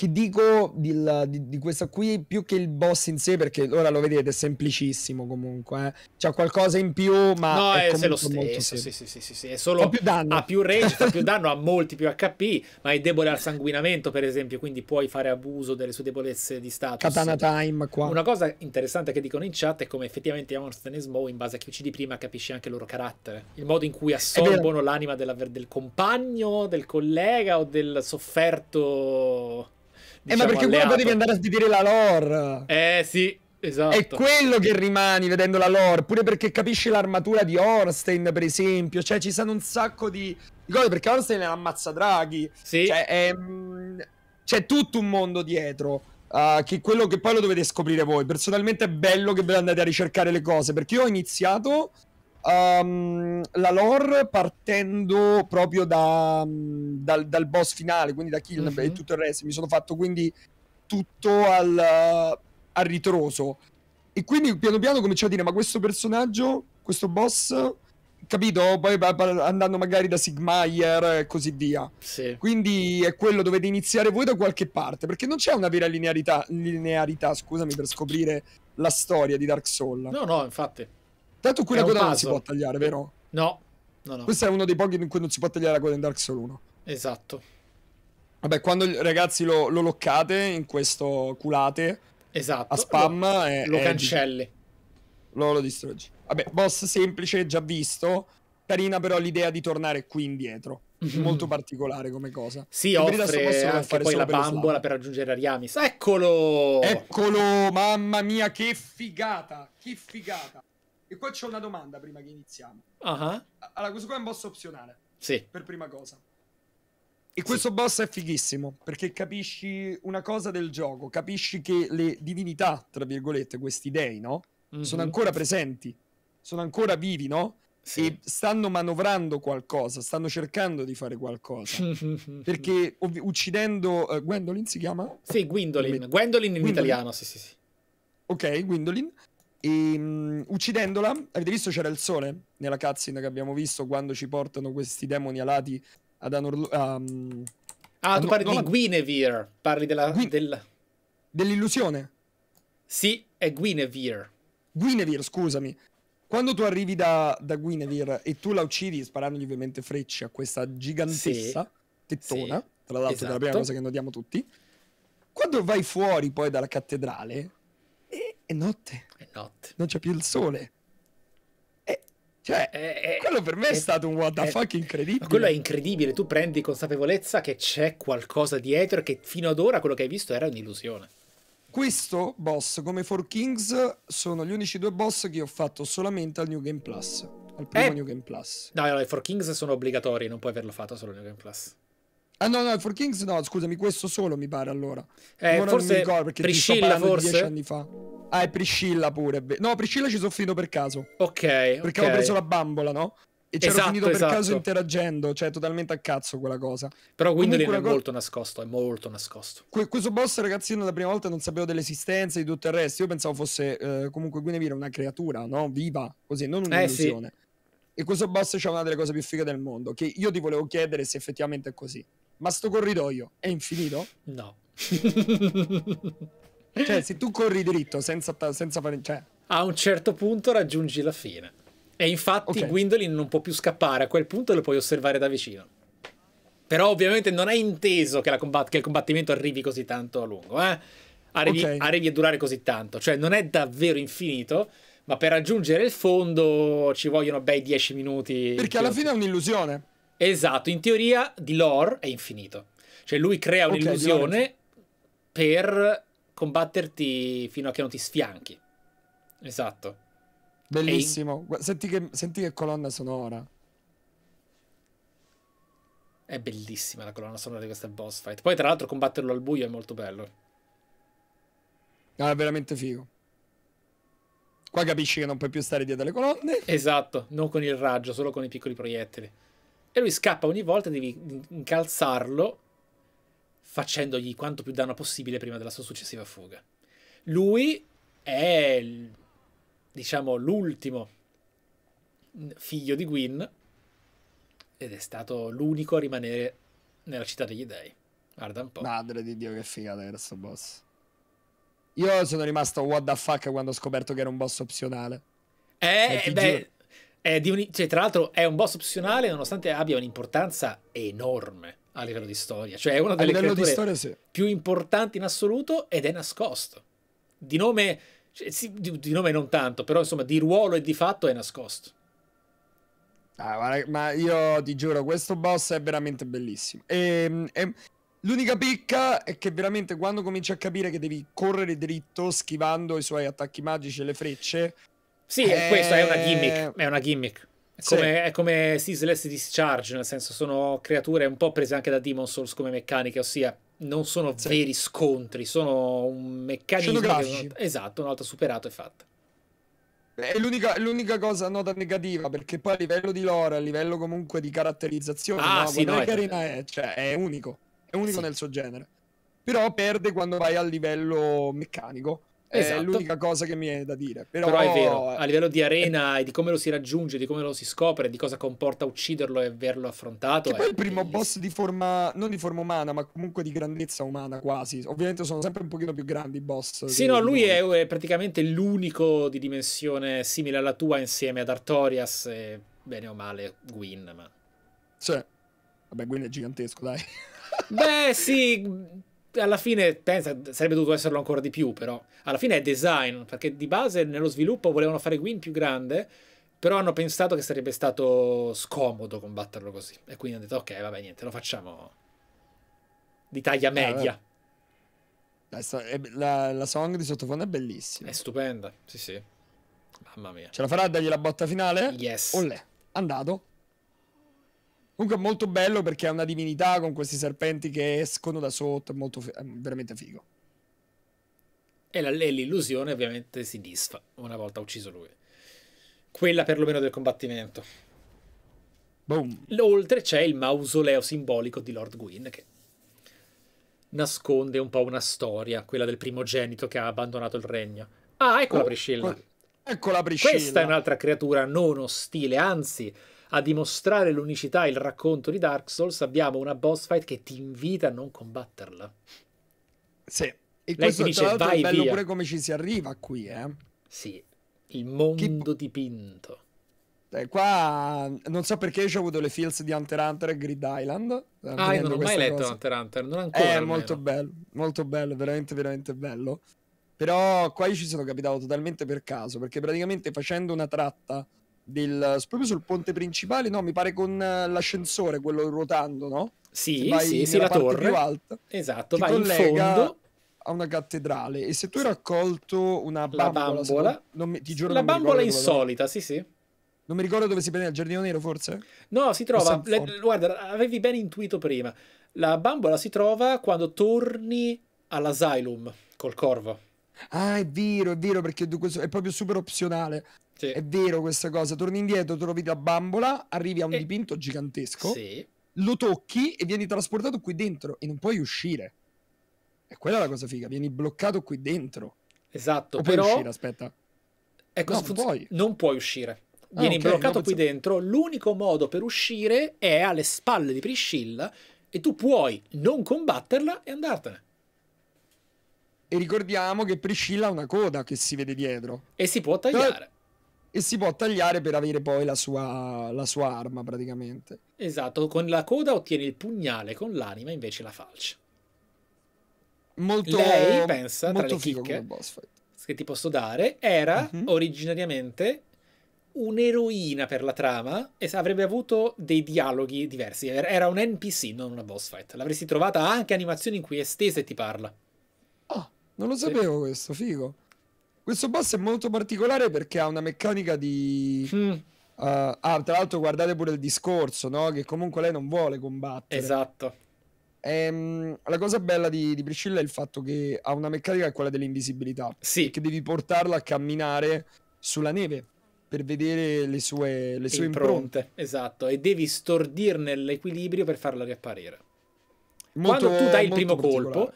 B: che dico di, di, di, questa qui più che il boss in sé, perché ora lo vedete, è semplicissimo comunque. Eh. C'ha qualcosa in più, ma no, è, è lo stesso. Sì, sì, sì, sì,
A: sì. È solo, più
B: danno. Ha più
A: range, fa più danno, ha molti più HP, ma è debole al sanguinamento, per esempio. Quindi puoi fare abuso delle sue debolezze di status. Katana
B: Time qua. Una
A: cosa interessante che dicono in chat è come effettivamente Amorsten e Smow, in base a chi uccidi prima, capisci anche il loro carattere. Il modo in cui assorbono l'anima del compagno, del collega o del sofferto
B: Diciamo, eh, ma diciamo, perché alleato. quello devi andare a sentire la lore. Eh, sì, Esatto. È quello che rimani vedendo la lore. Pure perché capisci l'armatura di Orstein, per esempio. Cioè, ci sono un sacco di, di cose. Perché Orstein è l'ammazza draghi. Sì. Cioè, è... Ehm, c'è tutto un mondo dietro. Uh, che quello che poi lo dovete scoprire voi. Personalmente è bello che ve andate a ricercare le cose. Perché io ho iniziato um, la lore partendo proprio da, um, dal, dal, boss finale, quindi da Kill mm-hmm. e tutto il resto. Mi sono fatto quindi tutto al, uh, al ritroso. E quindi piano piano cominciò a dire: Ma questo personaggio, questo boss, capito? Poi andando magari da Sigmaier e così via. Sì. Quindi è quello, dovete iniziare voi da qualche parte, perché non c'è una vera linearità, linearità scusami, per scoprire la storia di Dark Souls. No, no, infatti. Tanto qui è la coda non si può tagliare, vero? No. no, no. Questo è uno dei pochi in cui non si può tagliare la coda in Dark Souls 1. Esatto. Vabbè, quando ragazzi lo, lo loccate in questo culate esatto. a spam lo, è, lo è cancelli. Di... Lo, lo distruggi. Vabbè, boss semplice, già visto. Carina però l'idea di tornare qui indietro. Mm-hmm. Molto particolare come cosa. Sì, In offre anche poi la bambola per raggiungere Ariamis. Eccolo! Eccolo! Mamma mia, che figata! Che figata! E qua c'è una domanda prima che iniziamo. Uh-huh. Allora, questo qua è un boss opzionale. Sì. Per prima cosa. E questo sì. boss è fighissimo perché capisci una cosa del gioco, capisci che le divinità, tra virgolette, questi dei, no? Mm-hmm. Sono ancora presenti, sono ancora vivi, no? Sì. E stanno manovrando qualcosa, stanno cercando di fare qualcosa. perché ov- uccidendo uh, Gwendolyn si chiama? Sì, Gwendolyn. Gwendolyn in Gwendolyn. italiano, sì, sì, sì. Ok, Gwendolyn. E, um, uccidendola, avete visto c'era il sole nella cutscene che abbiamo visto quando ci portano questi demoni alati ad Anor... Um, mm, ah, tu parli no, di Guinevere, parli della... Gui del... Dell'illusione. Sì, è Guinevere. Guinevere, scusami. Quando tu arrivi da, da Guinevere e tu la uccidi sparandogli ovviamente frecce a questa gigantessa sì, tettona, sì, tra l'altro esatto. è la prima esatto. cosa che notiamo tutti, quando vai fuori poi dalla cattedrale è notte. È notte. Non c'è più il sole. È, eh, cioè, è, eh, eh, quello per me è, stato un what the fuck incredibile. quello è
A: incredibile. Tu prendi consapevolezza che c'è qualcosa dietro e che fino ad ora quello che hai visto era
B: un'illusione. Questo boss, come For Kings, sono gli unici due boss che ho fatto solamente al New Game Plus. Al primo eh, New Game Plus.
A: No, no, i For Kings sono obbligatori, non puoi averlo fatto solo al New Game Plus.
B: Ah no, no, For Kings no, scusami, questo solo mi pare allora. Eh, Ora forse non mi ricordo perché Priscilla forse? Dieci anni fa. Ah, è Priscilla pure. No, Priscilla ci sono finito per caso. Ok. Perché okay. avevo preso la bambola, no? E c'ero esatto, finito per esatto. caso interagendo, cioè totalmente a cazzo quella cosa. Però quindi è cosa... molto nascosto, è molto nascosto. Que- questo boss ragazzino la prima volta non sapevo dell'esistenza e di tutto il resto, io pensavo fosse eh, comunque Guinevere una creatura, no? Viva, così, non un'illusione. Eh, sì. E questo boss c'è una delle cose più fighe del mondo, che io ti volevo chiedere se effettivamente è così ma sto corridoio è infinito? No. cioè, se tu corri dritto senza, senza fare... Cioè... A un certo punto
A: raggiungi la fine. E infatti okay. Gwendolyn non può più scappare, a quel punto lo puoi osservare da vicino. Però ovviamente non è inteso che, che il combattimento arrivi così tanto a lungo, eh? Arrivi, okay. arrivi, a durare così tanto. Cioè, non è davvero infinito, ma per raggiungere il fondo ci vogliono bei dieci minuti. Perché alla fine
B: è un'illusione.
A: Esatto, in teoria di lore è infinito. Cioè lui crea okay, un'illusione per combatterti fino a che non ti sfianchi. Esatto. Bellissimo.
B: In... Senti, che, senti che colonna sonora.
A: È bellissima la colonna sonora di questa boss fight. Poi tra l'altro combatterlo al buio è molto bello.
B: No, è veramente figo. Qua capisci che non puoi più
A: stare dietro le colonne. Esatto, non con il raggio, solo con i piccoli proiettili. E lui scappa ogni volta, e devi incalzarlo facendogli quanto più danno possibile prima della sua successiva fuga. Lui è, diciamo, l'ultimo figlio di Gwyn ed è stato l'unico a rimanere nella città degli dei. Guarda un po'. Madre di Dio, che figata era questo boss.
B: Io sono rimasto what the fuck quando ho scoperto che era un boss opzionale. Eh, cioè, beh, un, cioè, tra l'altro è un boss opzionale nonostante abbia un'importanza
A: enorme a livello di storia. Cioè è una delle creature storia, sì. più importanti in assoluto ed è nascosto. Di nome, cioè, sì, di, di nome non tanto, però insomma di ruolo
B: e di fatto è nascosto. Ah, ma io ti giuro, questo boss è veramente bellissimo. E, ehm, e, ehm, l'unica picca è che veramente quando cominci a capire che devi correre dritto schivando i suoi attacchi magici e le frecce, sì, eh... questa è una gimmick.
A: È una gimmick. È sì. come, è come Ceaseless Discharge, nel senso sono creature un po' prese anche da Demon Souls come meccaniche, ossia non sono sì. veri scontri,
B: sono un meccanismo che, esatto, una volta superato è fatta. È l'unica, l'unica, cosa nota negativa perché poi a livello di lore, a livello comunque di caratterizzazione, ah, no, sì, no, è, carina, è, cioè, è unico, è unico sì. nel suo genere. Però perde quando vai al livello meccanico. Esatto. È l'unica cosa che mi è da dire. Però... Però... è vero, a
A: livello di arena e di come lo si raggiunge, di come lo si scopre, di cosa comporta ucciderlo e averlo affrontato. Che
B: poi il primo boss di forma, non di forma umana, ma comunque di grandezza umana quasi. Ovviamente sono sempre un pochino più grandi i boss. Sì, no,
A: lui è, è, praticamente l'unico di dimensione simile alla tua insieme ad Artorias e bene o male Gwyn. Ma... Sì. Vabbè, Gwyn è gigantesco, dai. Beh, sì alla fine pensa, sarebbe dovuto esserlo ancora di più, però alla fine è design, perché di base nello sviluppo volevano fare Gwyn più grande, però hanno pensato che sarebbe stato scomodo combatterlo così. E quindi hanno detto ok, vabbè, niente, lo facciamo di taglia ah, media.
B: Eh, la, la, song di sottofondo è bellissima. È stupenda, sì sì. Mamma mia. Ce la farà a dargli la botta finale? Yes. Olle, andato. Comunque è molto bello perché è una divinità con questi serpenti che escono da sotto, è, molto, è veramente figo.
A: E, la, l'illusione ovviamente si disfa una volta ucciso lui. Quella perlomeno del combattimento. Boom. Oltre c'è il mausoleo simbolico di Lord Gwyn che nasconde un po' una storia, quella del primogenito che ha abbandonato il regno.
B: Ah, ecco oh, la Priscilla. Ecco la Priscilla. Questa è
A: un'altra creatura non ostile, anzi a dimostrare l'unicità e il racconto di Dark Souls abbiamo una boss fight che ti invita a non combatterla. Sì, e Lei questo dice, tra è bello via. pure
B: come ci si arriva qui, eh? Sì, il mondo che... dipinto. Eh, qua non so perché ci ho avuto le feels di Hunter Hunter e Grid Island. Ah, io non ho mai letto cosa.
A: Hunter Hunter, non ancora. È eh, almeno. molto
B: bello, molto bello, veramente, veramente bello. Però qua io ci sono capitato totalmente per caso, perché praticamente facendo una tratta del, proprio sul ponte principale, no, mi pare con eh, l'ascensore, quello ruotando, no? Sì, vai sì, sì, la torre più alta.
A: Esatto, vai in fondo
B: a una cattedrale e se tu hai raccolto una bambola, la bambola, non mi, ti giuro la bambola insolita, dove... sì, sì. Non mi ricordo dove si prende il giardino nero, forse? No, si trova. Le, guarda,
A: avevi ben intuito prima. La bambola si trova quando torni all'asylum
B: col corvo. Ah, è vero, è vero, perché è proprio super opzionale. Sì. È vero questa cosa. Torni indietro, trovi la bambola, arrivi a un e... dipinto gigantesco, sì. lo tocchi e vieni trasportato qui dentro e non puoi uscire. E quella è la cosa figa, vieni bloccato qui dentro. Esatto, o puoi uscire, aspetta. Ecco, no, funz- puoi. non
A: puoi uscire. Ah, vieni ah, okay, bloccato qui dentro. L'unico modo per uscire è alle spalle di Priscilla e tu puoi non combatterla e andartene.
B: E ricordiamo che Priscilla ha una coda che si vede dietro. E si può tagliare. Eh, e si può tagliare per avere poi la sua, la sua, arma praticamente.
A: Esatto, con la coda ottiene il pugnale, con l'anima invece la falce.
B: Molto, Lei pensa molto tra le chicche
A: che ti posso dare era uh-huh. originariamente un'eroina per la trama e avrebbe avuto dei dialoghi diversi. Era un NPC, non una boss fight. L'avresti trovata anche animazioni in cui è stesa e ti parla.
B: Non lo sapevo sì. questo, figo. Questo boss è molto particolare perché ha una meccanica di... Mm. Uh, ah, tra l'altro guardate pure il discorso, no? Che comunque lei non vuole combattere. Esatto. Ehm, la cosa bella di, di, Priscilla è il fatto che ha una meccanica che è quella dell'invisibilità. Sì. Che devi portarla a camminare sulla neve per vedere le sue, le sue impronte. impronte. Esatto, e devi stordirne l'equilibrio
A: per farla riapparire.
B: Molto, Quando tu dai il primo colpo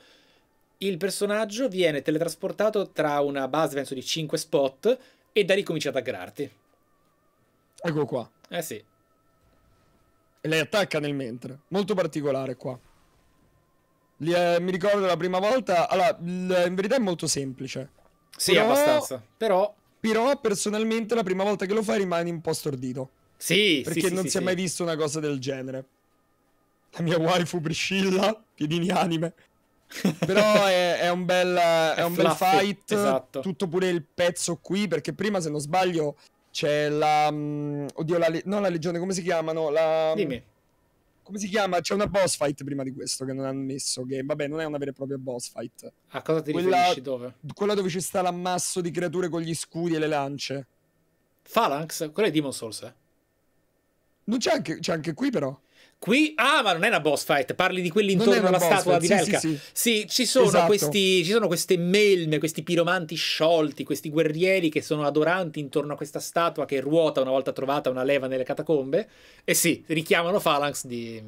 A: il personaggio viene teletrasportato tra una base, penso, di 5 spot e da lì comincia ad aggrarti.
B: Ecco qua. Eh sì. E lei attacca nel mentre. Molto particolare qua. Lì, eh, mi ricordo la prima volta... Allora, in verità è molto semplice. Sì, però... abbastanza. Però... Però personalmente la prima volta che lo fai rimani un po' stordito. Sì, Perché sì, non sì, si è mai visto una cosa del genere. La mia waifu Priscilla, piedini anime. Però è, è, un bel, è, è un fluffy, bel fight. Esatto. Tutto pure il pezzo qui, perché prima, se non sbaglio, c'è la. Um, oddio, la, non la legione, come si chiamano? La, mm, Dimmi. Come si chiama? C'è una boss fight prima di questo che non hanno messo. Che vabbè, non è una vera e propria boss fight. A cosa ti quella, riferisci? Dove? Quella dove ci sta l'ammasso di creature con gli scudi e le lance. Phalanx? Quella è Demon Souls, eh? Non c'è anche, c'è anche qui, però. Qui,
A: ah, ma non è una boss fight, parli di quelli intorno alla statua fight, di Velka. Sì, sì, sì. sì ci, sono esatto. questi, ci sono queste melme, questi piromanti sciolti, questi guerrieri che sono adoranti intorno a questa statua che ruota una volta trovata una leva nelle catacombe. E sì, richiamano Phalanx di.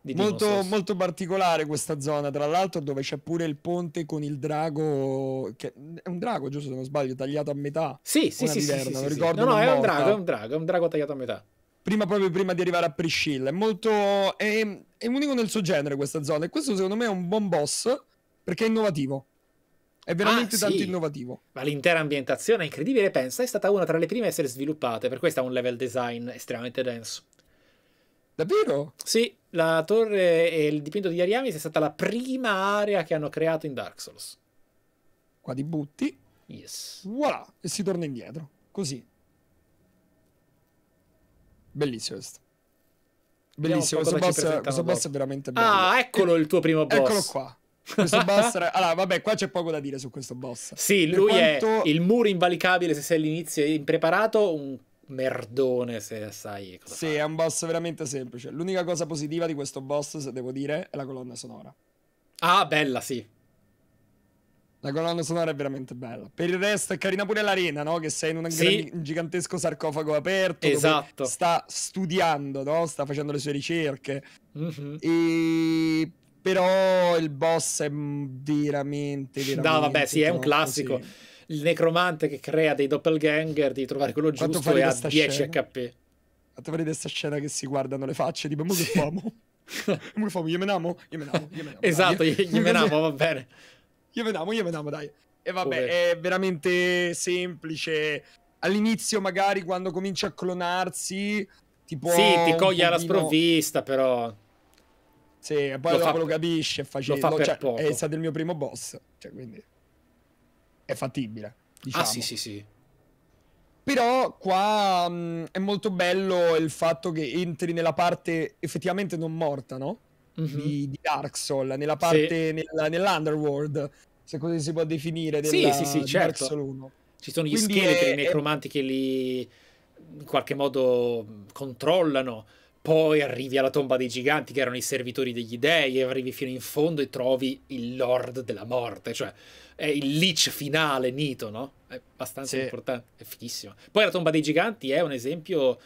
A: di molto,
B: molto, particolare questa zona, tra l'altro, dove c'è pure il ponte con il drago. Che è un drago, giusto se non sbaglio, tagliato a metà. Sì, sì, sì, sì, sì, sì. No, no, è un drago, è un drago, è un drago tagliato a metà prima, proprio prima di arrivare a Priscilla. È molto. È, è, unico nel suo genere questa zona. E questo, secondo me, è un buon boss perché è innovativo. È veramente ah, tanto sì. innovativo.
A: Ma l'intera ambientazione è incredibile, pensa, è stata una tra le prime a essere sviluppate, per questo ha un level design estremamente denso. Davvero? Sì, la torre e il dipinto di Ariamis è stata la prima area che hanno creato in Dark
B: Souls. Qua di butti. Yes. Voilà, e si torna indietro. Così. Bellissimo questo.
A: Bellissimo, questo boss, questo boss, è veramente ah, bello. Ah, eccolo il
B: tuo primo boss. Eccolo qua. Questo boss... allora, vabbè, qua c'è poco da dire su questo boss. Sì, per lui quanto... è
A: il muro invalicabile se sei all'inizio impreparato,
B: un merdone se sai cosa Sì, fare. è un boss veramente semplice. L'unica cosa positiva di questo boss, se devo dire, è la colonna sonora. Ah, bella, sì. La colonna sonora è veramente bella. Per il resto è carina pure l'arena, no? Che sei in un sì. gran, gigantesco sarcofago aperto. Esatto. Sta studiando, no? Sta facendo le sue ricerche. Mm-hmm. E però il boss è veramente, veramente no vabbè sì è un classico sì.
A: il necromante che crea dei doppelganger di trovare quello giusto e ha 10 scena?
B: HP A trovare questa scena che si guardano le facce tipo mo che famo mo che famo io me namo io me namo esatto, io me namo esatto io me namo va bene io vediamo, io vediamo, dai. E vabbè, Come? è veramente semplice. All'inizio, magari, quando comincia a clonarsi, tipo. Sì, ti coglie alla
A: sprovvista, però.
B: Sì, e poi lo, dopo fa... lo capisci, è facile. Lo fa cioè, poco. È stato il mio primo boss, cioè, quindi. È fattibile. Ah, diciamo. Ah, sì, sì, sì. Però qua mh, mm, è molto bello il fatto che entri nella parte effettivamente non morta, no? mm-hmm. di, mhm. di, Dark Souls, nella parte, sì. nella, nell'Underworld, se così si può definire, della, sì, sì, sì, certo. Dark Souls 1. Ci sono gli Quindi scheletri, i necromanti
A: è... che li in qualche modo controllano. Poi arrivi alla tomba dei giganti che erano i servitori degli dei e arrivi fino in fondo e trovi il Lord della Morte, cioè è il leech finale Nito, no? È abbastanza sì. importante, è fighissimo. Poi la tomba dei giganti è un esempio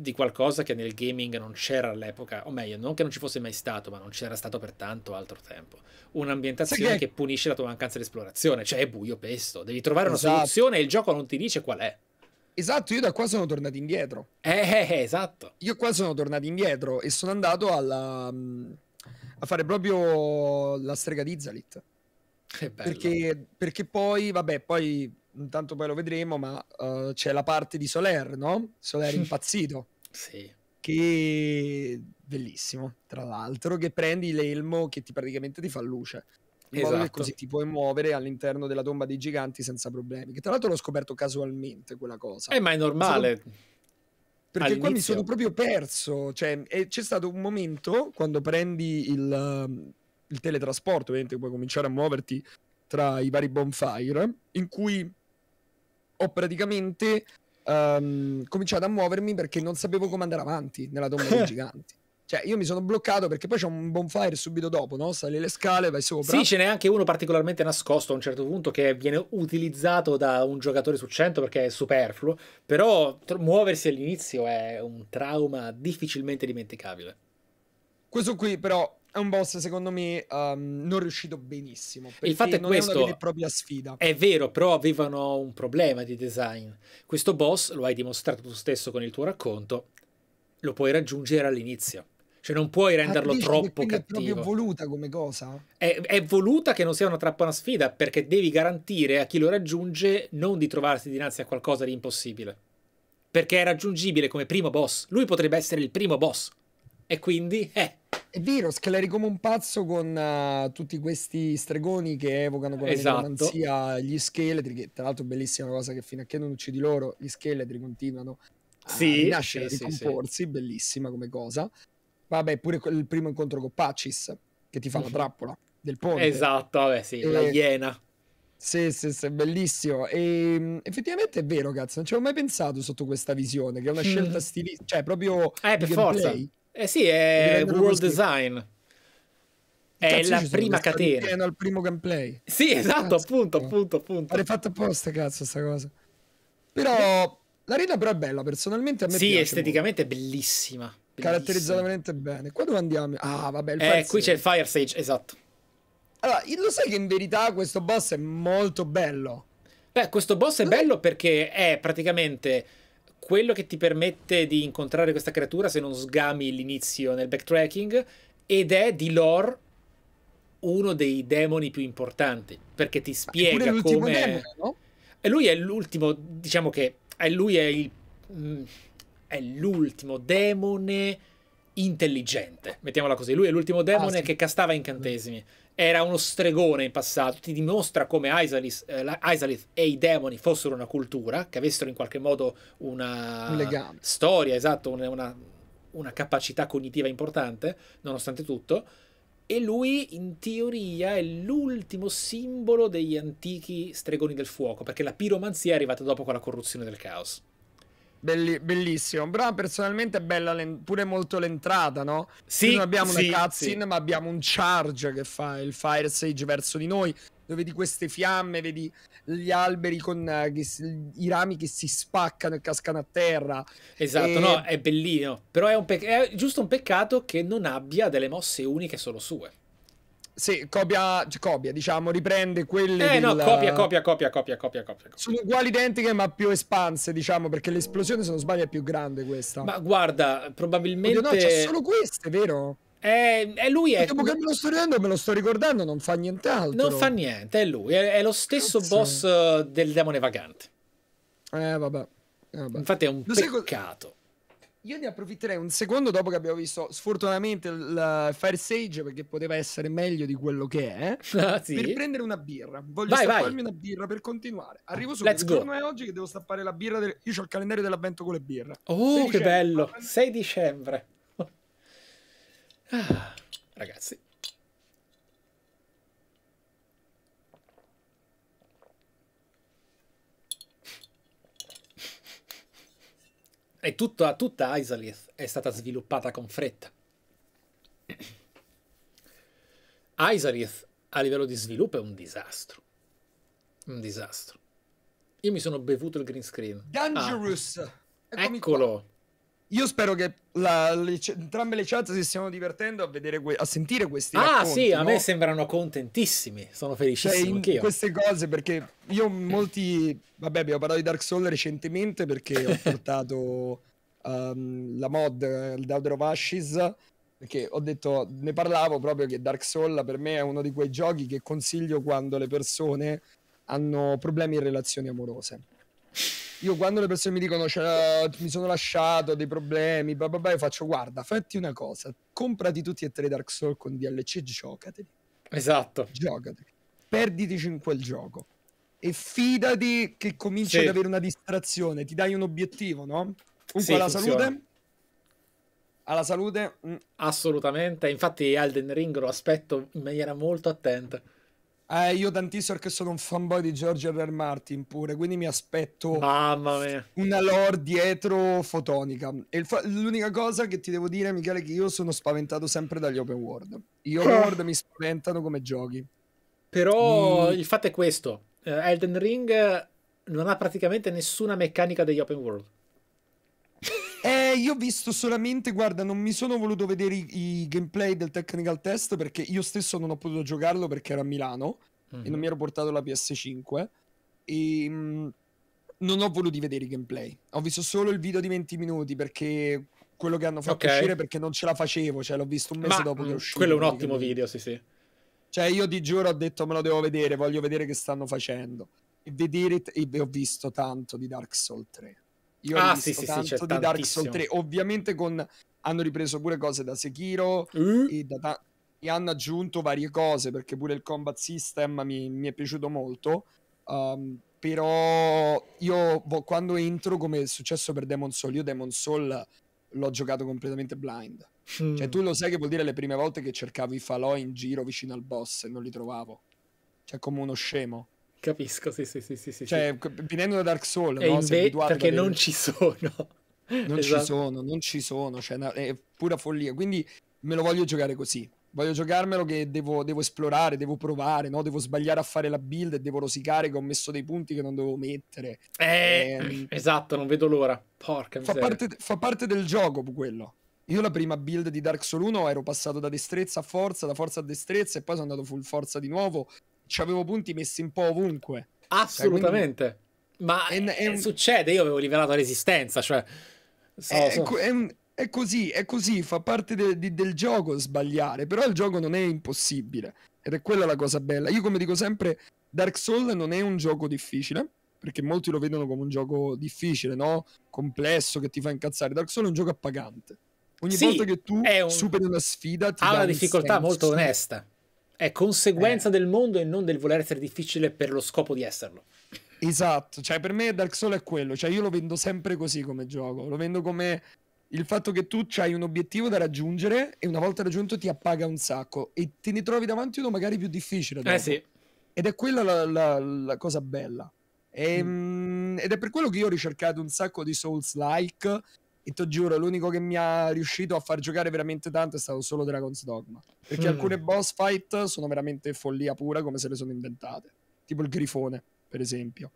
A: di qualcosa che nel gaming non c'era all'epoca, o meglio, non che non ci fosse mai stato, ma non c'era stato per tanto altro tempo. Un'ambientazione che... che punisce la tua mancanza di esplorazione, cioè è buio pesto, devi trovare una esatto. soluzione e il gioco non ti dice qual è.
B: Esatto, io da qua sono tornato indietro. Eh, eh, eh esatto. Io qua sono tornato indietro e sono andato alla, mm, a fare proprio la strega di Zalit. Perché, perché poi, vabbè, poi intanto poi lo vedremo, ma uh, c'è la parte di Soler, no? Soler impazzito. sì. Che bellissimo, tra l'altro, che prendi l'elmo che ti praticamente ti fa luce. Esatto.
A: In esatto. modo che così
B: ti puoi muovere all'interno della tomba dei giganti senza problemi. Che tra l'altro l'ho scoperto casualmente quella cosa. Eh, ma è normale. Sono... Perché All'inizio. qua mi sono proprio perso. Cioè, c'è stato un momento quando prendi il, il teletrasporto, ovviamente puoi cominciare a muoverti tra i vari bonfire, in cui ho praticamente um, cominciato a muovermi perché non sapevo come andare avanti nella tomba dei giganti. Cioè, io mi sono bloccato perché poi c'è un bonfire subito dopo, no? Sali le scale, vai sopra. Sì,
A: ce n'è anche uno particolarmente nascosto a un certo punto che viene utilizzato da un giocatore su 100 perché è superfluo, però muoversi all'inizio è un trauma difficilmente dimenticabile.
B: Questo qui però è un boss, secondo me, um, non riuscito benissimo. Il fatto è non questo: è una vera e propria sfida.
A: È vero, però avevano un problema di design. Questo boss lo hai dimostrato tu stesso con il tuo racconto. Lo puoi raggiungere all'inizio. Cioè, non puoi ah, renderlo ah, troppo cattivo. È proprio
B: voluta come cosa?
A: È, è, voluta che non sia una trappola sfida, perché devi garantire a chi lo raggiunge non di trovarsi dinanzi a qualcosa di impossibile. Perché è raggiungibile come primo boss. Lui potrebbe essere il primo boss.
B: E quindi, eh, è vero, scleri come un pazzo con uh, tutti questi stregoni che evocano con esatto. la gli scheletri, che tra l'altro è bellissima cosa che fino a che non uccidi loro, gli scheletri continuano a sì, rinascere, sì, a ricomporsi, sì, bellissima come cosa. Vabbè, pure il primo incontro con Pacis, che ti fa la mhm. trappola del ponte.
A: Esatto, vabbè, sì, e... la iena.
B: Sì, sì, sì, bellissimo. E ehm, effettivamente è vero, cazzo, non ci avevo mai pensato sotto questa visione, che è una mm. scelta stilistica, cioè proprio... Eh, per forza. Gameplay. Eh sì, è World Design.
A: È la prima catena.
B: al primo gameplay. Sì, esatto, cazzo, appunto, appunto, appunto. L'hai fatto apposta, cazzo, sta cosa. Però l'arena però è bella, personalmente a me Sì, esteticamente
A: molto. è bellissima.
B: bellissima. Caratterizzata veramente bene. Qua dove andiamo? Ah, vabbè, il Eh, qui c'è
A: il Fire Stage, esatto.
B: Allora, lo sai che in verità questo boss è molto bello.
A: Beh, questo boss è bello perché è praticamente quello che ti permette di incontrare questa creatura se non sgami l'inizio nel backtracking ed è di lore uno dei demoni più importanti perché ti spiega come demone, no? e lui è l'ultimo diciamo che è lui è il mm, è l'ultimo demone intelligente mettiamola così lui è l'ultimo ah, demone ah, sì. che castava incantesimi era uno stregone in passato, ti dimostra come Isalith, eh, e i demoni fossero una cultura, che avessero in qualche modo una un storia, esatto, una, una, capacità cognitiva importante, nonostante tutto. E lui, in teoria, è l'ultimo simbolo degli antichi stregoni del fuoco, perché la piromanzia è arrivata dopo con la corruzione del caos.
B: Belli, bellissimo. Però personalmente è bella pure molto l'entrata, no? Sì. non abbiamo sì, una cutscene, sì. ma abbiamo un charge che fa il Fire Sage verso di noi. Dove vedi queste fiamme, vedi gli alberi con uh, che, i rami che si spaccano e cascano a terra. Esatto, e... no, è
A: bellino.
B: Però è, è giusto un peccato che non abbia delle mosse uniche solo sue. Sì, copia, cioè, copia, diciamo, riprende quelle. Eh, del... no, copia, copia,
A: copia, copia, copia, copia.
B: Sono uguali identiche, ma più espanse, diciamo, perché l'esplosione, se non sbaglio, è più grande questa. Ma guarda, probabilmente. Oddio, no, c'è solo queste, vero? È, eh, eh, lui è. Dopo che me lo sto ridendo, me lo sto ricordando, non fa nient'altro. Non fa niente, è
A: lui. È, è lo stesso Cazzo. boss eh, del demone vagante. Eh, vabbè. Eh, vabbè. Infatti, è un lo peccato
B: io ne approfitterei un secondo dopo che abbiamo visto sfortunatamente il Fire Sage perché poteva essere meglio di quello che è ah, sì. per prendere una birra. Voglio vai, stapparmi vai. una birra per continuare. Arrivo su Let's il go. giorno è oggi che devo stappare la birra. Del... Io ho il calendario dell'avvento con le birre. Oh, che bello!
A: 6 dicembre. Ah, ragazzi, E tutta, tutta Isalith è stata sviluppata con fretta. Isalith a livello di sviluppo è un disastro.
B: Un disastro. Io mi sono bevuto il green screen. Dangerous! Ah. Eccolo! Io spero che la, le, entrambe le chat si stiano divertendo a, vedere, a sentire questi ah, racconti. Ah sì, a me
A: sembrano contentissimi, sono cioè, felicissimo cioè,
B: Queste cose perché io molti... Vabbè, abbiamo parlato di Dark Souls recentemente perché ho portato um, la mod, il eh, Dauder of Ashes, perché ho detto, ne parlavo proprio che Dark Souls per me è uno di quei giochi che consiglio quando le persone hanno problemi in relazioni amorose io quando le persone mi dicono mi sono lasciato dei problemi, bla bla bla, io faccio guarda, fatti una cosa, comprati tutti e tre Dark Souls con DLC e giocateli. Esatto. Giocateli. Perditici in quel gioco. E fidati che cominci sì. ad avere una distrazione, ti dai un obiettivo, no? Comunque sì, alla funziona. salute alla salute? Mm. Assolutamente, infatti Alden Ring lo
A: aspetto in maniera molto attenta.
B: Eh, io tantissimo perché sono un fanboy di George R. R. Martin pure, quindi mi aspetto una lore dietro fotonica. Fa- l'unica cosa che ti devo dire, Michele, è che io sono spaventato sempre dagli open world. Gli open eh. world mi spaventano come giochi. Però mm. il
A: fatto è questo, eh, Elden Ring non ha praticamente nessuna meccanica degli open world.
B: Eh, io ho visto solamente, guarda, non mi sono voluto vedere i, i, gameplay del technical test perché io stesso non ho potuto giocarlo perché era a Milano
C: mm-hmm. e mhm. non mi
B: ero portato la PS5 e mh, non ho voluto vedere i gameplay. Ho visto solo il video di 20 minuti perché quello che hanno fatto okay. uscire perché non ce la facevo, cioè l'ho visto un mese Ma, dopo che è mm, uscito. Quello è un ottimo capito? video, sì, sì. Cioè io di giuro ho detto me lo devo vedere, voglio vedere che stanno facendo. E vedere e ho visto tanto di Dark Souls 3.
A: Io ah, ho sì, visto sì, tanto sì, di tantissimo. Dark Souls 3,
B: ovviamente con... hanno ripreso pure cose da Sekiro mm. e, da... e, hanno aggiunto varie cose perché pure il combat system mi, mi è piaciuto molto. Um, però io quando entro, come è successo per Demon Soul, io Demon Soul l'ho giocato completamente blind. Mm. Cioè, tu lo sai che vuol dire le prime volte che cercavo i falò in giro vicino al boss e non li trovavo. Cioè, come uno scemo. Capisco, sì, sì, sì, sì. Cioè, venendo da Dark Souls, no? inve- perché non ci sono. Non esatto. ci sono, non ci sono, cioè, è pura follia. Quindi me lo voglio giocare così. Voglio giocarmelo che devo, devo esplorare, devo provare, no? devo sbagliare a fare la build e devo rosicare che ho messo dei punti che non dovevo mettere.
A: Eh, ehm... esatto, non vedo l'ora.
B: Porca fa parte, fa parte del gioco quello. Io la prima build di Dark Souls 1 ero passato da destrezza a forza, da forza a destrezza e poi sono andato full forza di nuovo avevo punti messi un po' ovunque.
A: Cioè, Assolutamente. Cioè, quindi... Ma è, è, è, succede, io avevo rivelato l'esistenza,
B: cioè... So, eh, è, so. è, così, è così, fa parte de, de, del gioco sbagliare, però il gioco non è impossibile. Ed è quella la cosa bella. Io come dico sempre, Dark Souls non è un gioco difficile, perché molti lo vedono come un gioco difficile, no? Complesso, che ti fa incazzare. Dark Souls è un gioco appagante. Ogni sì, volta che tu un... superi una sfida ti ha una difficoltà molto onesta è conseguenza eh. del mondo e non del voler essere difficile per lo scopo di esserlo. Esatto, cioè per me Dark Souls è quello, cioè io lo vendo sempre così come gioco, lo vendo come il fatto che tu hai un obiettivo da raggiungere e una volta raggiunto ti appaga un sacco e te ne trovi davanti uno magari più difficile. Dopo. Eh sì. Ed è quella la, la, la cosa bella. E, ehm, mm. ed è per quello che io ho ricercato un sacco di Souls-like e ti giuro, l'unico che mi ha riuscito a far giocare veramente tanto è stato solo Dragon's Dogma. Perché mm. alcune boss fight sono veramente follia pura come se le sono inventate. Tipo il grifone, per esempio.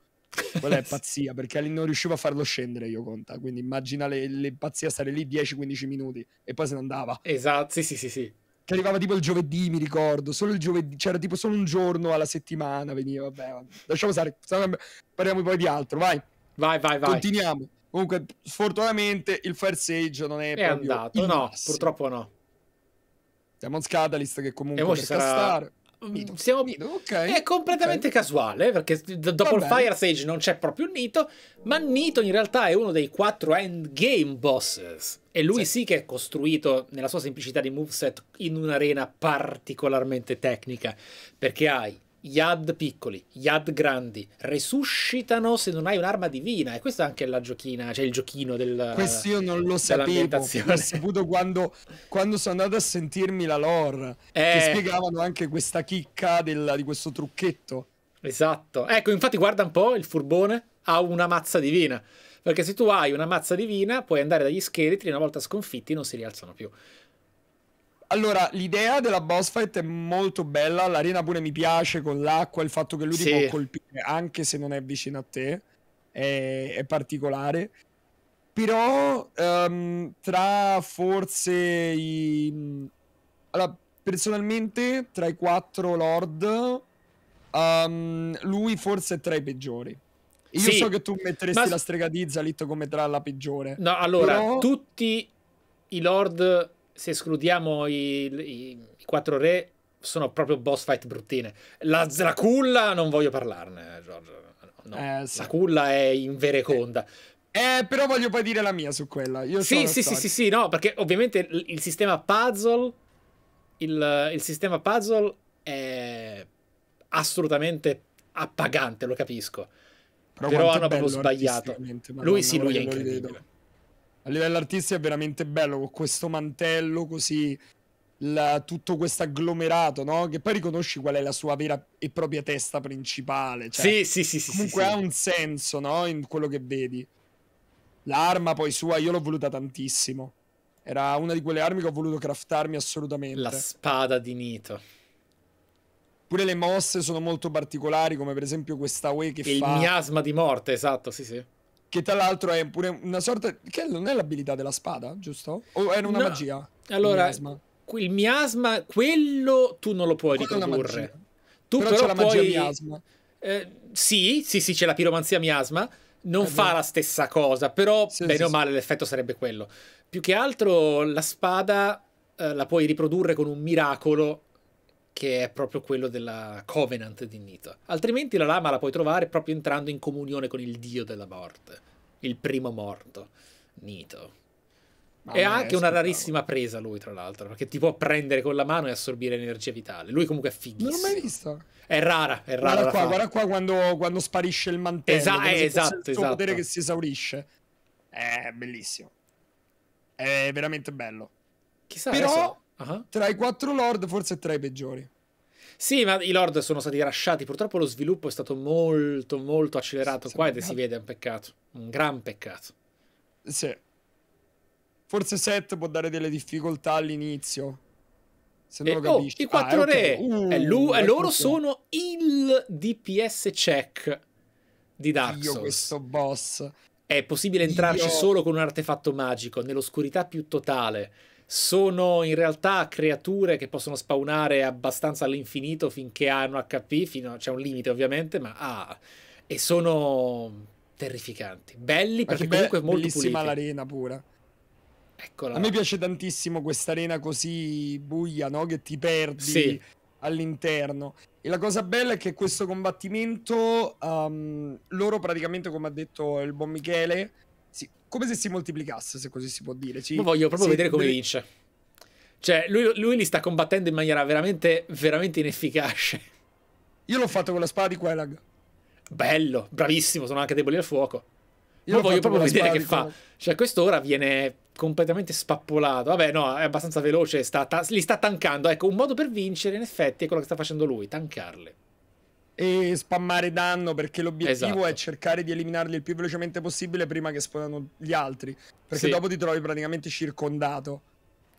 B: Quella è pazzia, perché non riuscivo a farlo scendere io, conta. Quindi immagina le, le pazzia stare lì 10-15 minuti e poi se ne andava. Esatto, sì, sì, sì, sì. Che arrivava tipo il giovedì, mi ricordo. Solo il giovedì, c'era tipo solo un giorno alla settimana veniva. Vabbè, vabbè. lasciamo stare. Parliamo poi di altro, vai.
A: Vai, vai, vai. Continuiamo.
B: Comunque, sfortunatamente il Fire Sage non è, è andato. No, massimo. purtroppo no. Siamo Demon Scadalist che comunque e sarà... castare.
A: Nito. Mm, siamo... Nito, okay. È completamente okay. casuale perché dopo Vabbè. il Fire Sage non c'è proprio Nito, ma Nito in realtà è uno dei quattro endgame bosses. E lui sì. sì che è costruito nella sua semplicità di moveset in un'arena particolarmente tecnica, perché hai Yad piccoli, Yad grandi, resuscitano se non hai un'arma divina. E questa è anche la giochina, cioè il giochino del. Questo io non
B: lo sapevo. L'ho saputo quando, quando, sono andato a sentirmi la lore. Eh... Che spiegavano anche questa chicca del, di questo trucchetto.
A: Esatto. Ecco, infatti, guarda un po' il furbone ha una mazza divina. Perché se tu hai una mazza divina, puoi andare dagli scheletri e una volta sconfitti non si rialzano più.
B: Allora, l'idea della boss fight è molto bella, l'arena pure mi piace con l'acqua, il fatto che lui sì. ti può colpire anche se non è vicino a te, è, è particolare. Però um, tra forse i... Allora, personalmente tra i quattro Lord, um, lui forse è tra i peggiori. Io sì, so che tu metteresti ma... la strega di Zalit come tra la peggiore. No,
A: allora, però... tutti i Lord se escludiamo i, i, i quattro re, sono proprio boss fight bruttine. La Zraculla non voglio
B: parlarne, Giorgio. No, eh, sì. La culla è invereconda. Eh, eh, però voglio poi dire la mia su quella. Io sì, sì, sì, sì,
A: sì, no, perché ovviamente il, sistema puzzle, il, il sistema puzzle è assolutamente appagante, lo capisco.
B: Però, però hanno proprio sbagliato. Lui sì, lui è incredibile a livello artistico è veramente bello con questo mantello così la, tutto questo agglomerato, no? Che poi riconosci qual è la sua vera e propria testa principale. Cioè, sì, sì, sì. Comunque sì, sì. ha un senso, no? In quello che vedi. L'arma poi sua, io l'ho voluta tantissimo. Era una di quelle armi che ho voluto craftarmi assolutamente. La
A: spada di Nito.
B: Pure le mosse sono molto particolari, come per esempio questa Way che Il fa... Il miasma di morte, esatto, sì, sì. Che tra l'altro è pure una sorta. Che non è l'abilità della spada, giusto? O era una no. magia? Allora, il miasma. il
A: miasma. quello tu non lo puoi riprodurre.
B: Tu però, però c'è puoi... la magia miasma.
A: Eh, sì, sì, sì, c'è la piromanzia miasma. Non è fa vero. la stessa cosa, però sì, bene sì, o male sì. l'effetto sarebbe quello. Più che altro la spada eh, la puoi riprodurre con un miracolo che è proprio quello della Covenant di Nita. Altrimenti la lama la puoi trovare proprio entrando in comunione con il dio della morte, il primo morto, Nito. Ma e ha anche una rarissima presa lui, tra l'altro, perché ti può prendere con la mano e assorbire energia vitale. Lui comunque è fighissimo.
B: Non l'ho mai visto.
A: È rara, è rara. Guarda qua, guarda
B: qua quando, quando, sparisce il mantello. Esa- eh, esatto, il suo esatto. potere che si esaurisce. È bellissimo. È veramente bello. Chissà Però adesso... Tra i quattro Lord forse è tra i peggiori.
A: Sì, ma i Lord sono stati rasciati. Purtroppo lo sviluppo
B: è stato molto, molto accelerato sì, qua ed si vede, un peccato. Un gran peccato. Sì. Forse set può dare delle difficoltà all'inizio. Se non e, lo capisci. Eh, oh, I quattro ah, re. Okay. Uh, e, eh, lui, e ecco eh, loro sono
A: il DPS check di Dark Souls. Io questo boss. È possibile entrarci Dio. solo con un artefatto magico, nell'oscurità più totale sono in realtà creature che possono spawnare abbastanza all'infinito finché hanno HP, fino a, c'è un limite ovviamente,
B: ma ah, e sono terrificanti, belli perché be- comunque molto bellissima l'arena pure. Eccola. A me piace tantissimo questa arena così buia, no? Che ti perdi sì. all'interno. E la cosa bella è che questo combattimento, um, loro praticamente, come ha detto il buon Michele, come se si moltiplicasse, se così si può dire. Ci, Ma voglio proprio vedere come vince. Cioè, lui, lui,
A: li sta combattendo in maniera veramente, veramente inefficace. Io l'ho fatto con la spada di Quelag. Bello, bravissimo, sono anche deboli al fuoco. Io voglio proprio vedere che fa. Cioè, quest'ora viene completamente spappolato. Vabbè, no, è abbastanza veloce, sta, ta, li sta
B: tankando. Ecco, un modo per vincere, in effetti, è quello che sta facendo lui, tankarle e spammare danno perché l'obiettivo esatto. è cercare di eliminarli il più velocemente possibile prima che esplodano gli altri perché sì. dopo ti trovi praticamente circondato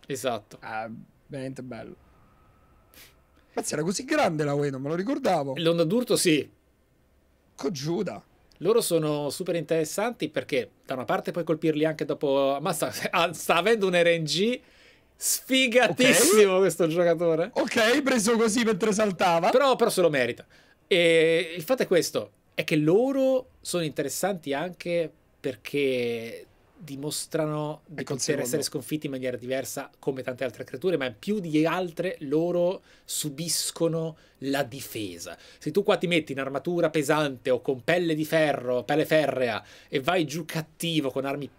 B: esatto è ah, veramente bello Mazza era così grande la UE non me lo ricordavo l'onda d'urto sì
A: con Giuda loro sono super interessanti perché da una parte puoi colpirli anche dopo ma sta, ah, sta avendo un RNG Sfigatissimo okay. questo giocatore. Ok, preso così mentre saltava. Però, però se lo merita. E il fatto è questo, è che loro sono interessanti anche perché dimostrano di ecco poter essere sconfitti in maniera diversa come tante altre creature, ma più di altre loro subiscono la difesa. Se tu qua ti metti in armatura pesante o con pelle di ferro, pelle ferrea e vai giù cattivo con armi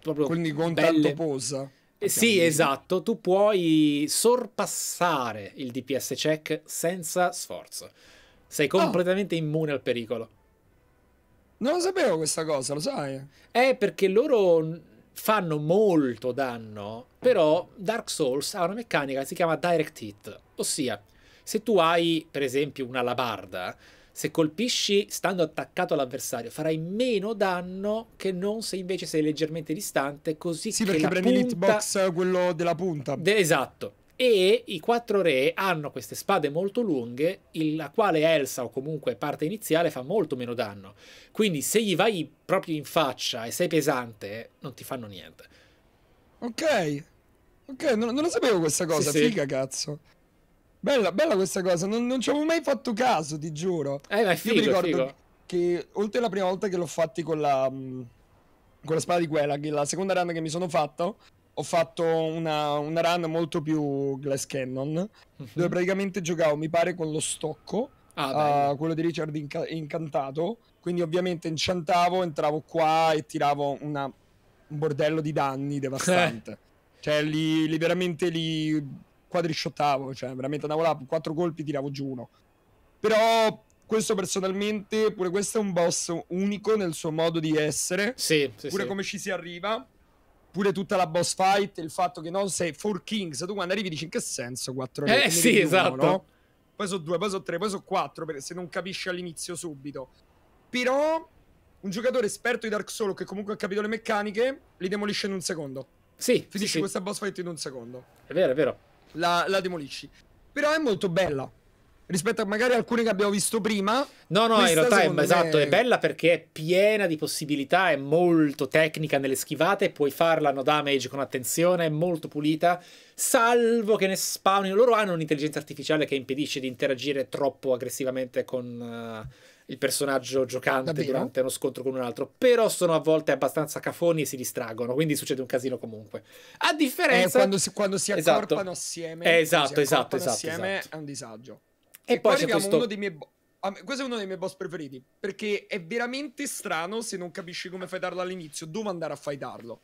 B: proprio quindi con belle... posa.
A: Eh, sì, esatto, tu puoi sorpassare il DPS check senza sforzo. Sei oh. completamente oh. immune al pericolo. Non lo sapevo questa cosa, lo sai? È perché loro fanno molto danno, però Dark Souls ha una meccanica che si chiama Direct Hit, ossia se tu hai per esempio una labarda, se colpisci stando attaccato all'avversario farai meno danno che non se invece sei leggermente distante così sì, che perché prendi punta... l'hitbox
B: quello della punta de- esatto
A: e i quattro re hanno queste spade molto lunghe, la quale Elsa o comunque parte iniziale fa molto meno danno. Quindi se gli vai proprio in faccia e sei pesante, non ti fanno niente.
B: Ok, ok, non, non lo sapevo questa cosa, sì, figa sì. cazzo. Bella, bella questa cosa, non, non ci avevo mai fatto caso, ti giuro. Eh, ma è figo, Io mi ricordo figo. che oltre alla prima volta che l'ho fatti con la, mm, con la spada di Quelag, la seconda run che mi sono fatto ho fatto una, una run molto più Glass Cannon, mm-hmm. dove praticamente giocavo, mi pare, con lo stocco, ah, uh, quello di Richard inca- incantato, quindi ovviamente inchantavo, entravo qua e tiravo una, un bordello di danni devastante. cioè, li, li, veramente li quadrisciottavo, cioè veramente andavo là, quattro colpi tiravo giù uno. Però questo personalmente, pure questo è un boss unico nel suo modo di essere. Sì, sì Pure sì. come ci si arriva pure tutta la boss fight, il fatto che non sei 4 Kings, tu quando arrivi dici in che senso 4 kings? Eh sì, esatto. no? Poi sono 2, poi sono 3, poi sono 4, se non capisci all'inizio subito. Però un giocatore esperto di Dark Souls che comunque ha capito le meccaniche, li demolisce in un secondo. Sì, finisci sì, sì. questa boss fight in un secondo. È vero, è vero. La, la demolisci. Però è molto bella rispetto a magari alcune che abbiamo visto prima. No, no, in realtà è, esatto, è
A: bella perché è piena di possibilità, è molto tecnica nelle schivate, puoi farla no damage con attenzione, è molto pulita, salvo che ne spawnino. Loro hanno un'intelligenza artificiale che impedisce di interagire troppo aggressivamente con... Uh, il personaggio giocante Davvero? durante uno scontro con un altro, però sono a volte abbastanza cafoni e si distraggono, quindi succede un casino comunque.
B: A differenza... Eh, quando, si,
A: quando si esatto. accorpano esatto. assieme... Esatto, esatto, esatto. Assieme esatto.
B: è un disagio. E, e poi, poi questo... uno dei miei... Questo è uno dei miei boss preferiti, perché è veramente strano se non capisci come fai darlo all'inizio, dove andare a fightarlo.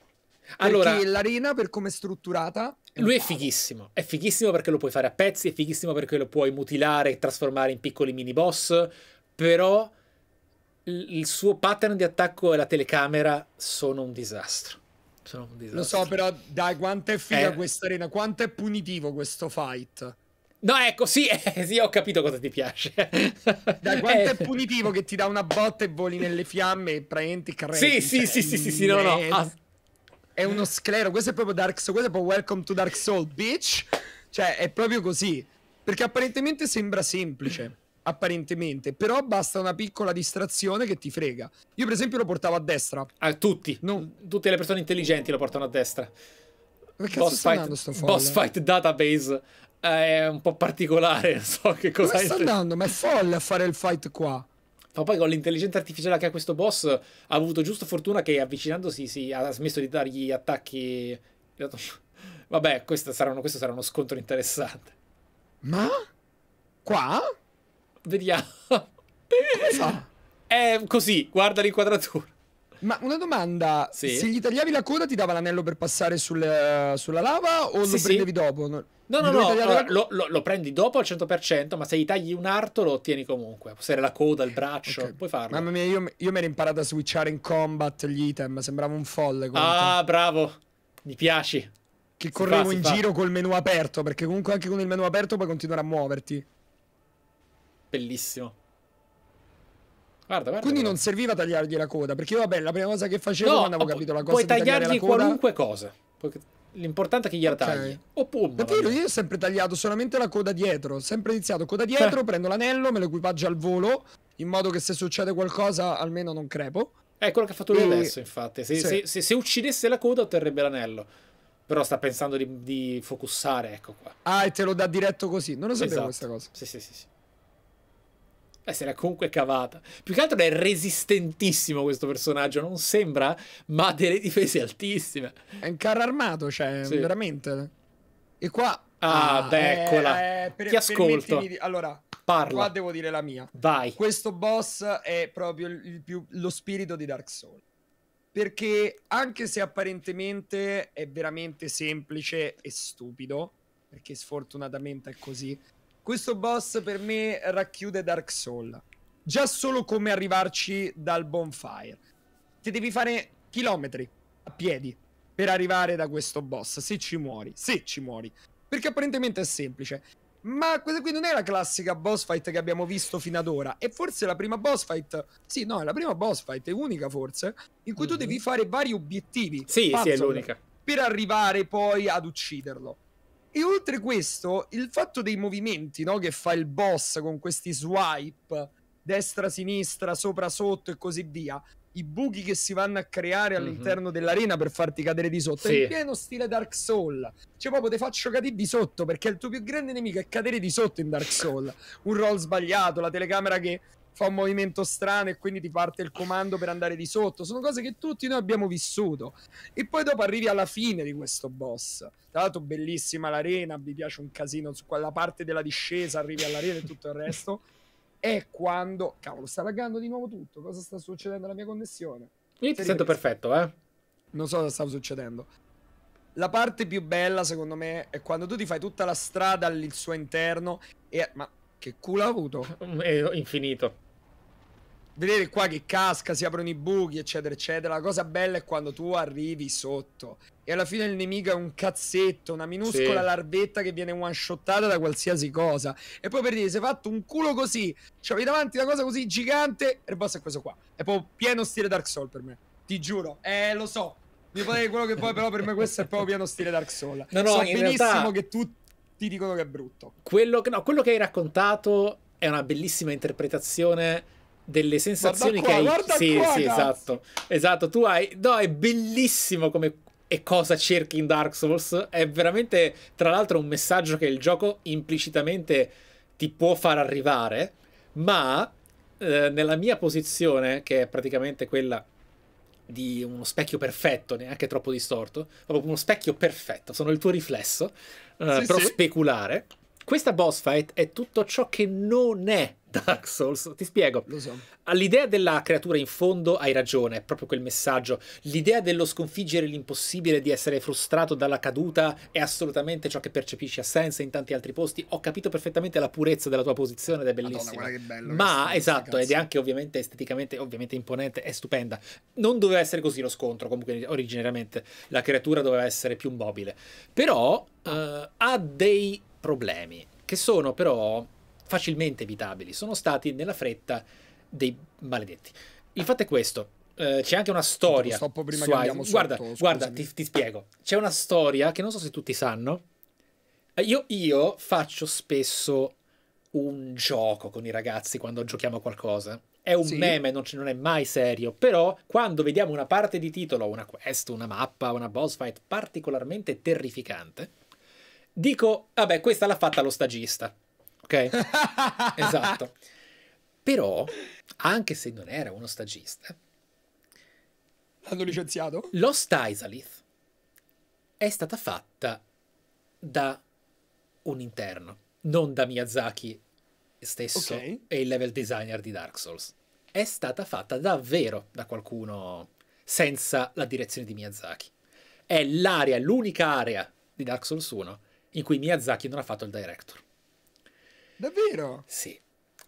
B: Allora, perché l'arena, per come è strutturata... È lui è fighissimo. È
A: fighissimo perché lo puoi fare a pezzi, è fighissimo perché lo puoi mutilare e trasformare in piccoli mini boss, però il suo pattern di attacco e la telecamera sono un
B: disastro. Sono un disastro. Lo so, però dai, quanto è figa eh. questa arena, quanto è punitivo questo fight. No, ecco, sì, eh, sì, ho capito cosa ti piace. Dai, quanto eh. è punitivo che ti dà una botta e voli nelle fiamme e prendi credi. Sì, cioè, sì, sì, sì, sì, sì, no, no. Ah. È uno sclero, questo è proprio Dark Souls, questo è proprio Welcome to Dark Souls, bitch. Cioè, è proprio così. Perché apparentemente sembra semplice, apparentemente, però basta una piccola distrazione che ti frega. Io per esempio lo portavo a destra. A tutti. No. Tutte le persone intelligenti lo portano a destra. Boss fight, boss fight database.
A: Eh, è un po' particolare, non so che cosa Come sta andando,
B: ma è folle a fare il fight qua.
A: Ma poi con l'intelligenza artificiale che ha questo boss ha avuto giusto fortuna che avvicinandosi si ha smesso di dargli attacchi. Vabbè, questo sarà uno, questo sarà uno scontro interessante. Ma? Qua? Vediamo. Come È così, guarda l'inquadratura.
B: Ma una domanda, sì. se gli tagliavi la coda ti dava l'anello per passare sul, eh, sulla lava o sì, lo prendevi dopo? No, no, no, no la...
A: lo, lo, lo, prendi dopo al 100%, ma se gli tagli un arto lo ottieni comunque. Può essere la coda, il braccio, okay. puoi farlo.
B: Mamma mia, io, io mi ero imparato a switchare in combat gli item, sembrava un folle. Comunque.
A: Ah, bravo, mi piaci. Che si correvo fa, in fa. giro
B: col menu aperto, perché comunque anche con il menu aperto puoi continuare a muoverti.
A: Bellissimo.
B: Guarda, guarda, Quindi guarda. non serviva tagliargli la coda, perché io, vabbè, la prima cosa che facevo no, quando avevo capito la cosa puoi tagliargli qualunque
A: coda... cosa.
B: L'importante è che gliela okay. tagli. Oppure, Davvero, io ho sempre tagliato solamente la coda dietro. Sempre iniziato coda dietro, eh. prendo l'anello, me lo equipaggio al volo, in modo che se succede qualcosa almeno non crepo. È quello che ha fatto lui e... adesso, infatti. Se, sì. se, se,
A: se uccidesse la coda otterrebbe l'anello. Però sta pensando di, di focussare, ecco qua.
B: Ah, e te lo dà diretto così. Non lo sapevo esatto. questa cosa. Sì, sì, sì. sì.
A: Beh, se l'ha comunque cavata. Più che altro è resistentissimo questo personaggio, non sembra, ma ha delle difese altissime.
B: È un carro armato, cioè, sì. veramente. E qua... Ah, ah beh, eccola. Eh, eh, Ti ascolto. Di... Allora, Parla. qua devo dire la mia. Vai. Questo boss è proprio più... lo spirito di Dark Souls. Perché anche se apparentemente è veramente semplice e stupido, perché sfortunatamente è così, questo boss per me racchiude Dark Souls. Già solo come arrivarci dal bonfire. Ti devi fare chilometri a piedi per arrivare da questo boss, se ci muori, se ci muori. Perché apparentemente è semplice. Ma questa qui non è la classica boss fight che abbiamo visto fino ad ora. È forse la prima boss fight. Sì, no, è la prima boss fight, è unica forse. In cui mm-hmm. tu mhm. devi fare vari obiettivi. Sì, sì, è l'unica. Per arrivare poi ad ucciderlo. E oltre questo, il fatto dei movimenti no, che fa il boss con questi swipe destra, sinistra, sopra, sotto e così via. I buchi che si vanno a creare mhm. all'interno mm-hmm. dell'arena per farti cadere di sotto. Sì. È in pieno stile Dark Soul. Cioè, proprio te faccio cadere di sotto perché il tuo più grande nemico è cadere di sotto in Dark Soul. Un roll sbagliato, la telecamera che fa un movimento strano e quindi ti parte il comando per andare di sotto. Sono cose che tutti noi abbiamo vissuto. E poi dopo arrivi alla fine di questo boss. Tra l'altro, bellissima l'arena, mi piace un casino su quella parte della discesa, arrivi all'arena e tutto il resto. È quando. Cavolo, sta laggando di nuovo tutto. Cosa sta succedendo alla mia connessione? Io ti sento
A: perfetto, eh.
B: Non so cosa stava succedendo. La parte più bella, secondo me, è quando tu ti fai tutta la strada al suo interno. E... Ma che culo ha avuto? È infinito vedete qua che casca, si aprono i buchi, eccetera, eccetera. La cosa bella è quando tu arrivi sotto e alla fine il nemico è un cazzetto, una minuscola sì. larvetta che viene one shottata da qualsiasi cosa. E poi per dire, sei fatto un culo così, cioè c'avevi davanti una cosa così gigante, e il boss è questo qua. È proprio pieno stile Dark Souls per me. Ti giuro, eh, lo so. Mi pare quello che vuoi, però, per me questo è proprio pieno stile Dark Souls. No, no, so benissimo realtà... che tutti dicono che è brutto.
A: Quello che, no, quello che hai raccontato è una bellissima interpretazione delle sensazioni qua, che hai. Sì, qua, sì, esatto. Esatto, tu hai. No, è bellissimo come. E cosa cerchi in Dark Souls? È veramente, tra l'altro, un messaggio che il gioco implicitamente ti può far arrivare, ma eh, nella mia posizione, che è praticamente quella di uno specchio perfetto, neanche troppo distorto, proprio uno specchio perfetto, sono il tuo riflesso, eh, sì, però sì. speculare. Questa boss fight è tutto ciò che non è Dark Souls. Ti spiego. Lo so. All'idea della creatura in fondo hai ragione, è proprio quel messaggio. L'idea dello sconfiggere l'impossibile, di essere frustrato dalla caduta, è assolutamente ciò che percepisci assenza in tanti altri posti. Ho capito perfettamente la purezza della tua posizione ed è bellissima. Madonna, che bello. Ma, che esatto, ed è anche ovviamente esteticamente, ovviamente imponente, è stupenda. Non doveva essere così lo scontro, comunque originariamente la creatura doveva essere più mobile. Però uh, ha dei problemi, che sono però facilmente evitabili, sono stati nella fretta dei maledetti. Il fatto è questo. Eh, c'è anche una storia. Stoppo prima su che andiamo sotto, guarda, scusami. guarda ti, ti, spiego. C'è una storia che non so se tutti sanno. Eh, io, io faccio spesso un gioco con i ragazzi quando giochiamo a qualcosa. È un sì. meme, non, non, è mai serio. Però quando vediamo una parte di titolo, una quest, una mappa, una boss fight particolarmente terrificante, dico, vabbè, questa l'ha fatta lo stagista ok? esatto. Però, anche se non era uno stagista, l'hanno licenziato. Lost Isalith è stata fatta da un interno, non da Miyazaki stesso okay. e il level designer di Dark Souls. È stata fatta davvero da qualcuno senza la direzione di Miyazaki. È l'area, l'unica area di Dark Souls 1 in cui Miyazaki non ha fatto il director.
B: Davvero? Sì.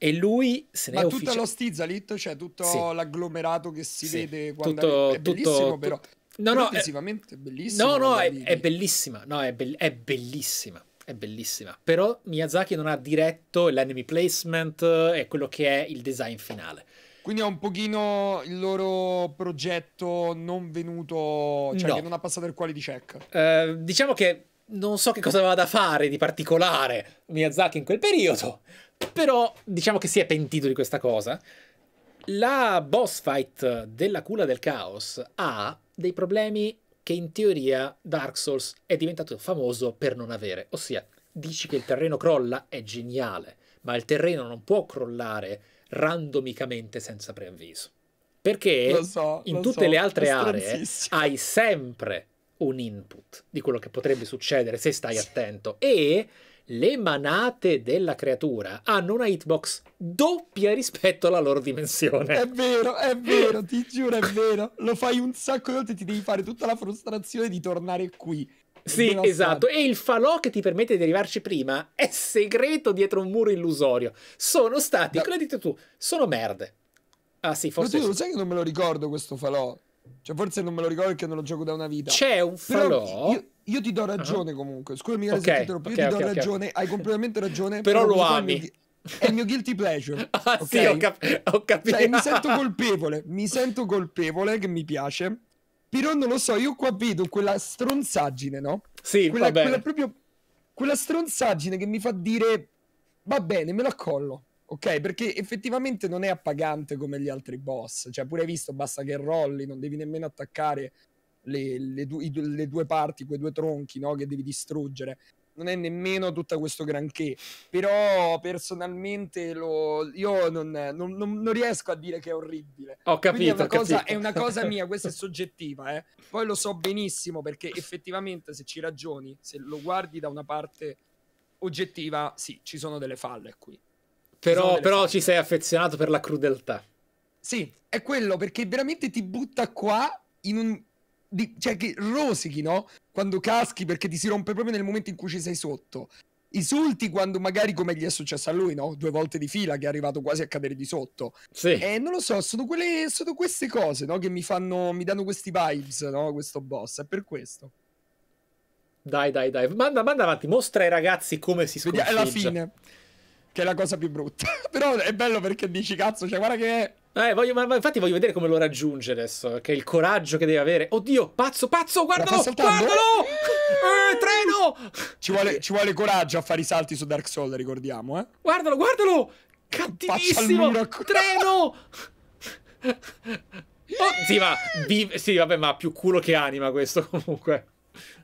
A: E lui se ne Ma è ufficiale. tutto lo
B: Stizalit, cioè tutto sì. l'agglomerato che si sì. vede quando tutto, è bellissimo tutto, però. Tutto... No, no, visivamente è bellissimo. No, no, è, è,
A: bellissima, no, è, be- è bellissima è bellissima. Però Miyazaki non ha diretto l'enemy placement e quello che è il design finale.
B: Quindi è un pochino il loro progetto non venuto, cioè no. che non ha passato il quality check.
A: Uh, diciamo che non so che cosa aveva da fare di particolare Miyazaki in quel periodo, però diciamo che si è pentito di questa cosa. La boss fight della culla del caos ha dei problemi che in teoria Dark Souls è diventato famoso per non avere, ossia dici che il terreno crolla è geniale, ma il terreno non può crollare randomicamente senza preavviso. Perché so, in tutte so, le altre aree hai sempre un input di quello che potrebbe succedere se stai attento. E le manate della creatura hanno una hitbox doppia rispetto alla loro dimensione. È
B: vero, è vero, ti giuro, è vero. Lo fai un sacco di volte e ti devi fare tutta la frustrazione di tornare qui. Sì,
A: esatto. E il falò che ti permette di arrivarci prima è segreto dietro un muro illusorio. Sono stati, da... come hai detto tu, sono merde.
B: Ah sì, forse... Ma tu lo sai che non me lo ricordo questo falò? Cioè, forse non me lo ricordo perché non lo gioco da una vita. C'è un falò. Io, io, ti do ragione uh-huh. comunque. Scusami, okay, se ti interrompo. Io okay, ti do okay, ragione, hai completamente ragione. però, però lo ami. È il mio guilty pleasure. Ah, sì, ho, cap- ho capito. Cioè, mi sento colpevole. Mi sento colpevole che mi piace. Però non lo so, io qua vedo quella stronzaggine, no? Sì, quella, quella proprio quella stronzaggine che mi fa dire va bene, me la accollo. Ok, perché effettivamente non è appagante come gli altri boss. Cioè, pure hai visto, basta che rolli, non devi nemmeno attaccare le, le, du- i, le due parti, quei due tronchi no? che devi distruggere. Non è nemmeno tutto questo granché. Però personalmente lo, io non, non, non, non, riesco a dire che è orribile. Ho capito. È una, ho cosa, capito. è una, cosa, mia, questa è soggettiva. Eh. Poi lo so benissimo perché effettivamente se ci ragioni, se lo guardi da una parte oggettiva, sì, ci sono delle falle qui però, però
A: ci sei affezionato per la crudeltà.
B: Sì, è quello perché veramente ti butta qua in un. Di... cioè, che rosichi, no? Quando caschi perché ti si rompe proprio nel momento in cui ci sei sotto. Insulti quando magari, come gli è successo a lui, no? Due volte di fila che è arrivato quasi a cadere di sotto. Sì. E eh, non lo so, sono, quelle... sono queste cose, no? Che mi fanno. mi danno questi vibes, no? Questo boss, è per questo.
A: Dai, dai, dai. Manda, manda avanti, mostra ai ragazzi come si sconfigge. Alla fine.
B: Che è la cosa più brutta. Però è bello perché dici, cazzo, cioè, guarda che.
A: Eh, voglio, ma, ma, infatti voglio vedere come lo raggiunge adesso. Che il coraggio che deve avere. Oddio, pazzo, pazzo, guardalo! Guardalo! eh, treno!
B: Ci vuole, ci vuole, coraggio a fare i salti su Dark Souls, ricordiamo, eh.
A: Guardalo, guardalo! Cattivissimo! Treno!
B: oh, sì, ma, sì, vabbè, ma più culo che anima questo comunque.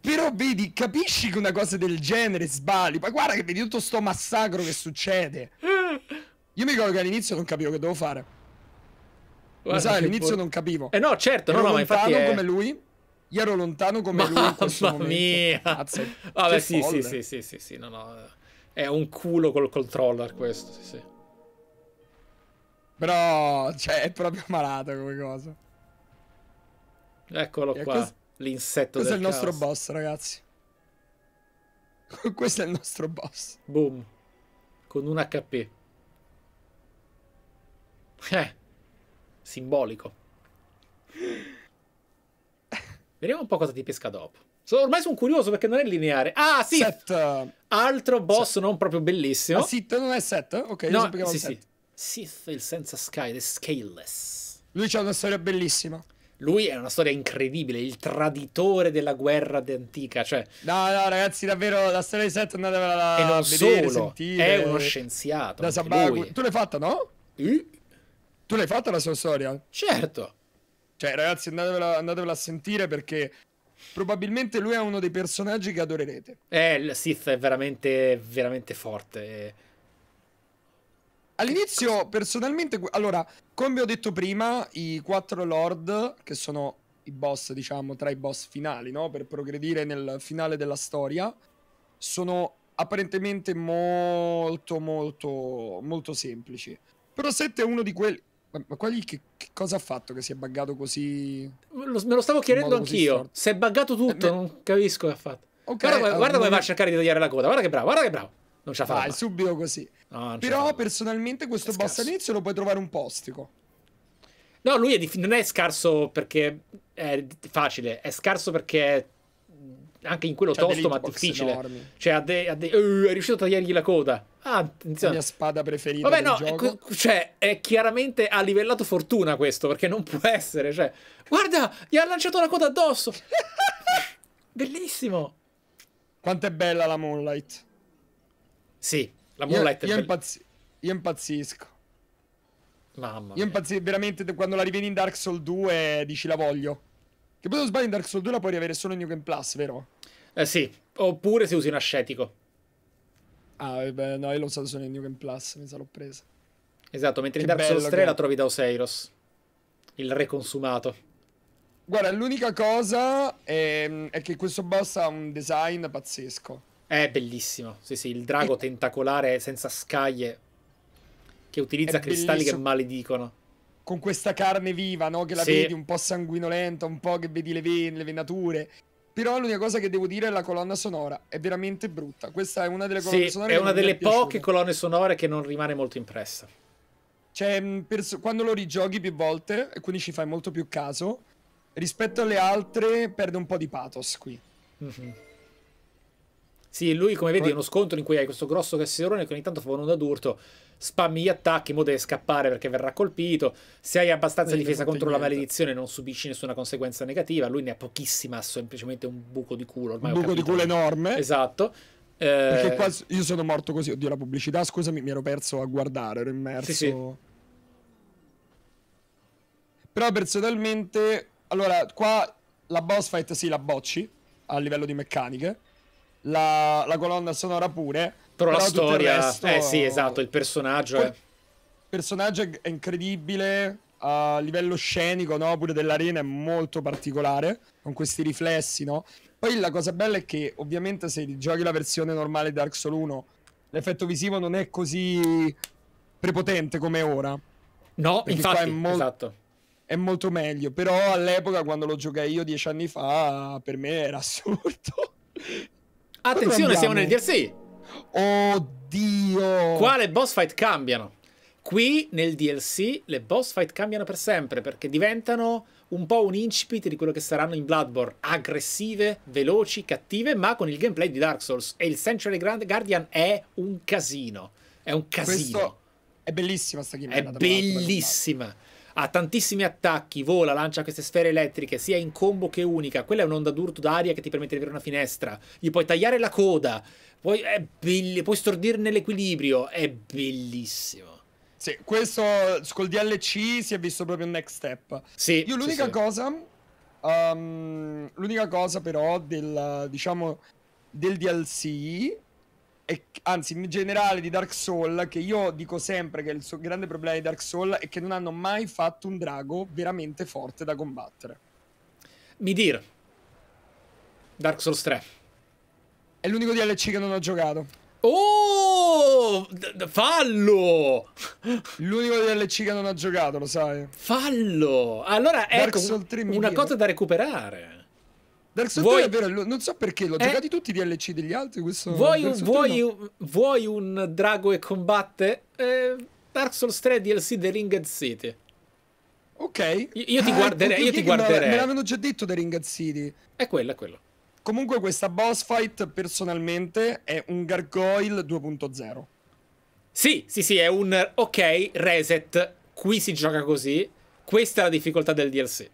B: Però vedi, capisci che una cosa del genere sbagli. Ma guarda che vedi tutto sto massacro che succede. Io mi ricordo che all'inizio non capivo che devo fare. Guarda, sai, all'inizio por... non capivo. Eh no, certo, ero no, no, ma infatti lontano come lui. Io ero lontano come Mamma lui in questo Mamma mia. Vabbè, sì, sì, sì, sì, sì,
A: sì, no, no. Eh, è un culo col controller questo, sì, sì.
B: Però, cioè, è proprio malato come cosa.
A: Eccolo e qua. Questo... L'insetto Questo è il caos. nostro
B: boss, ragazzi. Questo è il nostro boss. Boom. Con un HP.
A: Eh. Simbolico. Vediamo un po' cosa ti pesca dopo. So, ormai sono curioso perché non è lineare. Ah, sì! Set. Altro boss set. non proprio bellissimo. Ah, Sith non è set? Ok, no, sì, sì. Sith, il senza sky, the scaleless. Lui c'ha una storia
B: bellissima.
A: Lui è una storia incredibile, il traditore della guerra d'antica. Cioè...
B: No, no, ragazzi, davvero la storia di Seth andatevela a vedere, solo, sentire. È uno scienziato. Da Sabaku. Tu l'hai fatta, no? E? Tu l'hai fatta la sua storia? Certo. Cioè, ragazzi, andatevela, andatevela a sentire perché probabilmente lui è uno dei personaggi che adorerete.
A: Eh, il Sith è veramente,
B: veramente forte. All'inizio, personalmente, allora, come ho detto prima, i quattro lord, che sono i boss, diciamo, tra i boss finali, no? Per progredire nel finale della storia, sono apparentemente molto, molto, molto semplici. Però 7 è uno di quelli... Ma quali che, che, cosa ha fatto che si è buggato così? me
A: lo stavo chiedendo anch'io. Si è buggato tutto, eh, me... non capisco che ha fatto. Okay, guarda, allora, guarda come va a
B: cercare di tagliare la coda. Guarda che bravo, guarda che bravo non ce la farà. Vai, mai. subito così. No, Però personalmente questo boss all'inizio lo puoi trovare un postico.
A: No, lui è non è scarso perché è facile, è scarso perché è anche in quello C'ha tosto ma difficile. Enormi. Cioè, ha de- ha de- uh, è riuscito a tagliargli la coda.
B: Ah, attenzione. La mia spada preferita. Vabbè, no, gioco.
A: cioè, è chiaramente ha livellato fortuna questo perché non può essere. Cioè, guarda, gli ha lanciato la coda addosso.
B: Bellissimo. Quanto è bella la Moonlight.
A: Sì, la Moonlight io, io, impazz
B: io impazzisco. Mamma mia. Io impazzisco veramente quando la rivedi in Dark Souls 2 dici la voglio. Che poi non sbaglio in Dark Souls 2 la puoi riavere solo in New Game Plus, vero? Eh sì, oppure se usi un ascetico. Ah, eh, beh, no, io l'ho usato solo in New Game Plus, mi sa l'ho presa.
A: Esatto, mentre che in Dark Souls 3 che... la trovi da Oseiros, il re consumato.
B: Guarda, l'unica cosa è, ehm, è che questo boss ha un design pazzesco.
A: È bellissimo, sì sì, il drago e... tentacolare senza scaglie che utilizza cristalli che maledicono.
B: Con questa carne viva, no? Che la sì. vedi un po' sanguinolenta, un po' che vedi le, ven- le venature. Però l'unica cosa che devo dire è la colonna sonora, è veramente brutta. Questa è una delle colonne sì, sonore. È una delle è poche
A: colonne sonore che non rimane molto impressa.
B: Cioè, mm, perso- quando lo rigiochi più volte, e quindi ci fai molto più caso, rispetto alle altre perde un po' di pathos qui. Mm-hmm. Sì, lui come vedi è uno scontro in cui hai
A: questo grosso casserone che ogni tanto fa un'onda d'urto, spammi gli attacchi, mo deve scappare perché verrà colpito, se hai abbastanza Vedi, difesa contro niente. la maledizione non subisci nessuna conseguenza negativa, lui ne ha pochissima, semplicemente un buco di culo. Ormai un buco di culo enorme. Esatto. Eh... Perché qua
B: io sono morto così, oddio la pubblicità, scusami, mi ero perso a guardare, ero immerso. Sì, sì. Però personalmente, allora, qua la boss fight sì, la bocci a livello di meccaniche la, la colonna sonora pure. Però, però la storia... Resto... Eh sì,
A: esatto, il personaggio Poi, è...
B: personaggio è incredibile, a livello scenico, no? Pure dell'arena è molto particolare, con questi riflessi, no? Poi la cosa bella è che ovviamente se giochi la versione normale di Dark Souls 1, l'effetto visivo non è così prepotente come ora. No, infatti, è, mo- esatto. è molto meglio, però all'epoca quando lo giocai io dieci anni fa, per me era assurdo. Attenzione, siamo nel DLC.
A: Oddio. Qua le boss fight cambiano. Qui nel DLC le boss fight cambiano per sempre perché diventano un po' un incipit di quello che saranno in Bloodborne. Aggressive, veloci, cattive, ma con il gameplay di Dark Souls. E il Century Grand Guardian è un casino. È un casino. Questo è bellissima sta game. È bellissima ha tantissimi attacchi, vola, lancia queste sfere elettriche, sia in combo che unica. Quella è un'onda d'urto d'aria che ti permette di avere una finestra. Gli puoi tagliare la coda, puoi, belli, puoi
B: stordirne l'equilibrio. È bellissimo. Sì, questo col DLC si è visto proprio il next step. Sì, Io l'unica sì, sì. cosa, um, l'unica cosa però del, diciamo, del DLC e, anzi in generale di Dark Souls, che io dico sempre che il suo grande problema di Dark Souls è che non hanno mai fatto un drago veramente forte da combattere. Midir, Dark Souls 3. È l'unico DLC che non ho giocato. Oh, fallo! L'unico DLC che non ha giocato, lo sai. Fallo! Allora, ecco, una cosa da recuperare. Dark Souls vuoi... 3 è vero, non so perché, l'ho eh? giocato tutti i DLC degli altri. Questo vuoi, un, vuoi, no.
A: vuoi, un drago e combatte? Eh, Dark Souls 3 DLC The Ringed City. Ok. Io, io ti ah, guarderei. Io ti guarderei. Me
B: l'avevano già detto The Ringed City. È quello, è quello. Comunque questa boss fight personalmente è un gargoyle 2.0. Sì, sì, sì, è un ok, reset, qui si gioca
A: così, questa è la difficoltà del DLC.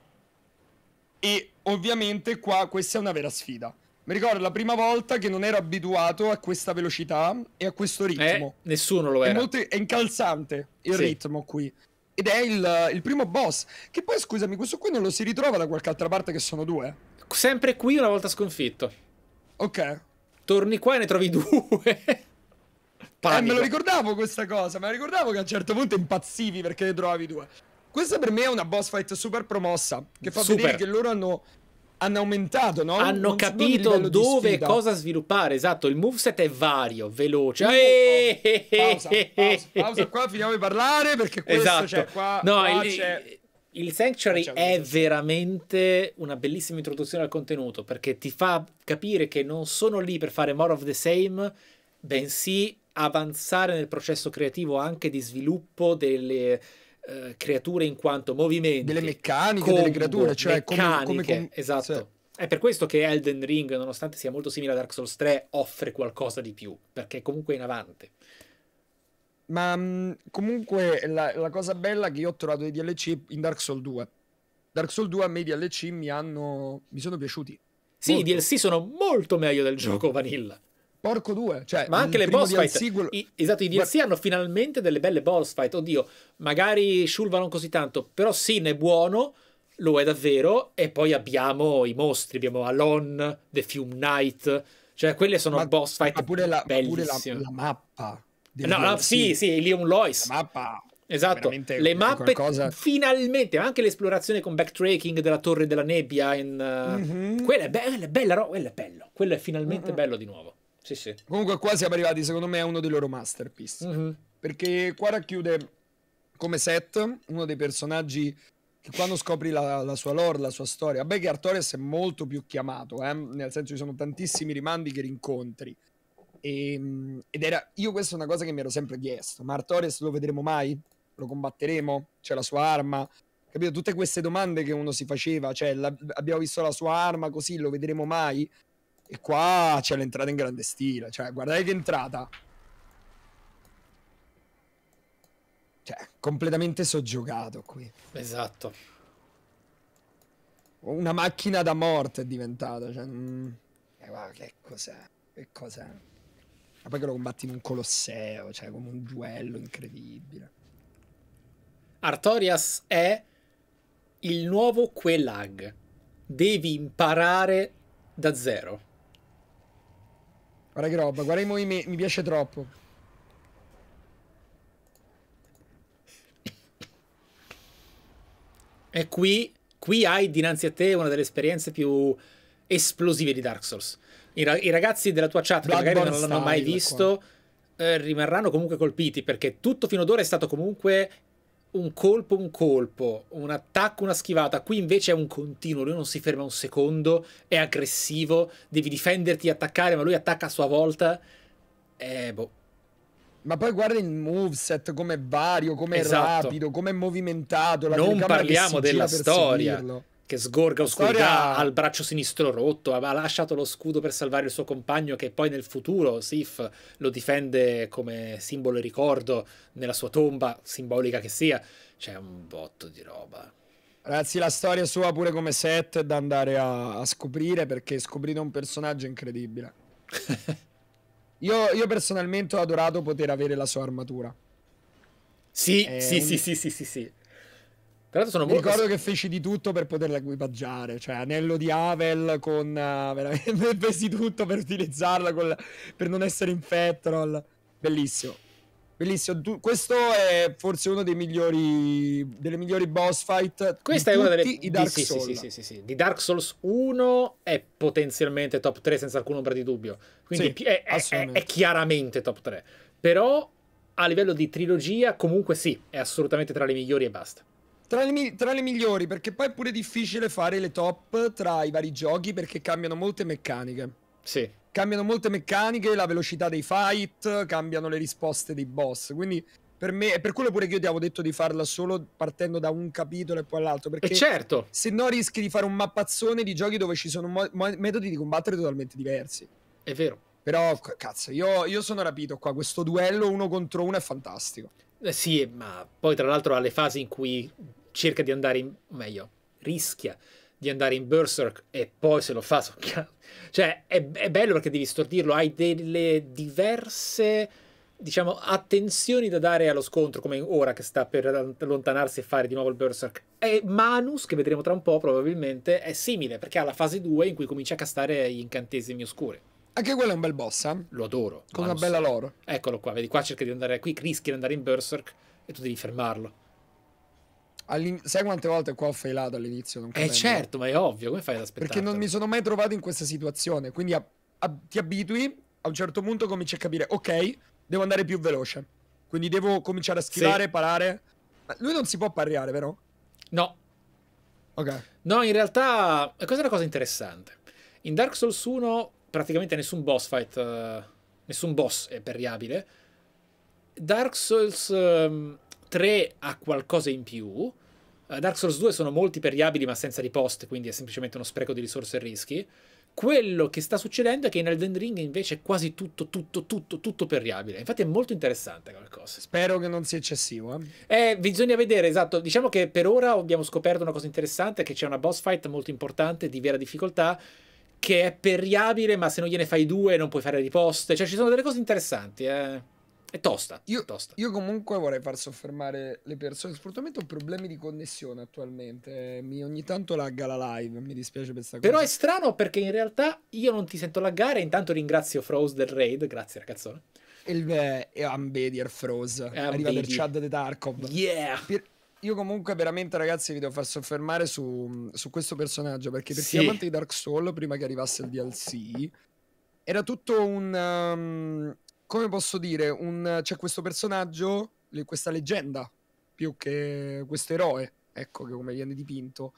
B: E Ovviamente qua questa è una vera sfida. Mi ricordo la prima volta che non ero abituato a questa velocità e a questo eh, ritmo. Eh, nessuno lo era. È, molto, è incalzante il sì. ritmo qui. Ed è il, il, primo boss. Che poi, scusami, questo qui non lo si ritrova da qualche altra parte che sono due. Sempre
A: qui una volta sconfitto. Ok. Torni qua e ne trovi due.
B: Eh, me lo ricordavo questa cosa, me lo ricordavo che a un certo punto impazzivi perché ne trovavi due. Questa per me è una boss fight super promossa. Che fa super. vedere che loro hanno hanno aumentato, no? Hanno non capito dove e cosa
A: sviluppare. Esatto, il moveset è vario, veloce. Eeeh. Pausa, pausa, pausa, qua finiamo di parlare perché questo esatto. c'è qua. No, qua il, c'è... il Sanctuary è veramente una bellissima introduzione al contenuto perché ti fa capire che non sono lì per fare more of the same, bensì avanzare nel processo creativo anche di sviluppo delle eh, creature in quanto movimenti. Delle meccaniche, combo, delle creature, cioè meccaniche, come, come, esatto. Cioè. È per questo che Elden Ring, nonostante sia molto simile a Dark Souls 3, offre qualcosa di più, perché comunque è in
B: avanti. Ma mm, comunque la, la, cosa bella che io ho trovato di DLC in Dark Souls 2. Dark Souls 2 a me i DLC mi hanno mi sono piaciuti. Sì, molto. i DLC
A: sono molto meglio del gioco
B: vanilla. Porco due, cioè, ma anche le boss fight. Sigual...
A: I, esatto, i DLC Guarda... hanno finalmente delle belle boss fight. Oddio, magari Shulva non così tanto, però Sin è buono, lo è davvero. E poi abbiamo i mostri, abbiamo Alon, The Fume Knight, cioè quelle sono ma, boss fight ma pure la, bellissime. Pure la, la
B: mappa.
A: No, no, sì, sì, Leon Lois. La mappa. Esatto, le mappe qualcosa... finalmente, anche l'esplorazione con backtracking della torre della nebbia, in, uh... mm -hmm. quella,
B: è bella, quella è bello, quello è finalmente mm -hmm. bello
A: di nuovo. Sì, sì.
B: Comunque qua siamo arrivati, secondo me, a uno dei loro masterpiece. Mm -hmm. Perché qua racchiude come set uno dei personaggi che quando scopri la, la sua lore, la sua storia. Beh, che Artorias è molto più chiamato, eh? nel senso ci sono tantissimi rimandi che rincontri. E, ehm, ed era, io questa è una cosa che mi ero sempre chiesto, ma Artorias lo vedremo mai? Lo combatteremo? C'è la sua arma? Capito? Tutte queste domande che uno si faceva, cioè la, abbiamo visto la sua arma così, lo vedremo mai? E qua c'è l'entrata in grande stile. Cioè, guardate che entrata. Cioè, completamente soggiogato qui. Esatto. Una macchina da morte è diventata. Cioè, mm, eh, guarda, che cos'è? Che cos'è? Ma poi che lo combatti in un colosseo, cioè come un duello incredibile.
A: Artorias è il nuovo Quelag. Devi imparare
B: da zero. Guarda che roba, guarda i movimenti, mi piace troppo.
A: E qui, qui hai dinanzi a te una delle esperienze più esplosive di Dark Souls. I, ra i ragazzi della tua chat Blood che magari non l'hanno mai visto eh, rimarranno comunque colpiti perché tutto fino ad ora è stato comunque un colpo, un colpo, un attacco, una schivata. Qui invece è un continuo, lui non si ferma un secondo, è aggressivo, devi difenderti, attaccare, ma lui attacca a sua volta. Eh, boh.
B: Ma poi guarda il moveset, come vario, come esatto. rapido, come movimentato. La non parliamo della storia. Seguirlo
A: che sgorga oscurità, storia... ha braccio sinistro rotto, ha lasciato lo scudo per salvare il suo compagno che poi nel futuro Sif lo difende come simbolo e ricordo nella sua tomba, simbolica che sia. C'è un botto di roba.
B: Ragazzi, la storia sua pure come set è da andare a, a scoprire perché scoprite un personaggio incredibile. io, io, personalmente ho adorato poter avere la sua armatura. Sì, sì, un... sì, sì, sì, sì, sì. Tra l'altro sono molto... Ricordo che feci di tutto per poterla equipaggiare, cioè anello di Avel con... Uh, veramente feci tutto per utilizzarla, col... per non essere in Petrol. Bellissimo. Bellissimo. Tu... Questo è forse uno dei migliori... delle migliori boss fight Questa è una delle... i Dark di, Souls. Sì, sì, sì, sì, Di Dark Souls 1 è
A: potenzialmente top 3 senza alcun ombra di dubbio. Quindi sì, è, è, è chiaramente top 3. Però a livello di trilogia comunque sì, è assolutamente tra le migliori e basta.
B: Tra le, tra le, migliori, perché poi è pure difficile fare le top tra i vari giochi perché cambiano molte meccaniche. Sì. Cambiano molte meccaniche, la velocità dei fight, cambiano le risposte dei boss. Quindi per me, è per quello pure che io ti avevo detto di farla solo partendo da un capitolo e poi all'altro. Eh, perché e certo. se no rischi di fare un mappazzone di giochi dove ci sono metodi di combattere totalmente diversi. È vero. Però, cazzo, io, io sono rapito qua. Questo duello uno contro uno è fantastico.
A: Eh sì, ma poi tra l'altro alle fasi in cui cerca di andare in... meglio, rischia di andare in Berserk e poi se lo fa so cioè è, è, bello perché devi stordirlo hai delle diverse diciamo attenzioni da dare allo scontro come ora che sta per allontanarsi e fare di nuovo il Berserk e Manus che vedremo tra un po' probabilmente è simile perché ha la fase 2 in cui comincia a castare gli incantesimi oscuri anche quello è un bel boss, eh? Lo adoro. Con Manus. una bella lore. Eccolo qua, vedi qua cerca di andare qui, rischi di andare in Berserk e tu devi fermarlo.
B: Sai quante volte qua ho failato all'inizio? Eh certo,
A: ma è ovvio, come fai ad aspettare? Perché non
B: mi sono mai trovato in questa situazione, quindi a, a, ti abitui, a un certo punto cominci a capire, ok, devo andare più veloce, quindi devo cominciare a schivare, sì. parare. Ma lui non si può parare, vero?
A: No. Ok.
B: No, in realtà, questa è una cosa interessante.
A: In Dark Souls 1 praticamente nessun boss fight, uh, nessun boss è perriabile. Dark Souls... Um, 3 ha qualcosa in più. Eh, Dark Souls 2 sono molti variabili ma senza riposte, quindi è semplicemente uno spreco di risorse e rischi. Quello che sta succedendo è che in Elden Ring invece è quasi tutto, tutto, tutto, tutto perriabile. Infatti è molto interessante qualcosa. Spero che non sia eccessivo. Eh, eh bisogna vedere, esatto. Diciamo che per ora abbiamo scoperto una cosa interessante, che c'è una boss fight molto importante, di vera difficoltà, che è perriabile, ma se non gliene fai due non puoi fare riposte. Cioè ci sono delle cose interessanti, eh. È tosta.
B: Io, tosta. io comunque vorrei far soffermare le persone. Purtroppo ho problemi di connessione attualmente. Mi, ogni tanto lagga la live. Mi dispiace per questa cosa. Però è
A: strano perché in realtà io non ti sento laggare. Intanto ringrazio Froze del raid. Grazie ragazzone. Il,
B: eh, Ambedier Froze. È Arriva Ambedi. del Chad di Tarkov. Yeah. Per, io comunque veramente ragazzi vi devo far soffermare su, su questo personaggio. Perché per sì. chi di Dark Souls, prima che arrivasse il DLC, era tutto un... Um, come posso dire, un, c'è questo personaggio, questa leggenda, più che questo eroe, ecco che come viene dipinto,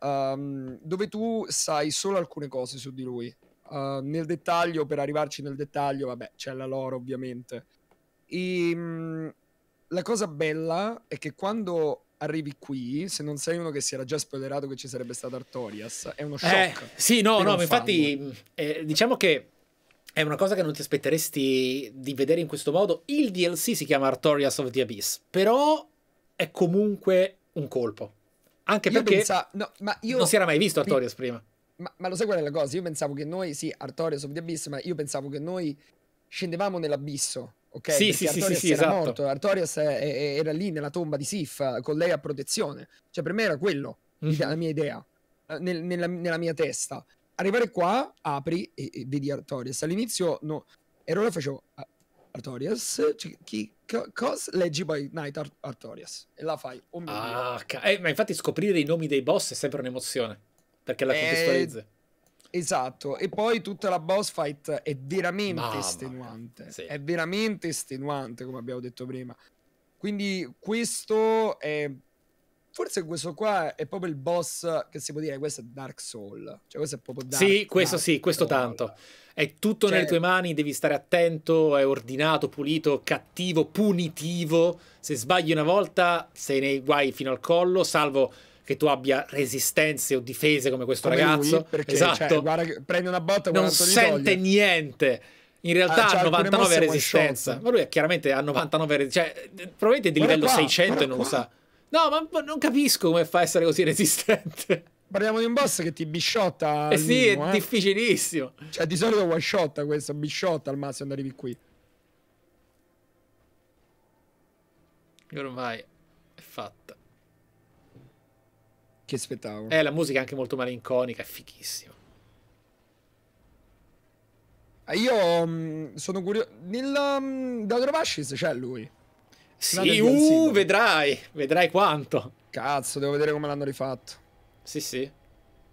B: um, dove tu sai solo alcune cose su di lui. Uh, nel dettaglio, per arrivarci nel dettaglio, vabbè, c'è la lore ovviamente. E, um, la cosa bella è che quando arrivi qui, se non sei uno che si era già spoilerato che ci sarebbe stato Artorias, è uno eh, shock. Eh, sì, no, no, infatti,
A: eh, diciamo che è una cosa che non ti aspetteresti di vedere in questo modo. Il DLC si chiama Artorias of the Abyss, però è comunque un
B: colpo. Anche io perché pensa... no, io... non si era mai visto Artorias Pi... prima. Ma, ma, lo sai qual è la cosa? Io pensavo che noi, sì, Artorias of the Abyss, ma io pensavo che noi scendevamo nell'abisso. Ok, sì, sì, Artorias sì, sì, era esatto. morto. Artorias è, è, era lì nella tomba di Sif con lei a protezione. Cioè, per me era quello mm-hmm. la mia idea, eh, nel, nella, nella mia testa arrivare qua, apri e, e vedi Artorias. All'inizio no, ero là facevo ah, Artorias, cioè, chi, co, cos, leggi poi Night Art, Artorias e la fai. Oh ah,
A: ca- eh, ma infatti scoprire i nomi dei boss è sempre un'emozione, perché la contestualizza.
B: Eh, esatto, e poi tutta la boss fight è veramente Mamma estenuante. Sì. È veramente estenuante, come abbiamo detto prima. Quindi questo è Forse questo qua è proprio il boss che si può dire, questo è Dark Soul. Cioè, questo è proprio Dark Sì, questo Dark sì, questo Soul.
A: tanto. È tutto cioè... nelle tue mani, devi stare attento, è ordinato, pulito, cattivo, punitivo. Se sbagli una volta sei nei guai fino al collo, salvo che tu abbia resistenze o difese come questo come ragazzo. Lui, perché, cioè, esatto. Cioè,
B: guarda, prende una botta non sente toglie.
A: niente.
B: In ah, realtà ah, cioè, ha 99 resistenza, ma
A: lui è chiaramente ha 99 resistenza, cioè probabilmente di livello qua, 600 e non qua. lo sa. No, ma, ma non
B: capisco come fa a essere così resistente. Parliamo di un boss che ti bisciotta. Eh sì, minimo, è eh. difficilissimo. Cioè, di solito one shot questo, bisciotta al massimo, arrivi qui.
A: Ormai è fatta.
B: Che spettacolo. Eh, la
A: musica è anche molto malinconica, è fichissima.
B: Ah, io mh, mm, sono curioso. Nel um, mm, Dagrovacis c'è lui. Sì, uh, vedrai, vedrai quanto. Cazzo, devo vedere come l'hanno rifatto. Sì, sì.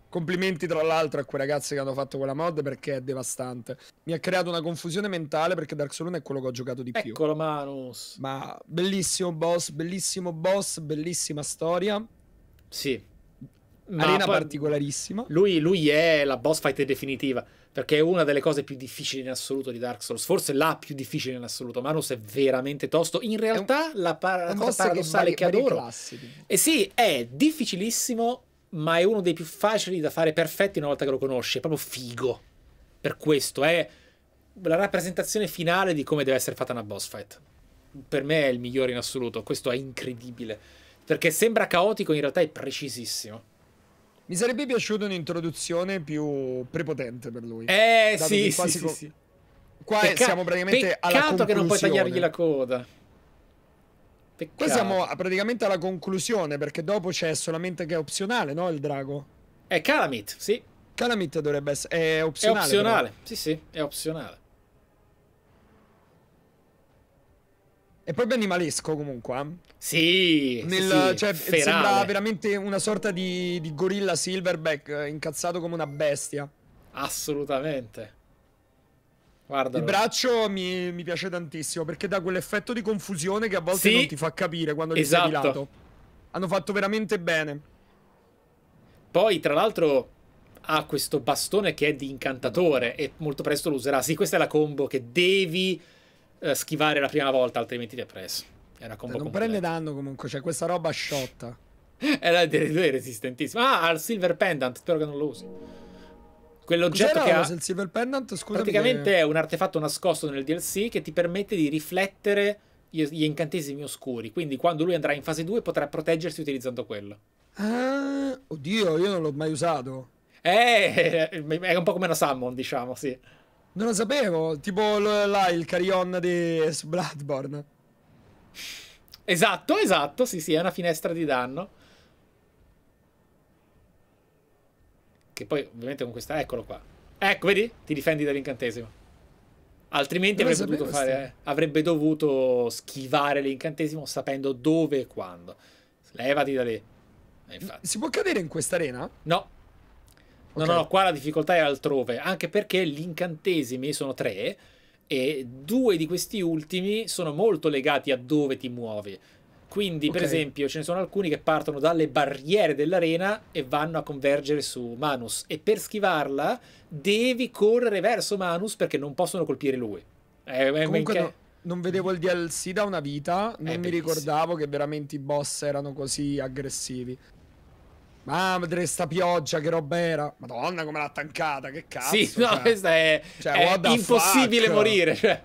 B: Complimenti tra l'altro a quei ragazzi che hanno fatto quella mod perché è devastante. Mi ha creato una confusione mentale perché Dark Souls 1 è quello che ho giocato di Eccolo più. Eccolo Manus. Ma bellissimo boss, bellissimo boss, bellissima storia. Sì. Ma arena particolarissima.
A: Lui, lui, è la boss fight definitiva, perché è una delle cose più difficili in assoluto di Dark Souls, forse la più difficile in assoluto. Manus è veramente tosto. In realtà un, la, par- la cosa paradossale che, vari, che adoro... Eh sì, è difficilissimo, ma è uno dei più facili da fare perfetti una volta che lo conosci. È proprio figo. Per questo è la rappresentazione finale di come deve essere fatta una boss fight. Per me è il migliore in assoluto, questo è incredibile. Perché sembra caotico, in realtà è precisissimo.
B: Mi sarebbe piaciuta un'introduzione più prepotente per lui. Eh, sì, sì, sì, co- sì. Qua Pecca- siamo praticamente alla conclusione. Peccato che non puoi tagliargli la coda. Peccato. Qua siamo praticamente alla conclusione, perché dopo c'è solamente che è opzionale, no, il drago? È Calamit, sì. Calamit dovrebbe essere... È opzionale. È opzionale, però. sì, sì, è opzionale. È proprio animalesco comunque. Eh? Sì, Nel, sì, cioè, sembra veramente una sorta di, di gorilla silverback eh, incazzato come una bestia. Assolutamente. Guardalo. Il braccio mi, mi, piace tantissimo perché dà quell'effetto di confusione che a volte sì, non ti fa capire quando li esatto. sei di lato. Hanno fatto veramente bene.
A: Poi, tra l'altro, ha questo bastone che è di incantatore e molto presto lo userà. Sì, questa è la combo che devi eh, schivare la prima volta, altrimenti ti ha preso. È una combo non
B: prende danno comunque, cioè questa roba sciotta.
A: Era è resistentissima. Ah, al Silver Pendant, spero che non lo usi. Quell'oggetto che ha... il
B: Silver Pendant, scusa. Praticamente che... è
A: un artefatto nascosto nel DLC che ti permette di riflettere gli incantesimi oscuri. Quindi quando lui andrà in fase 2 potrà proteggersi utilizzando quello.
B: Ah, oddio, io non l'ho mai usato. Eh, è un po' come una summon, diciamo, sì. Non lo sapevo, tipo là il carillon di
A: Bloodborne. Esatto, esatto, sì sì, è una finestra di danno. Che poi ovviamente con questa, eccolo qua. Ecco, vedi? Ti difendi dall'incantesimo. Altrimenti avrebbe dovuto, fare, eh, avrebbe dovuto, schivare l'incantesimo sapendo dove e quando. Levati da lì.
B: Eh, si può cadere in quest'arena?
A: No. No, okay. no, qua la difficoltà è altrove, anche perché gli incantesimi sono tre e due di questi ultimi sono molto legati a dove ti muovi. Quindi, okay. per esempio, ce ne sono alcuni che partono dalle barriere dell'arena e vanno a convergere su Manus. E per schivarla devi correre verso Manus perché non possono colpire lui. È, è Comunque, che... no,
B: non vedevo il DLC da una vita, non mi ricordavo che veramente i boss erano così aggressivi. Madre sta pioggia, che roba era. Madonna, come l'ha tancata, che cazzo. Sì, no, cioè. questa è, cioè, è impossibile fuck. morire. Cioè.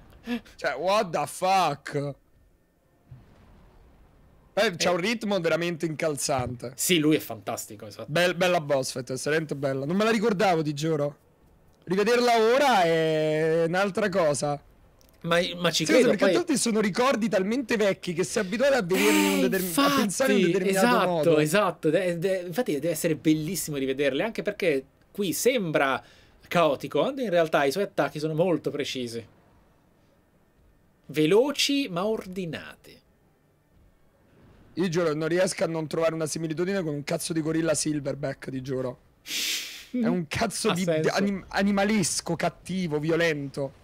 B: cioè, what the fuck? Eh, c'ha eh. un ritmo veramente incalzante. Sì, lui è
A: fantastico, esatto.
B: Be bella boss fight, estremamente bella. Non me la ricordavo, ti giuro. Rivederla ora è un'altra cosa.
A: Ma, ma ci sì, credo perché poi... tanti
B: sono ricordi talmente vecchi che sei abituato a vederli eh, in determin... infatti, a pensare in un determinato esatto, modo.
A: Esatto, de- de- infatti deve essere bellissimo rivederli, anche perché qui sembra caotico, quando in realtà i suoi attacchi sono molto precisi. Veloci ma ordinati.
B: Io giuro, non riesco a non trovare una similitudine con un cazzo di gorilla Silverback, ti giuro. È un cazzo di anim- animalesco, cattivo, violento.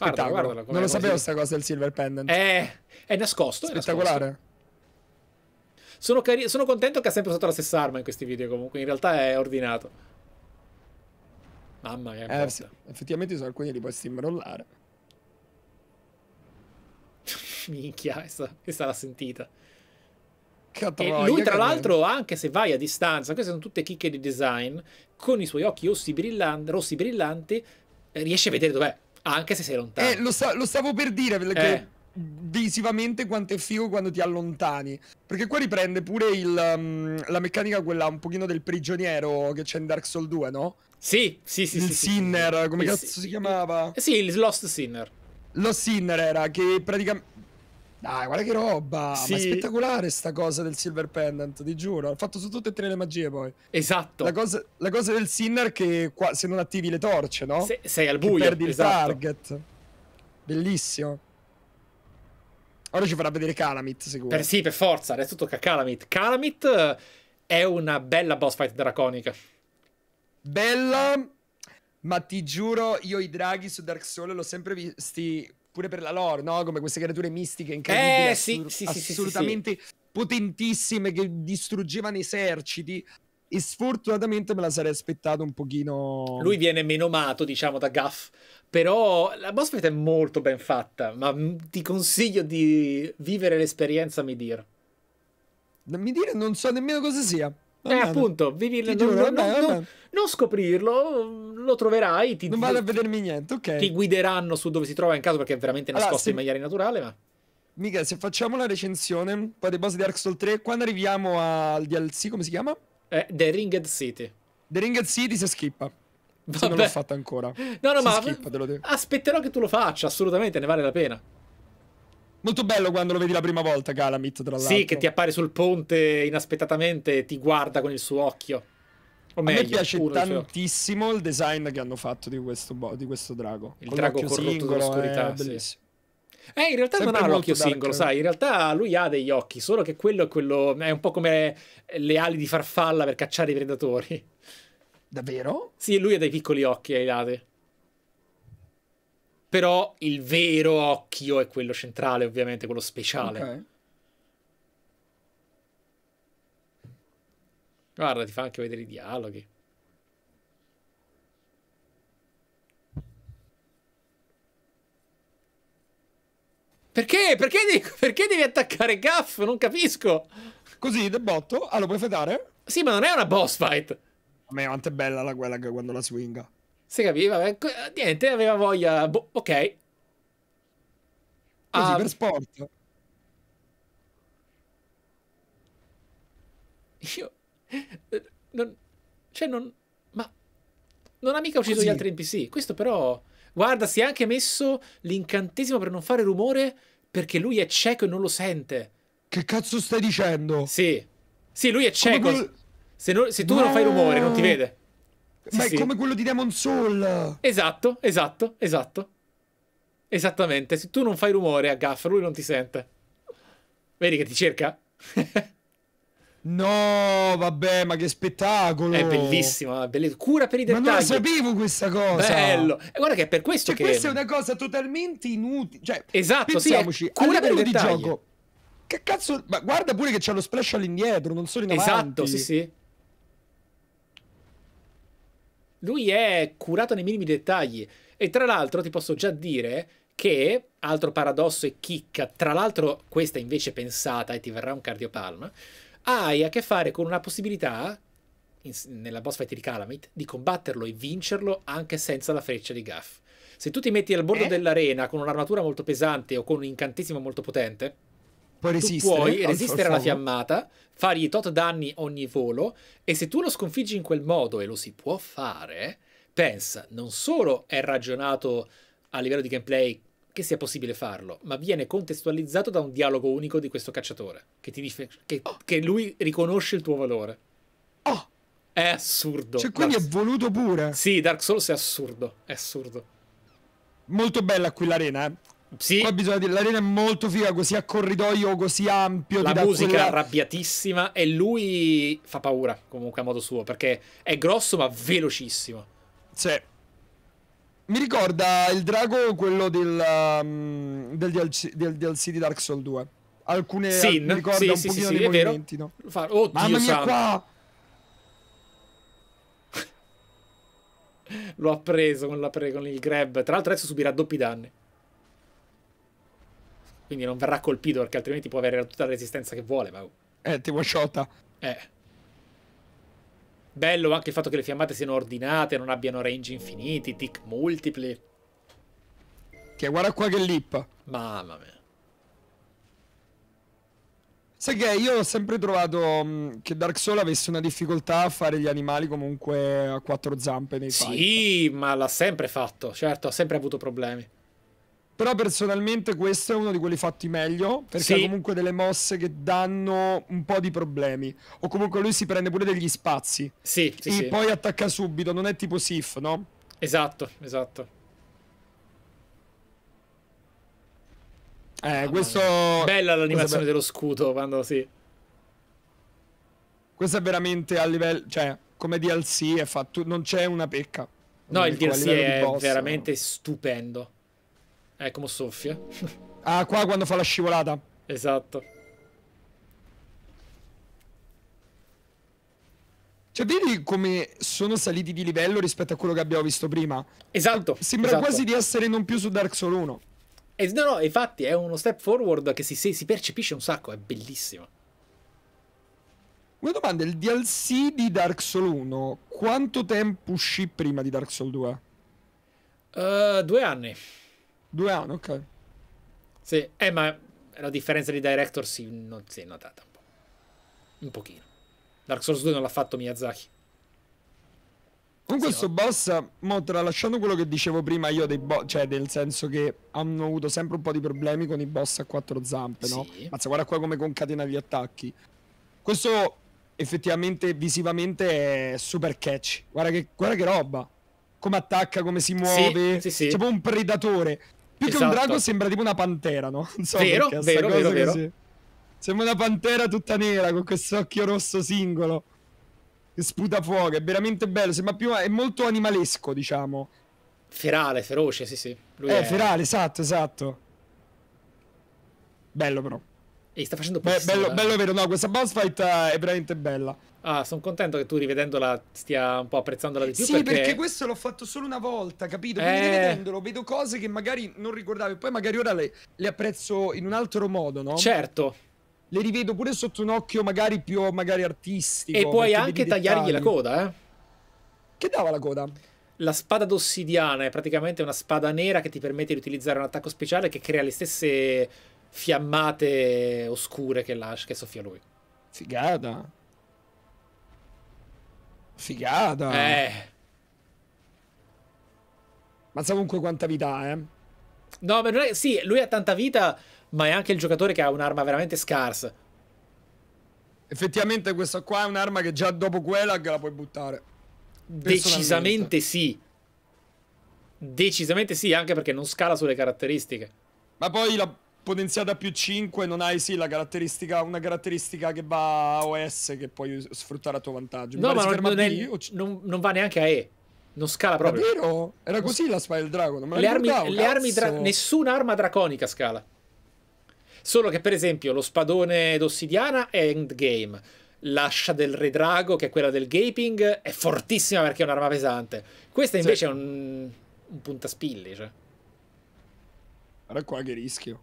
B: Spettacolo. Guardala, guardala, non lo sapevo questa cosa del Silver Pendant.
A: È, è nascosto. Spettacolare. È nascosto. Sono, sono, contento che ha sempre usato la stessa arma in questi video comunque. In realtà è ordinato.
B: Mamma mia. Eh, sì. Effettivamente sono alcuni li puoi steamrollare. Minchia, questa, questa l'ha sentita. Catroia, lui, tra l'altro,
A: anche se vai a distanza, queste sono tutte chicche di design, con i suoi occhi rossi brillanti riesce a vedere dov'è. Anche se sei lontano. Eh, lo, sta-
B: lo stavo per dire perché eh. visivamente quanto è figo quando ti allontani. Perché qua riprende pure il, um, la meccanica quella un pochino del prigioniero che c'è in Dark Souls 2, no? Sì, sì, sì. Il sì, Sinner, sì, come il cazzo si chiamava? Eh sì, il Lost Sinner. Lost Sinner era che praticamente dai, guarda che roba! Sì. Ma è spettacolare sta cosa del Silver Pendant, ti giuro. Ho fatto su tutte e tre le magie poi. Esatto. La cosa, la cosa del Sinner che qua, se non attivi le torce, no? Se, sei al buio. Che perdi esatto. il target. Bellissimo. Ora ci farà vedere Calamit, sicuro. Per, sì, per forza. Adesso
A: tocca Calamit. Calamit eh, è una bella boss fight draconica.
B: Bella... Ma ti giuro, io i draghi su Dark Souls l'ho sempre visti pure per la lore, no? Come queste creature mistiche incredibili, eh, sì, sì, sì, assolutamente potentissime che distruggevano eserciti. E sfortunatamente me la sarei aspettato un pochino. Lui
A: viene meno menomato, diciamo, da Gaff. Però la boss fight è molto ben fatta. Ma mm, ti consiglio di vivere l'esperienza Midir.
B: Midir non so nemmeno cosa sia eh, appunto, vivi il... non, non, non, non, scoprirlo, lo troverai. Ti, non vale a vedermi niente, ok. Ti
A: guideranno su dove si trova in caso perché è veramente nascosto allora, se... in
B: maniera naturale, ma... Mica, se facciamo la recensione, poi dei boss di Dark Souls 3, quando arriviamo al DLC, come si chiama? Eh, The Ringed City. The Ringed City si skippa. Vabbè. Se non l'ho fatta ancora. No, no, si ma skippa, aspetterò che tu lo faccia, assolutamente,
A: ne vale la pena.
B: Molto bello quando lo vedi la prima volta, Calamit, tra l'altro. Sì, che ti
A: appare sul ponte inaspettatamente e ti guarda con il suo occhio.
B: O meglio, a me piace cioè. tantissimo il design che hanno fatto di questo, di questo drago. Il con drago corrotto singolo, dall'oscurità, eh, bellissimo.
A: Eh, in realtà Sempre non ha l'occhio singolo, sai, in
B: realtà lui ha degli occhi, solo che quello è,
A: quello è un po' come le ali di farfalla per cacciare i predatori. Davvero? Sì, lui ha dei piccoli occhi ai lati. Però il vero occhio è quello centrale, ovviamente, quello speciale. Okay. Guarda, ti fa anche vedere i dialoghi. Perché? Perché devi, perché devi attaccare Gaff? Non capisco. Così, del botto? Ah, lo puoi fedare? Sì, ma non è una boss fight. A me quanto è bella la quella che quando la swinga. Si capiva, eh, eh, niente, aveva voglia. Boh, ok. Così ah, per sport. Io. Eh, non, cioè, non. Ma. Non ha mica ucciso Così. gli altri NPC. Questo però. Guarda, si è anche messo l'incantesimo per non fare rumore perché lui è cieco e non lo sente. Che cazzo stai dicendo? Sì. Sì, lui è cieco. Quello... Se, non, se, tu no. non fai rumore, non ti vede. Sì, Ma è sì. come
B: quello di Demon Soul.
A: Esatto, esatto, esatto. Esattamente. Se tu non fai rumore a Gaff, lui non ti sente. Vedi che ti cerca?
B: No, vabbè, ma che spettacolo! È bellissimo, è bellissimo. cura per i dettagli. Ma non la sapevo questa cosa. Bello. E guarda che è per questo cioè, che questa è una cosa totalmente inutile, cioè Esatto, pensiamoci, sì, cura per i dettagli. Gioco, che cazzo, ma guarda pure che c'è lo splash all'indietro, non solo in avanti. Esatto, sì, sì.
A: Lui è curato nei minimi dettagli. E tra l'altro ti posso già dire che, altro paradosso e chicca, tra l'altro questa invece pensata e ti verrà un cardiopalma, hai a che fare con una possibilità, in, nella boss fight di Calamite, di combatterlo e vincerlo anche senza la freccia di Gaff. Se tu ti metti al bordo eh? dell'arena con un'armatura molto pesante o con un incantesimo molto potente,
B: Puoi resistere, puoi resistere alla
A: fiammata, fargli tot danni ogni volo e se tu lo sconfiggi in quel modo e lo si può fare, pensa, non solo è ragionato a livello di gameplay che sia possibile farlo, ma viene contestualizzato da un dialogo unico di questo cacciatore che ti dice che, oh. che lui riconosce il tuo valore. Oh. È assurdo. Cioè, quindi Dark... è voluto
B: pure. Sì, Dark Souls è assurdo, è assurdo. Molto bella qui l'arena, eh. Sì. Qua bisogna dire, l'arena è molto figa, così a corridoio, così ampio. La musica quella...
A: arrabbiatissima e lui fa paura comunque a modo suo, perché è grosso ma velocissimo.
B: Sì. Mi ricorda il drago quello del, um, del, DLC, del DLC di Dark Souls 2. Alcune sì, mi ricorda sì, un sì, pochino sì, sì, movimenti, no? Fa... Oddio Mamma mia, qua!
A: Lo ha preso con, la pre... con il grab. Tra l'altro adesso subirà doppi danni. Quindi non verrà colpito perché altrimenti può avere tutta la resistenza che vuole. Ma...
B: Eh, tipo Shota. Eh.
A: Bello anche il fatto che le fiammate siano ordinate, non abbiano range infiniti, tick multipli.
B: Che guarda qua che lip. Mamma mia. Sai che io ho sempre trovato mm, che Dark Souls avesse una difficoltà a fare gli animali comunque a quattro zampe nei
A: Sì, ma l'ha sempre fatto, certo, ha sempre avuto problemi.
B: Però personalmente questo è uno di quelli fatti meglio, perché sì. ha comunque delle mosse che danno un po' di problemi. O comunque lui si prende pure degli spazi. Sì, sì, e sì. poi attacca subito, non è tipo Sif, no? Esatto, esatto. Eh, ah, questo... Bella l'animazione dello
A: scudo quando si... Sì.
B: Questo è veramente a livello... Cioè, come DLC è fatto... Non c'è una pecca. No, il DLC è veramente stupendo. Eh, come soffia. ah, qua quando fa la scivolata. Esatto. Cioè, vedi come sono saliti di livello rispetto a quello che abbiamo visto prima? Esatto. Sembra esatto. quasi di essere non più su Dark Souls 1.
A: Eh, no, no, infatti è uno step forward che si, si percepisce un sacco, è bellissimo.
B: Una domanda, il DLC di Dark Souls 1, quanto tempo uscì prima di Dark Souls 2?
A: Uh, eh, due anni.
B: Due anni, ok.
A: Sì, eh, ma la differenza di Director si, non, si è notata un po'. Un pochino. Dark Souls 2 non l'ha fatto Miyazaki.
B: Con questo no. boss, mo, tralasciando quello che dicevo prima io dei boss, cioè nel senso che hanno avuto sempre un po' di problemi con i boss a quattro zampe, sì. no? Mazza, guarda qua come concatena gli attacchi. Questo effettivamente visivamente è super catch. Guarda che, guarda che roba. Come attacca, come si muove. Sì, sì, sì. C'è un predatore. Più esatto. che un esatto. drago sembra tipo una pantera, no? Non so vero, perché, vero, vero, vero. Sembra una pantera tutta nera con quest'occhio rosso singolo. Che sputa fuoco, è veramente bello, sembra più... è molto animalesco, diciamo. Ferale, feroce, sì sì. Lui eh, è... ferale, esatto, esatto. Bello però. E sta facendo Beh, bello, bello vero, no, questa boss fight è veramente bella.
A: Ah, sono contento che tu rivedendola stia un po' apprezzandola di più. Sì, perché, perché
B: questo l'ho fatto solo una volta, capito? Quindi eh... rivedendolo vedo cose che magari non ricordavo e poi magari ora le, le apprezzo in un altro modo, no? Certo, le rivedo pure sotto un occhio magari più magari artistico. E puoi anche tagliargli la coda, eh? Che dava la coda?
A: La spada d'ossidiana è praticamente una spada nera che ti permette di utilizzare un attacco speciale che crea le stesse fiammate oscure che, lascia, che soffia lui.
B: Figata. Figata. Eh. Ma sa comunque quanta vita, ha, eh. No, ma non è...
A: Sì, lui ha tanta vita, ma è anche il giocatore che ha un'arma veramente scarsa.
B: Effettivamente questa qua è un'arma che già dopo Quelag la puoi buttare. Decisamente sì. Decisamente sì, anche perché non scala sulle caratteristiche. Ma poi la potenziata più 5 non hai sì la caratteristica, una caratteristica che va a OS che puoi sfruttare a tuo vantaggio. no, ma non, non, è, non, non, va neanche a E. Non scala proprio. Davvero? Era così la Spy del Dragon. le armi, le armi dra
A: nessuna arma draconica scala. Solo che, per esempio, lo spadone d'ossidiana è endgame. L'ascia del Re Drago, che è quella del Gaping, è fortissima perché è un'arma pesante. Questa invece sì. è un, un puntaspilli. Cioè. Guarda qua che rischio.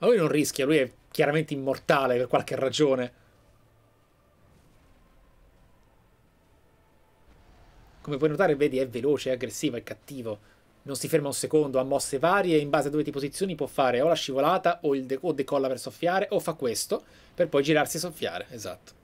A: Ma lui non rischia, lui è chiaramente immortale per qualche ragione. Come puoi notare, vedi, è veloce, è aggressivo, è cattivo. Non si ferma un secondo, ha mosse varie e in base a dove ti posizioni può fare o la scivolata o, de o decolla per soffiare o fa questo per poi girarsi e soffiare. Esatto.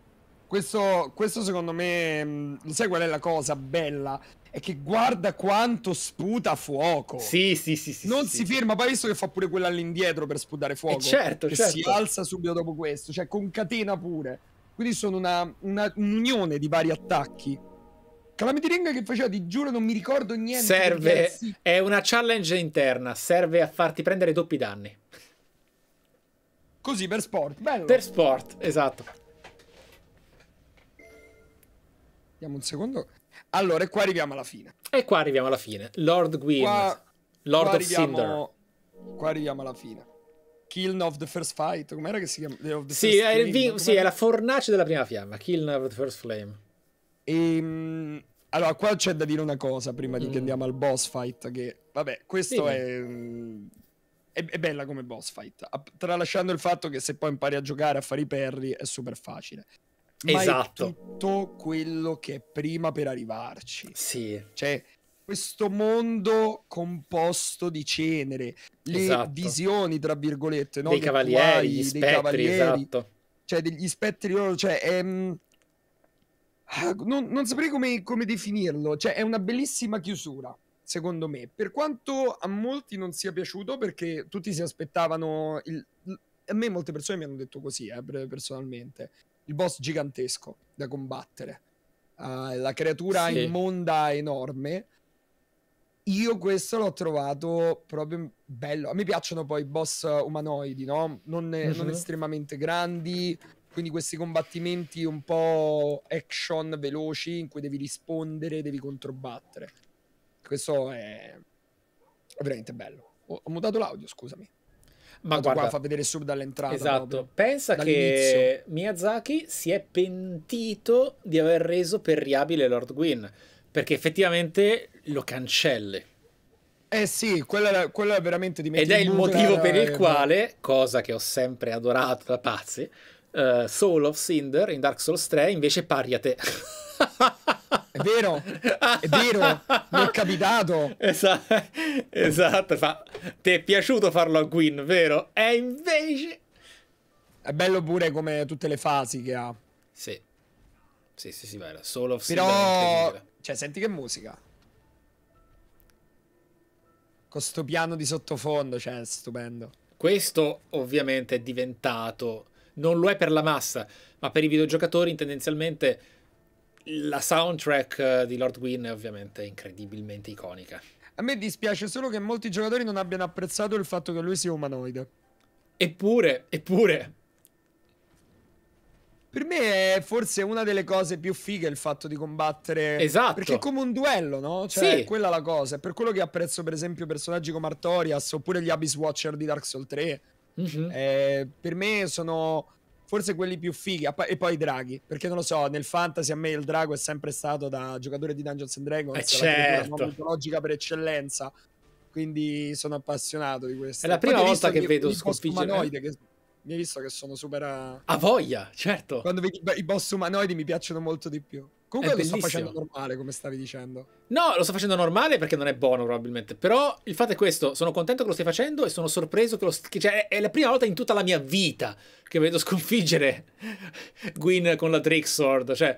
B: Questo, questo secondo me. Mm, sai qual è la cosa bella? è che guarda quanto sputa fuoco. Sì, sì, sì. sì non sì, si sì. ferma, poi visto che fa pure quella all'indietro per sputare eh, fuoco. Eh certo, che certo. si alza subito dopo questo, cioè concatena pure. Quindi sono una, una, un'unione di vari attacchi. Calamity Ring che faceva, ti giuro, non mi ricordo niente. Serve,
A: è una challenge interna, serve a farti prendere doppi danni. Così per sport, bello. Per sport, esatto.
B: Vediamo un secondo. Allora, e qua arriviamo alla fine.
A: E qua arriviamo alla fine. Lord Gwyn, qua,
B: Lord qua of Cinder. Qua arriviamo alla fine. Kill of the First Fight, com'era che si chiama? Sì è, vi- sì, è, la fornace della prima fiamma, Kill of the First Flame. E, ehm, allora, qua c'è da dire una cosa prima di che mm. andiamo al boss fight, che vabbè, questo sì. è, è, bella come boss fight, tralasciando il fatto che se poi impari a giocare, a fare i perri, è super facile esatto. tutto quello che è prima per arrivarci. Sì. Cioè, questo mondo composto di cenere, le esatto. visioni, tra virgolette, no? dei cavalieri, hai, gli spettri, cavalieri, esatto. Cioè, degli spettri loro, cioè, è... Ehm, ah, non, non, saprei come, come definirlo, cioè, è una bellissima chiusura secondo me. Per quanto a molti non sia piaciuto, perché tutti si aspettavano. Il... A me molte persone mi hanno detto così, eh, personalmente il boss gigantesco da combattere, uh, la creatura sì. immonda enorme. Io questo l'ho trovato proprio bello. A me piacciono poi i boss umanoidi, no? Non, mm-hmm. non mhm. estremamente grandi, quindi questi combattimenti un po' action veloci in cui devi rispondere, devi controbattere. Questo è, è veramente bello. Ho, ho mutato l'audio, scusami. Ma guarda, guarda, fa vedere subito dall'entrata. Esatto. Proprio. Pensa Dall'inizio. che
A: Miyazaki si è pentito di aver reso perriabile Lord Gwyn, perché effettivamente lo cancelle.
B: Eh sì, quello è veramente di Ed è il motivo eh, per il eh, quale,
A: cosa che ho sempre adorato da pazzi, uh, Soul of Cinder in Dark Souls 3 invece pari a te. È vero, è
B: vero, mi è capitato.
A: Esatto, esatto. Fa... ti è piaciuto farlo a Gwyn, vero?
B: E invece... È bello pure come tutte le fasi che ha.
A: Sì. Sì, sì, sì, vero. Solo Però... Cioè, senti che
B: musica. Con sto piano di sottofondo, cioè, è stupendo.
A: Questo ovviamente è diventato... Non lo è per la massa, ma per i videogiocatori tendenzialmente la soundtrack eh, di Lord Gwyn è
B: ovviamente incredibilmente iconica. A me dispiace solo che molti giocatori non abbiano apprezzato il fatto che lui sia umanoide. Eppure, eppure. Per me è forse una delle cose più fighe il fatto di combattere. Esatto. Perché è come un duello, no? Cioè, sì. quella la cosa. È per quello che apprezzo, per esempio, personaggi come Artorias oppure gli Abyss Watcher di Dark Souls 3. Mm -hmm. eh, per me sono forse quelli più fighi, e poi i draghi, perché non lo so, nel fantasy a me il drago è sempre stato da giocatore di Dungeons and Dragons, eh certo. la mitologica per eccellenza, quindi sono appassionato di questo. È la prima volta che, vedo sconfiggere... Che mi hai visto che sono super... Ah, a voglia, certo! Quando vedi i boss umanoidi mi piacciono molto di più. Comunque lo sto facendo normale, come stavi dicendo.
A: No, lo sto facendo normale perché non è buono probabilmente. Però il fatto è questo, sono contento che lo stai facendo e sono sorpreso che lo... Che cioè, è la prima volta in tutta la mia vita che vedo sconfiggere Gwyn con la Trick Sword. Cioè,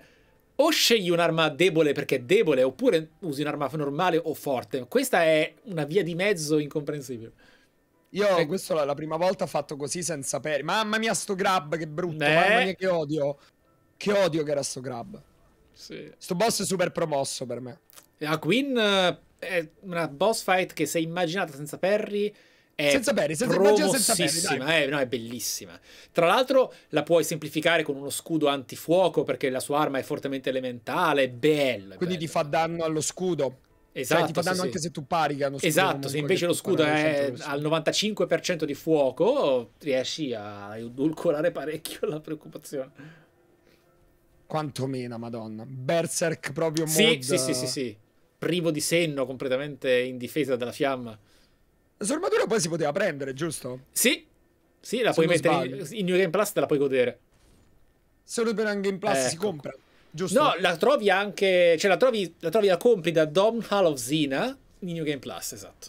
A: o scegli un'arma debole perché è debole, oppure
B: usi un'arma normale o forte. Questa è una via di mezzo incomprensibile. Io eh, questa è la prima volta ho fatto così senza sapere. Mamma mia sto grab, che brutto, eh. mamma mia che odio. Che odio che era sto grab. Sì. Sto boss è super promosso per me.
A: La Queen eh, è una boss fight che se immaginata senza Perry è senza
B: Perry, senza promossissima, Perry,
A: eh, no, è bellissima. Tra l'altro la puoi semplificare con uno scudo antifuoco perché la sua arma è fortemente elementale, è bella.
B: Quindi bello. ti fa danno allo scudo. Esatto, cioè, ti fa esatto, danno sì, anche sì. se tu pari hanno scudo. Esatto, se invece lo scudo è al
A: 95% di fuoco, riesci a edulcorare parecchio la preoccupazione
B: quantomeno, madonna. Berserk proprio sì, mod... Sì, sì, sì,
A: sì. Privo di senno, completamente in difesa dalla fiamma.
B: La sua poi si poteva prendere, giusto?
A: Sì. Sì, la Se puoi mettere in, in, New Game Plus, te la puoi godere. Se Solo per New Game Plus ecco. si compra, giusto? No, la trovi anche... Cioè, la trovi, la, trovi, la compri
B: da Dom Hall of Zina in New Game Plus, esatto.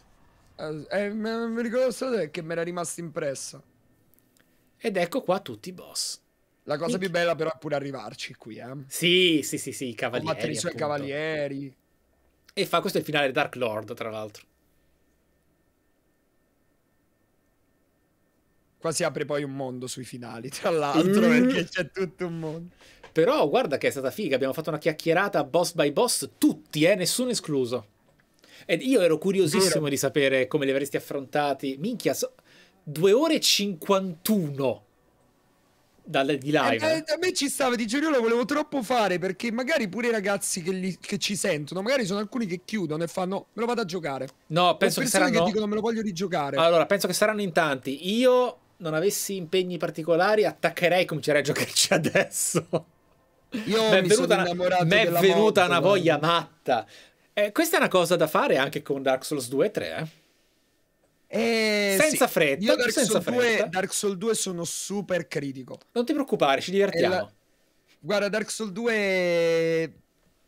B: Eh, eh mi ricordo solo che mi era rimasto impressa. Ed ecco qua tutti i boss. La cosa Mi... più bella però è pure arrivarci qui, eh.
A: Sì, sì, sì, sì, i cavalieri. Combattere i suoi appunto.
B: cavalieri.
A: E fa questo è il finale Dark Lord, tra l'altro.
B: Qua si apre poi un mondo sui
A: finali, tra l'altro, mm. perché c'è tutto un mondo. Però guarda che è stata figa, abbiamo fatto una chiacchierata boss by boss, tutti, eh, nessuno escluso. Ed io ero curiosissimo Vero. di sapere come li avresti affrontati. Minchia, so... 2 ore e 51 dal di live. Eh, eh. eh,
B: a me ci stava, di io lo volevo troppo fare perché magari pure i ragazzi che, li, che, ci sentono, magari sono alcuni che chiudono e fanno me lo vado a giocare.
A: No, penso che saranno che dicono
B: me lo voglio rigiocare. Allora,
A: penso che saranno in tanti. Io non avessi impegni particolari, attaccherei e comincerei a giocarci adesso.
C: Io mi sono innamorato una, della è venuta morte, una voglia no.
A: matta. Eh, questa è una cosa da fare anche con Dark Souls 2 e 3, eh. Eh, senza sì. fretta, io Dark, senza Soul fretta. 2,
B: Dark Soul 2 sono super critico. Non ti preoccupare, ci divertiamo. La... Guarda, Dark Soul 2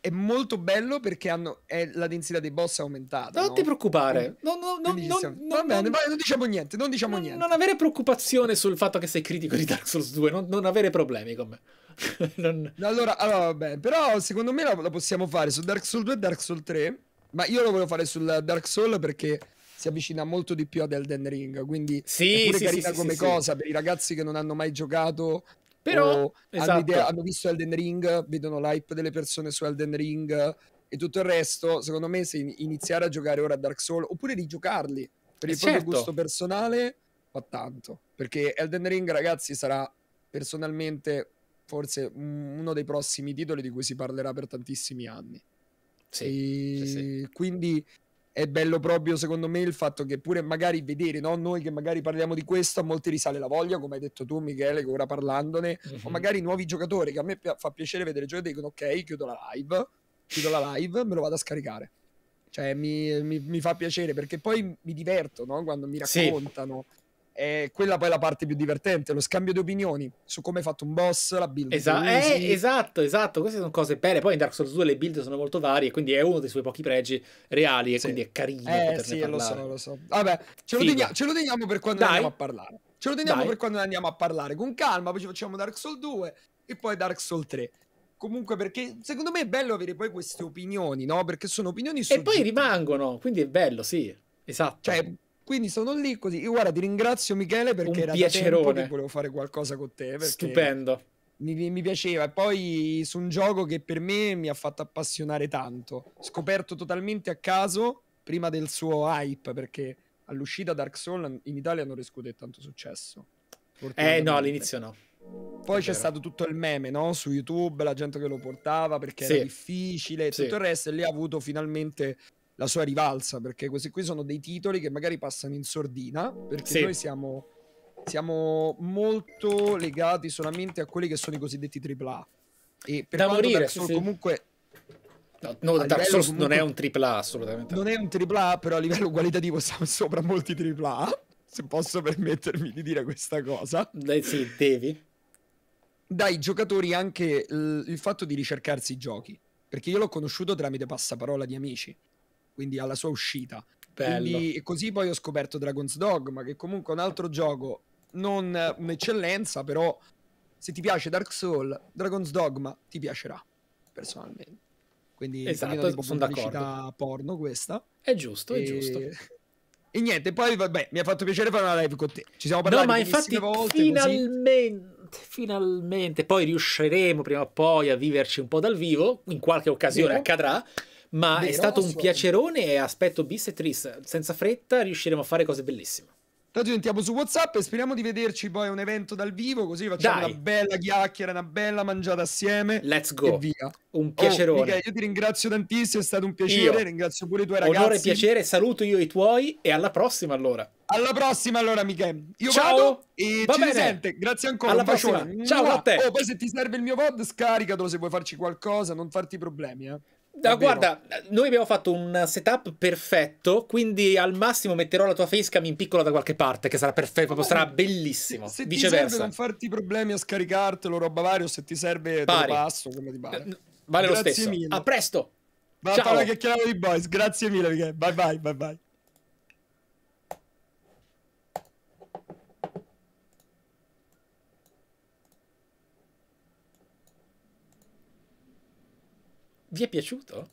B: è... molto bello perché hanno... è... la densità dei boss è aumentata. Non no? ti preoccupare, non, non, non, non, siamo... non, bene, non... non diciamo niente. Non diciamo non, niente. Non avere preoccupazione sul fatto che sei critico di Dark Souls 2, non, non avere problemi con me. non... allora, allora, vabbè, però secondo me la, la possiamo fare su Dark Souls 2 e Dark Souls 3. Ma io lo volevo fare sul Dark Souls perché si avvicina molto di più ad Elden Ring, quindi sì, è pure sì, carina sì, come cosa per i ragazzi che non hanno mai giocato però esatto. hanno, idea, hanno, visto Elden Ring, vedono l'hype delle persone su Elden Ring e tutto il resto. Secondo me, se iniziare a giocare ora a Dark Souls oppure di giocarli per eh, il certo. proprio gusto personale, fa tanto. Perché Elden Ring, ragazzi, sarà personalmente forse uno dei prossimi titoli di cui si parlerà per tantissimi anni. Sì, sì, sì. Quindi è bello proprio secondo me il fatto che pure magari vedere no? noi che magari parliamo di questo a molti risale la voglia come hai detto tu Michele che ora parlandone mm-hmm. o mhm. magari nuovi giocatori che a me pi- fa piacere vedere giocatori dicono ok chiudo la live chiudo la live me lo vado a scaricare cioè mi, mi, mi fa piacere perché poi mi diverto no? quando mi raccontano sì è quella poi la parte più divertente, lo scambio di opinioni su come hai fatto un boss, la build. Esa- eh,
A: esatto, esatto, queste sono cose belle. Poi in Dark Souls 2 le build sono molto varie, quindi è uno dei suoi pochi pregi reali e sì. quindi è carino eh, poterne sì, parlare. lo so, lo
B: so. Vabbè,
A: ce lo, tenia- ce lo, teniamo per quando Dai. andiamo a
B: parlare. Ce lo teniamo Dai. per quando andiamo a parlare, con calma, poi ci facciamo Dark Souls 2 e poi Dark Souls 3 comunque perché secondo me è bello avere poi queste opinioni, no? Perché sono opinioni su E poi rimangono, quindi è bello, sì. Esatto. Cioè, quindi sono lì così. Io guarda, ti ringrazio Michele perché Un era piacerone. da tempo che volevo fare qualcosa con te. Stupendo. Mi, mi, piaceva. E poi su un gioco che per me mi ha fatto appassionare tanto. Scoperto totalmente a caso, prima del suo hype, perché all'uscita Dark Souls in Italia non riscuote tanto successo. Eh no, all'inizio no. Poi c'è stato tutto il meme no? su YouTube, la gente che lo portava perché sì. era difficile e sì. tutto il resto, e lì ha avuto finalmente la sua rivalsa, perché questi qui sono dei titoli che magari passano in sordina, perché sì. noi siamo, siamo, molto legati solamente a quelli che sono i cosiddetti AAA. E per da morire, Dark Souls sì. comunque... No,
A: no Dark Souls comunque, non è un AAA assolutamente.
B: Non è un AAA, però a livello qualitativo siamo sopra molti AAA, se posso permettermi di dire questa cosa. Dai, sì, devi. Dai giocatori anche il fatto di ricercarsi i giochi, perché io l'ho conosciuto tramite passaparola di amici quindi alla sua uscita. Bello. Quindi, così poi ho scoperto Dragon's Dogma, che comunque è un altro gioco, non un'eccellenza, però se ti piace Dark Souls, Dragon's Dogma ti piacerà, personalmente. Quindi esatto, sono d'accordo. porno questa. È giusto, e... è giusto. E niente, poi vabbè, mi ha fatto piacere fare una live con te. Ci siamo parlati no, ma infatti volte, finalmente,
A: così. finalmente, poi riusciremo prima o poi a viverci un po' dal vivo, in qualche occasione Vero. accadrà. Ma Vero, è stato un piacerone e aspetto bis e tris. Senza fretta riusciremo a fare cose bellissime.
B: Tanto ci sentiamo su WhatsApp e speriamo di vederci poi a un evento dal vivo, così facciamo Dai. una bella chiacchiera, una bella mangiata assieme. Let's go. E via. Un oh, piacerone. Oh, mica, io ti ringrazio tantissimo, è stato un piacere. Io. Ringrazio pure i tuoi ragazzi. Onore e piacere, saluto io i tuoi e alla prossima allora. Alla prossima allora, Michele. Io Ciao. e Va ci bene. risente. Grazie ancora. Alla prossima. Ciao a te. Oh, poi se ti serve il mio VOD, scaricatelo se vuoi farci qualcosa, non farti problemi, eh. No, guarda, noi abbiamo
A: fatto un setup perfetto, quindi al massimo metterò la tua facecam in piccola da qualche parte, che sarà perfetto, oh, sarà eh, bellissimo. Se, se Viceversa. ti serve non
B: farti problemi a scaricartelo, roba varia, o se ti serve Pari. te lo passo, come ti pare. Eh, vale Grazie lo stesso. Mille. A presto! Va Ciao. a fare di boys. Grazie mille, Michele. Bye bye, bye bye.
A: Vi è piaciuto?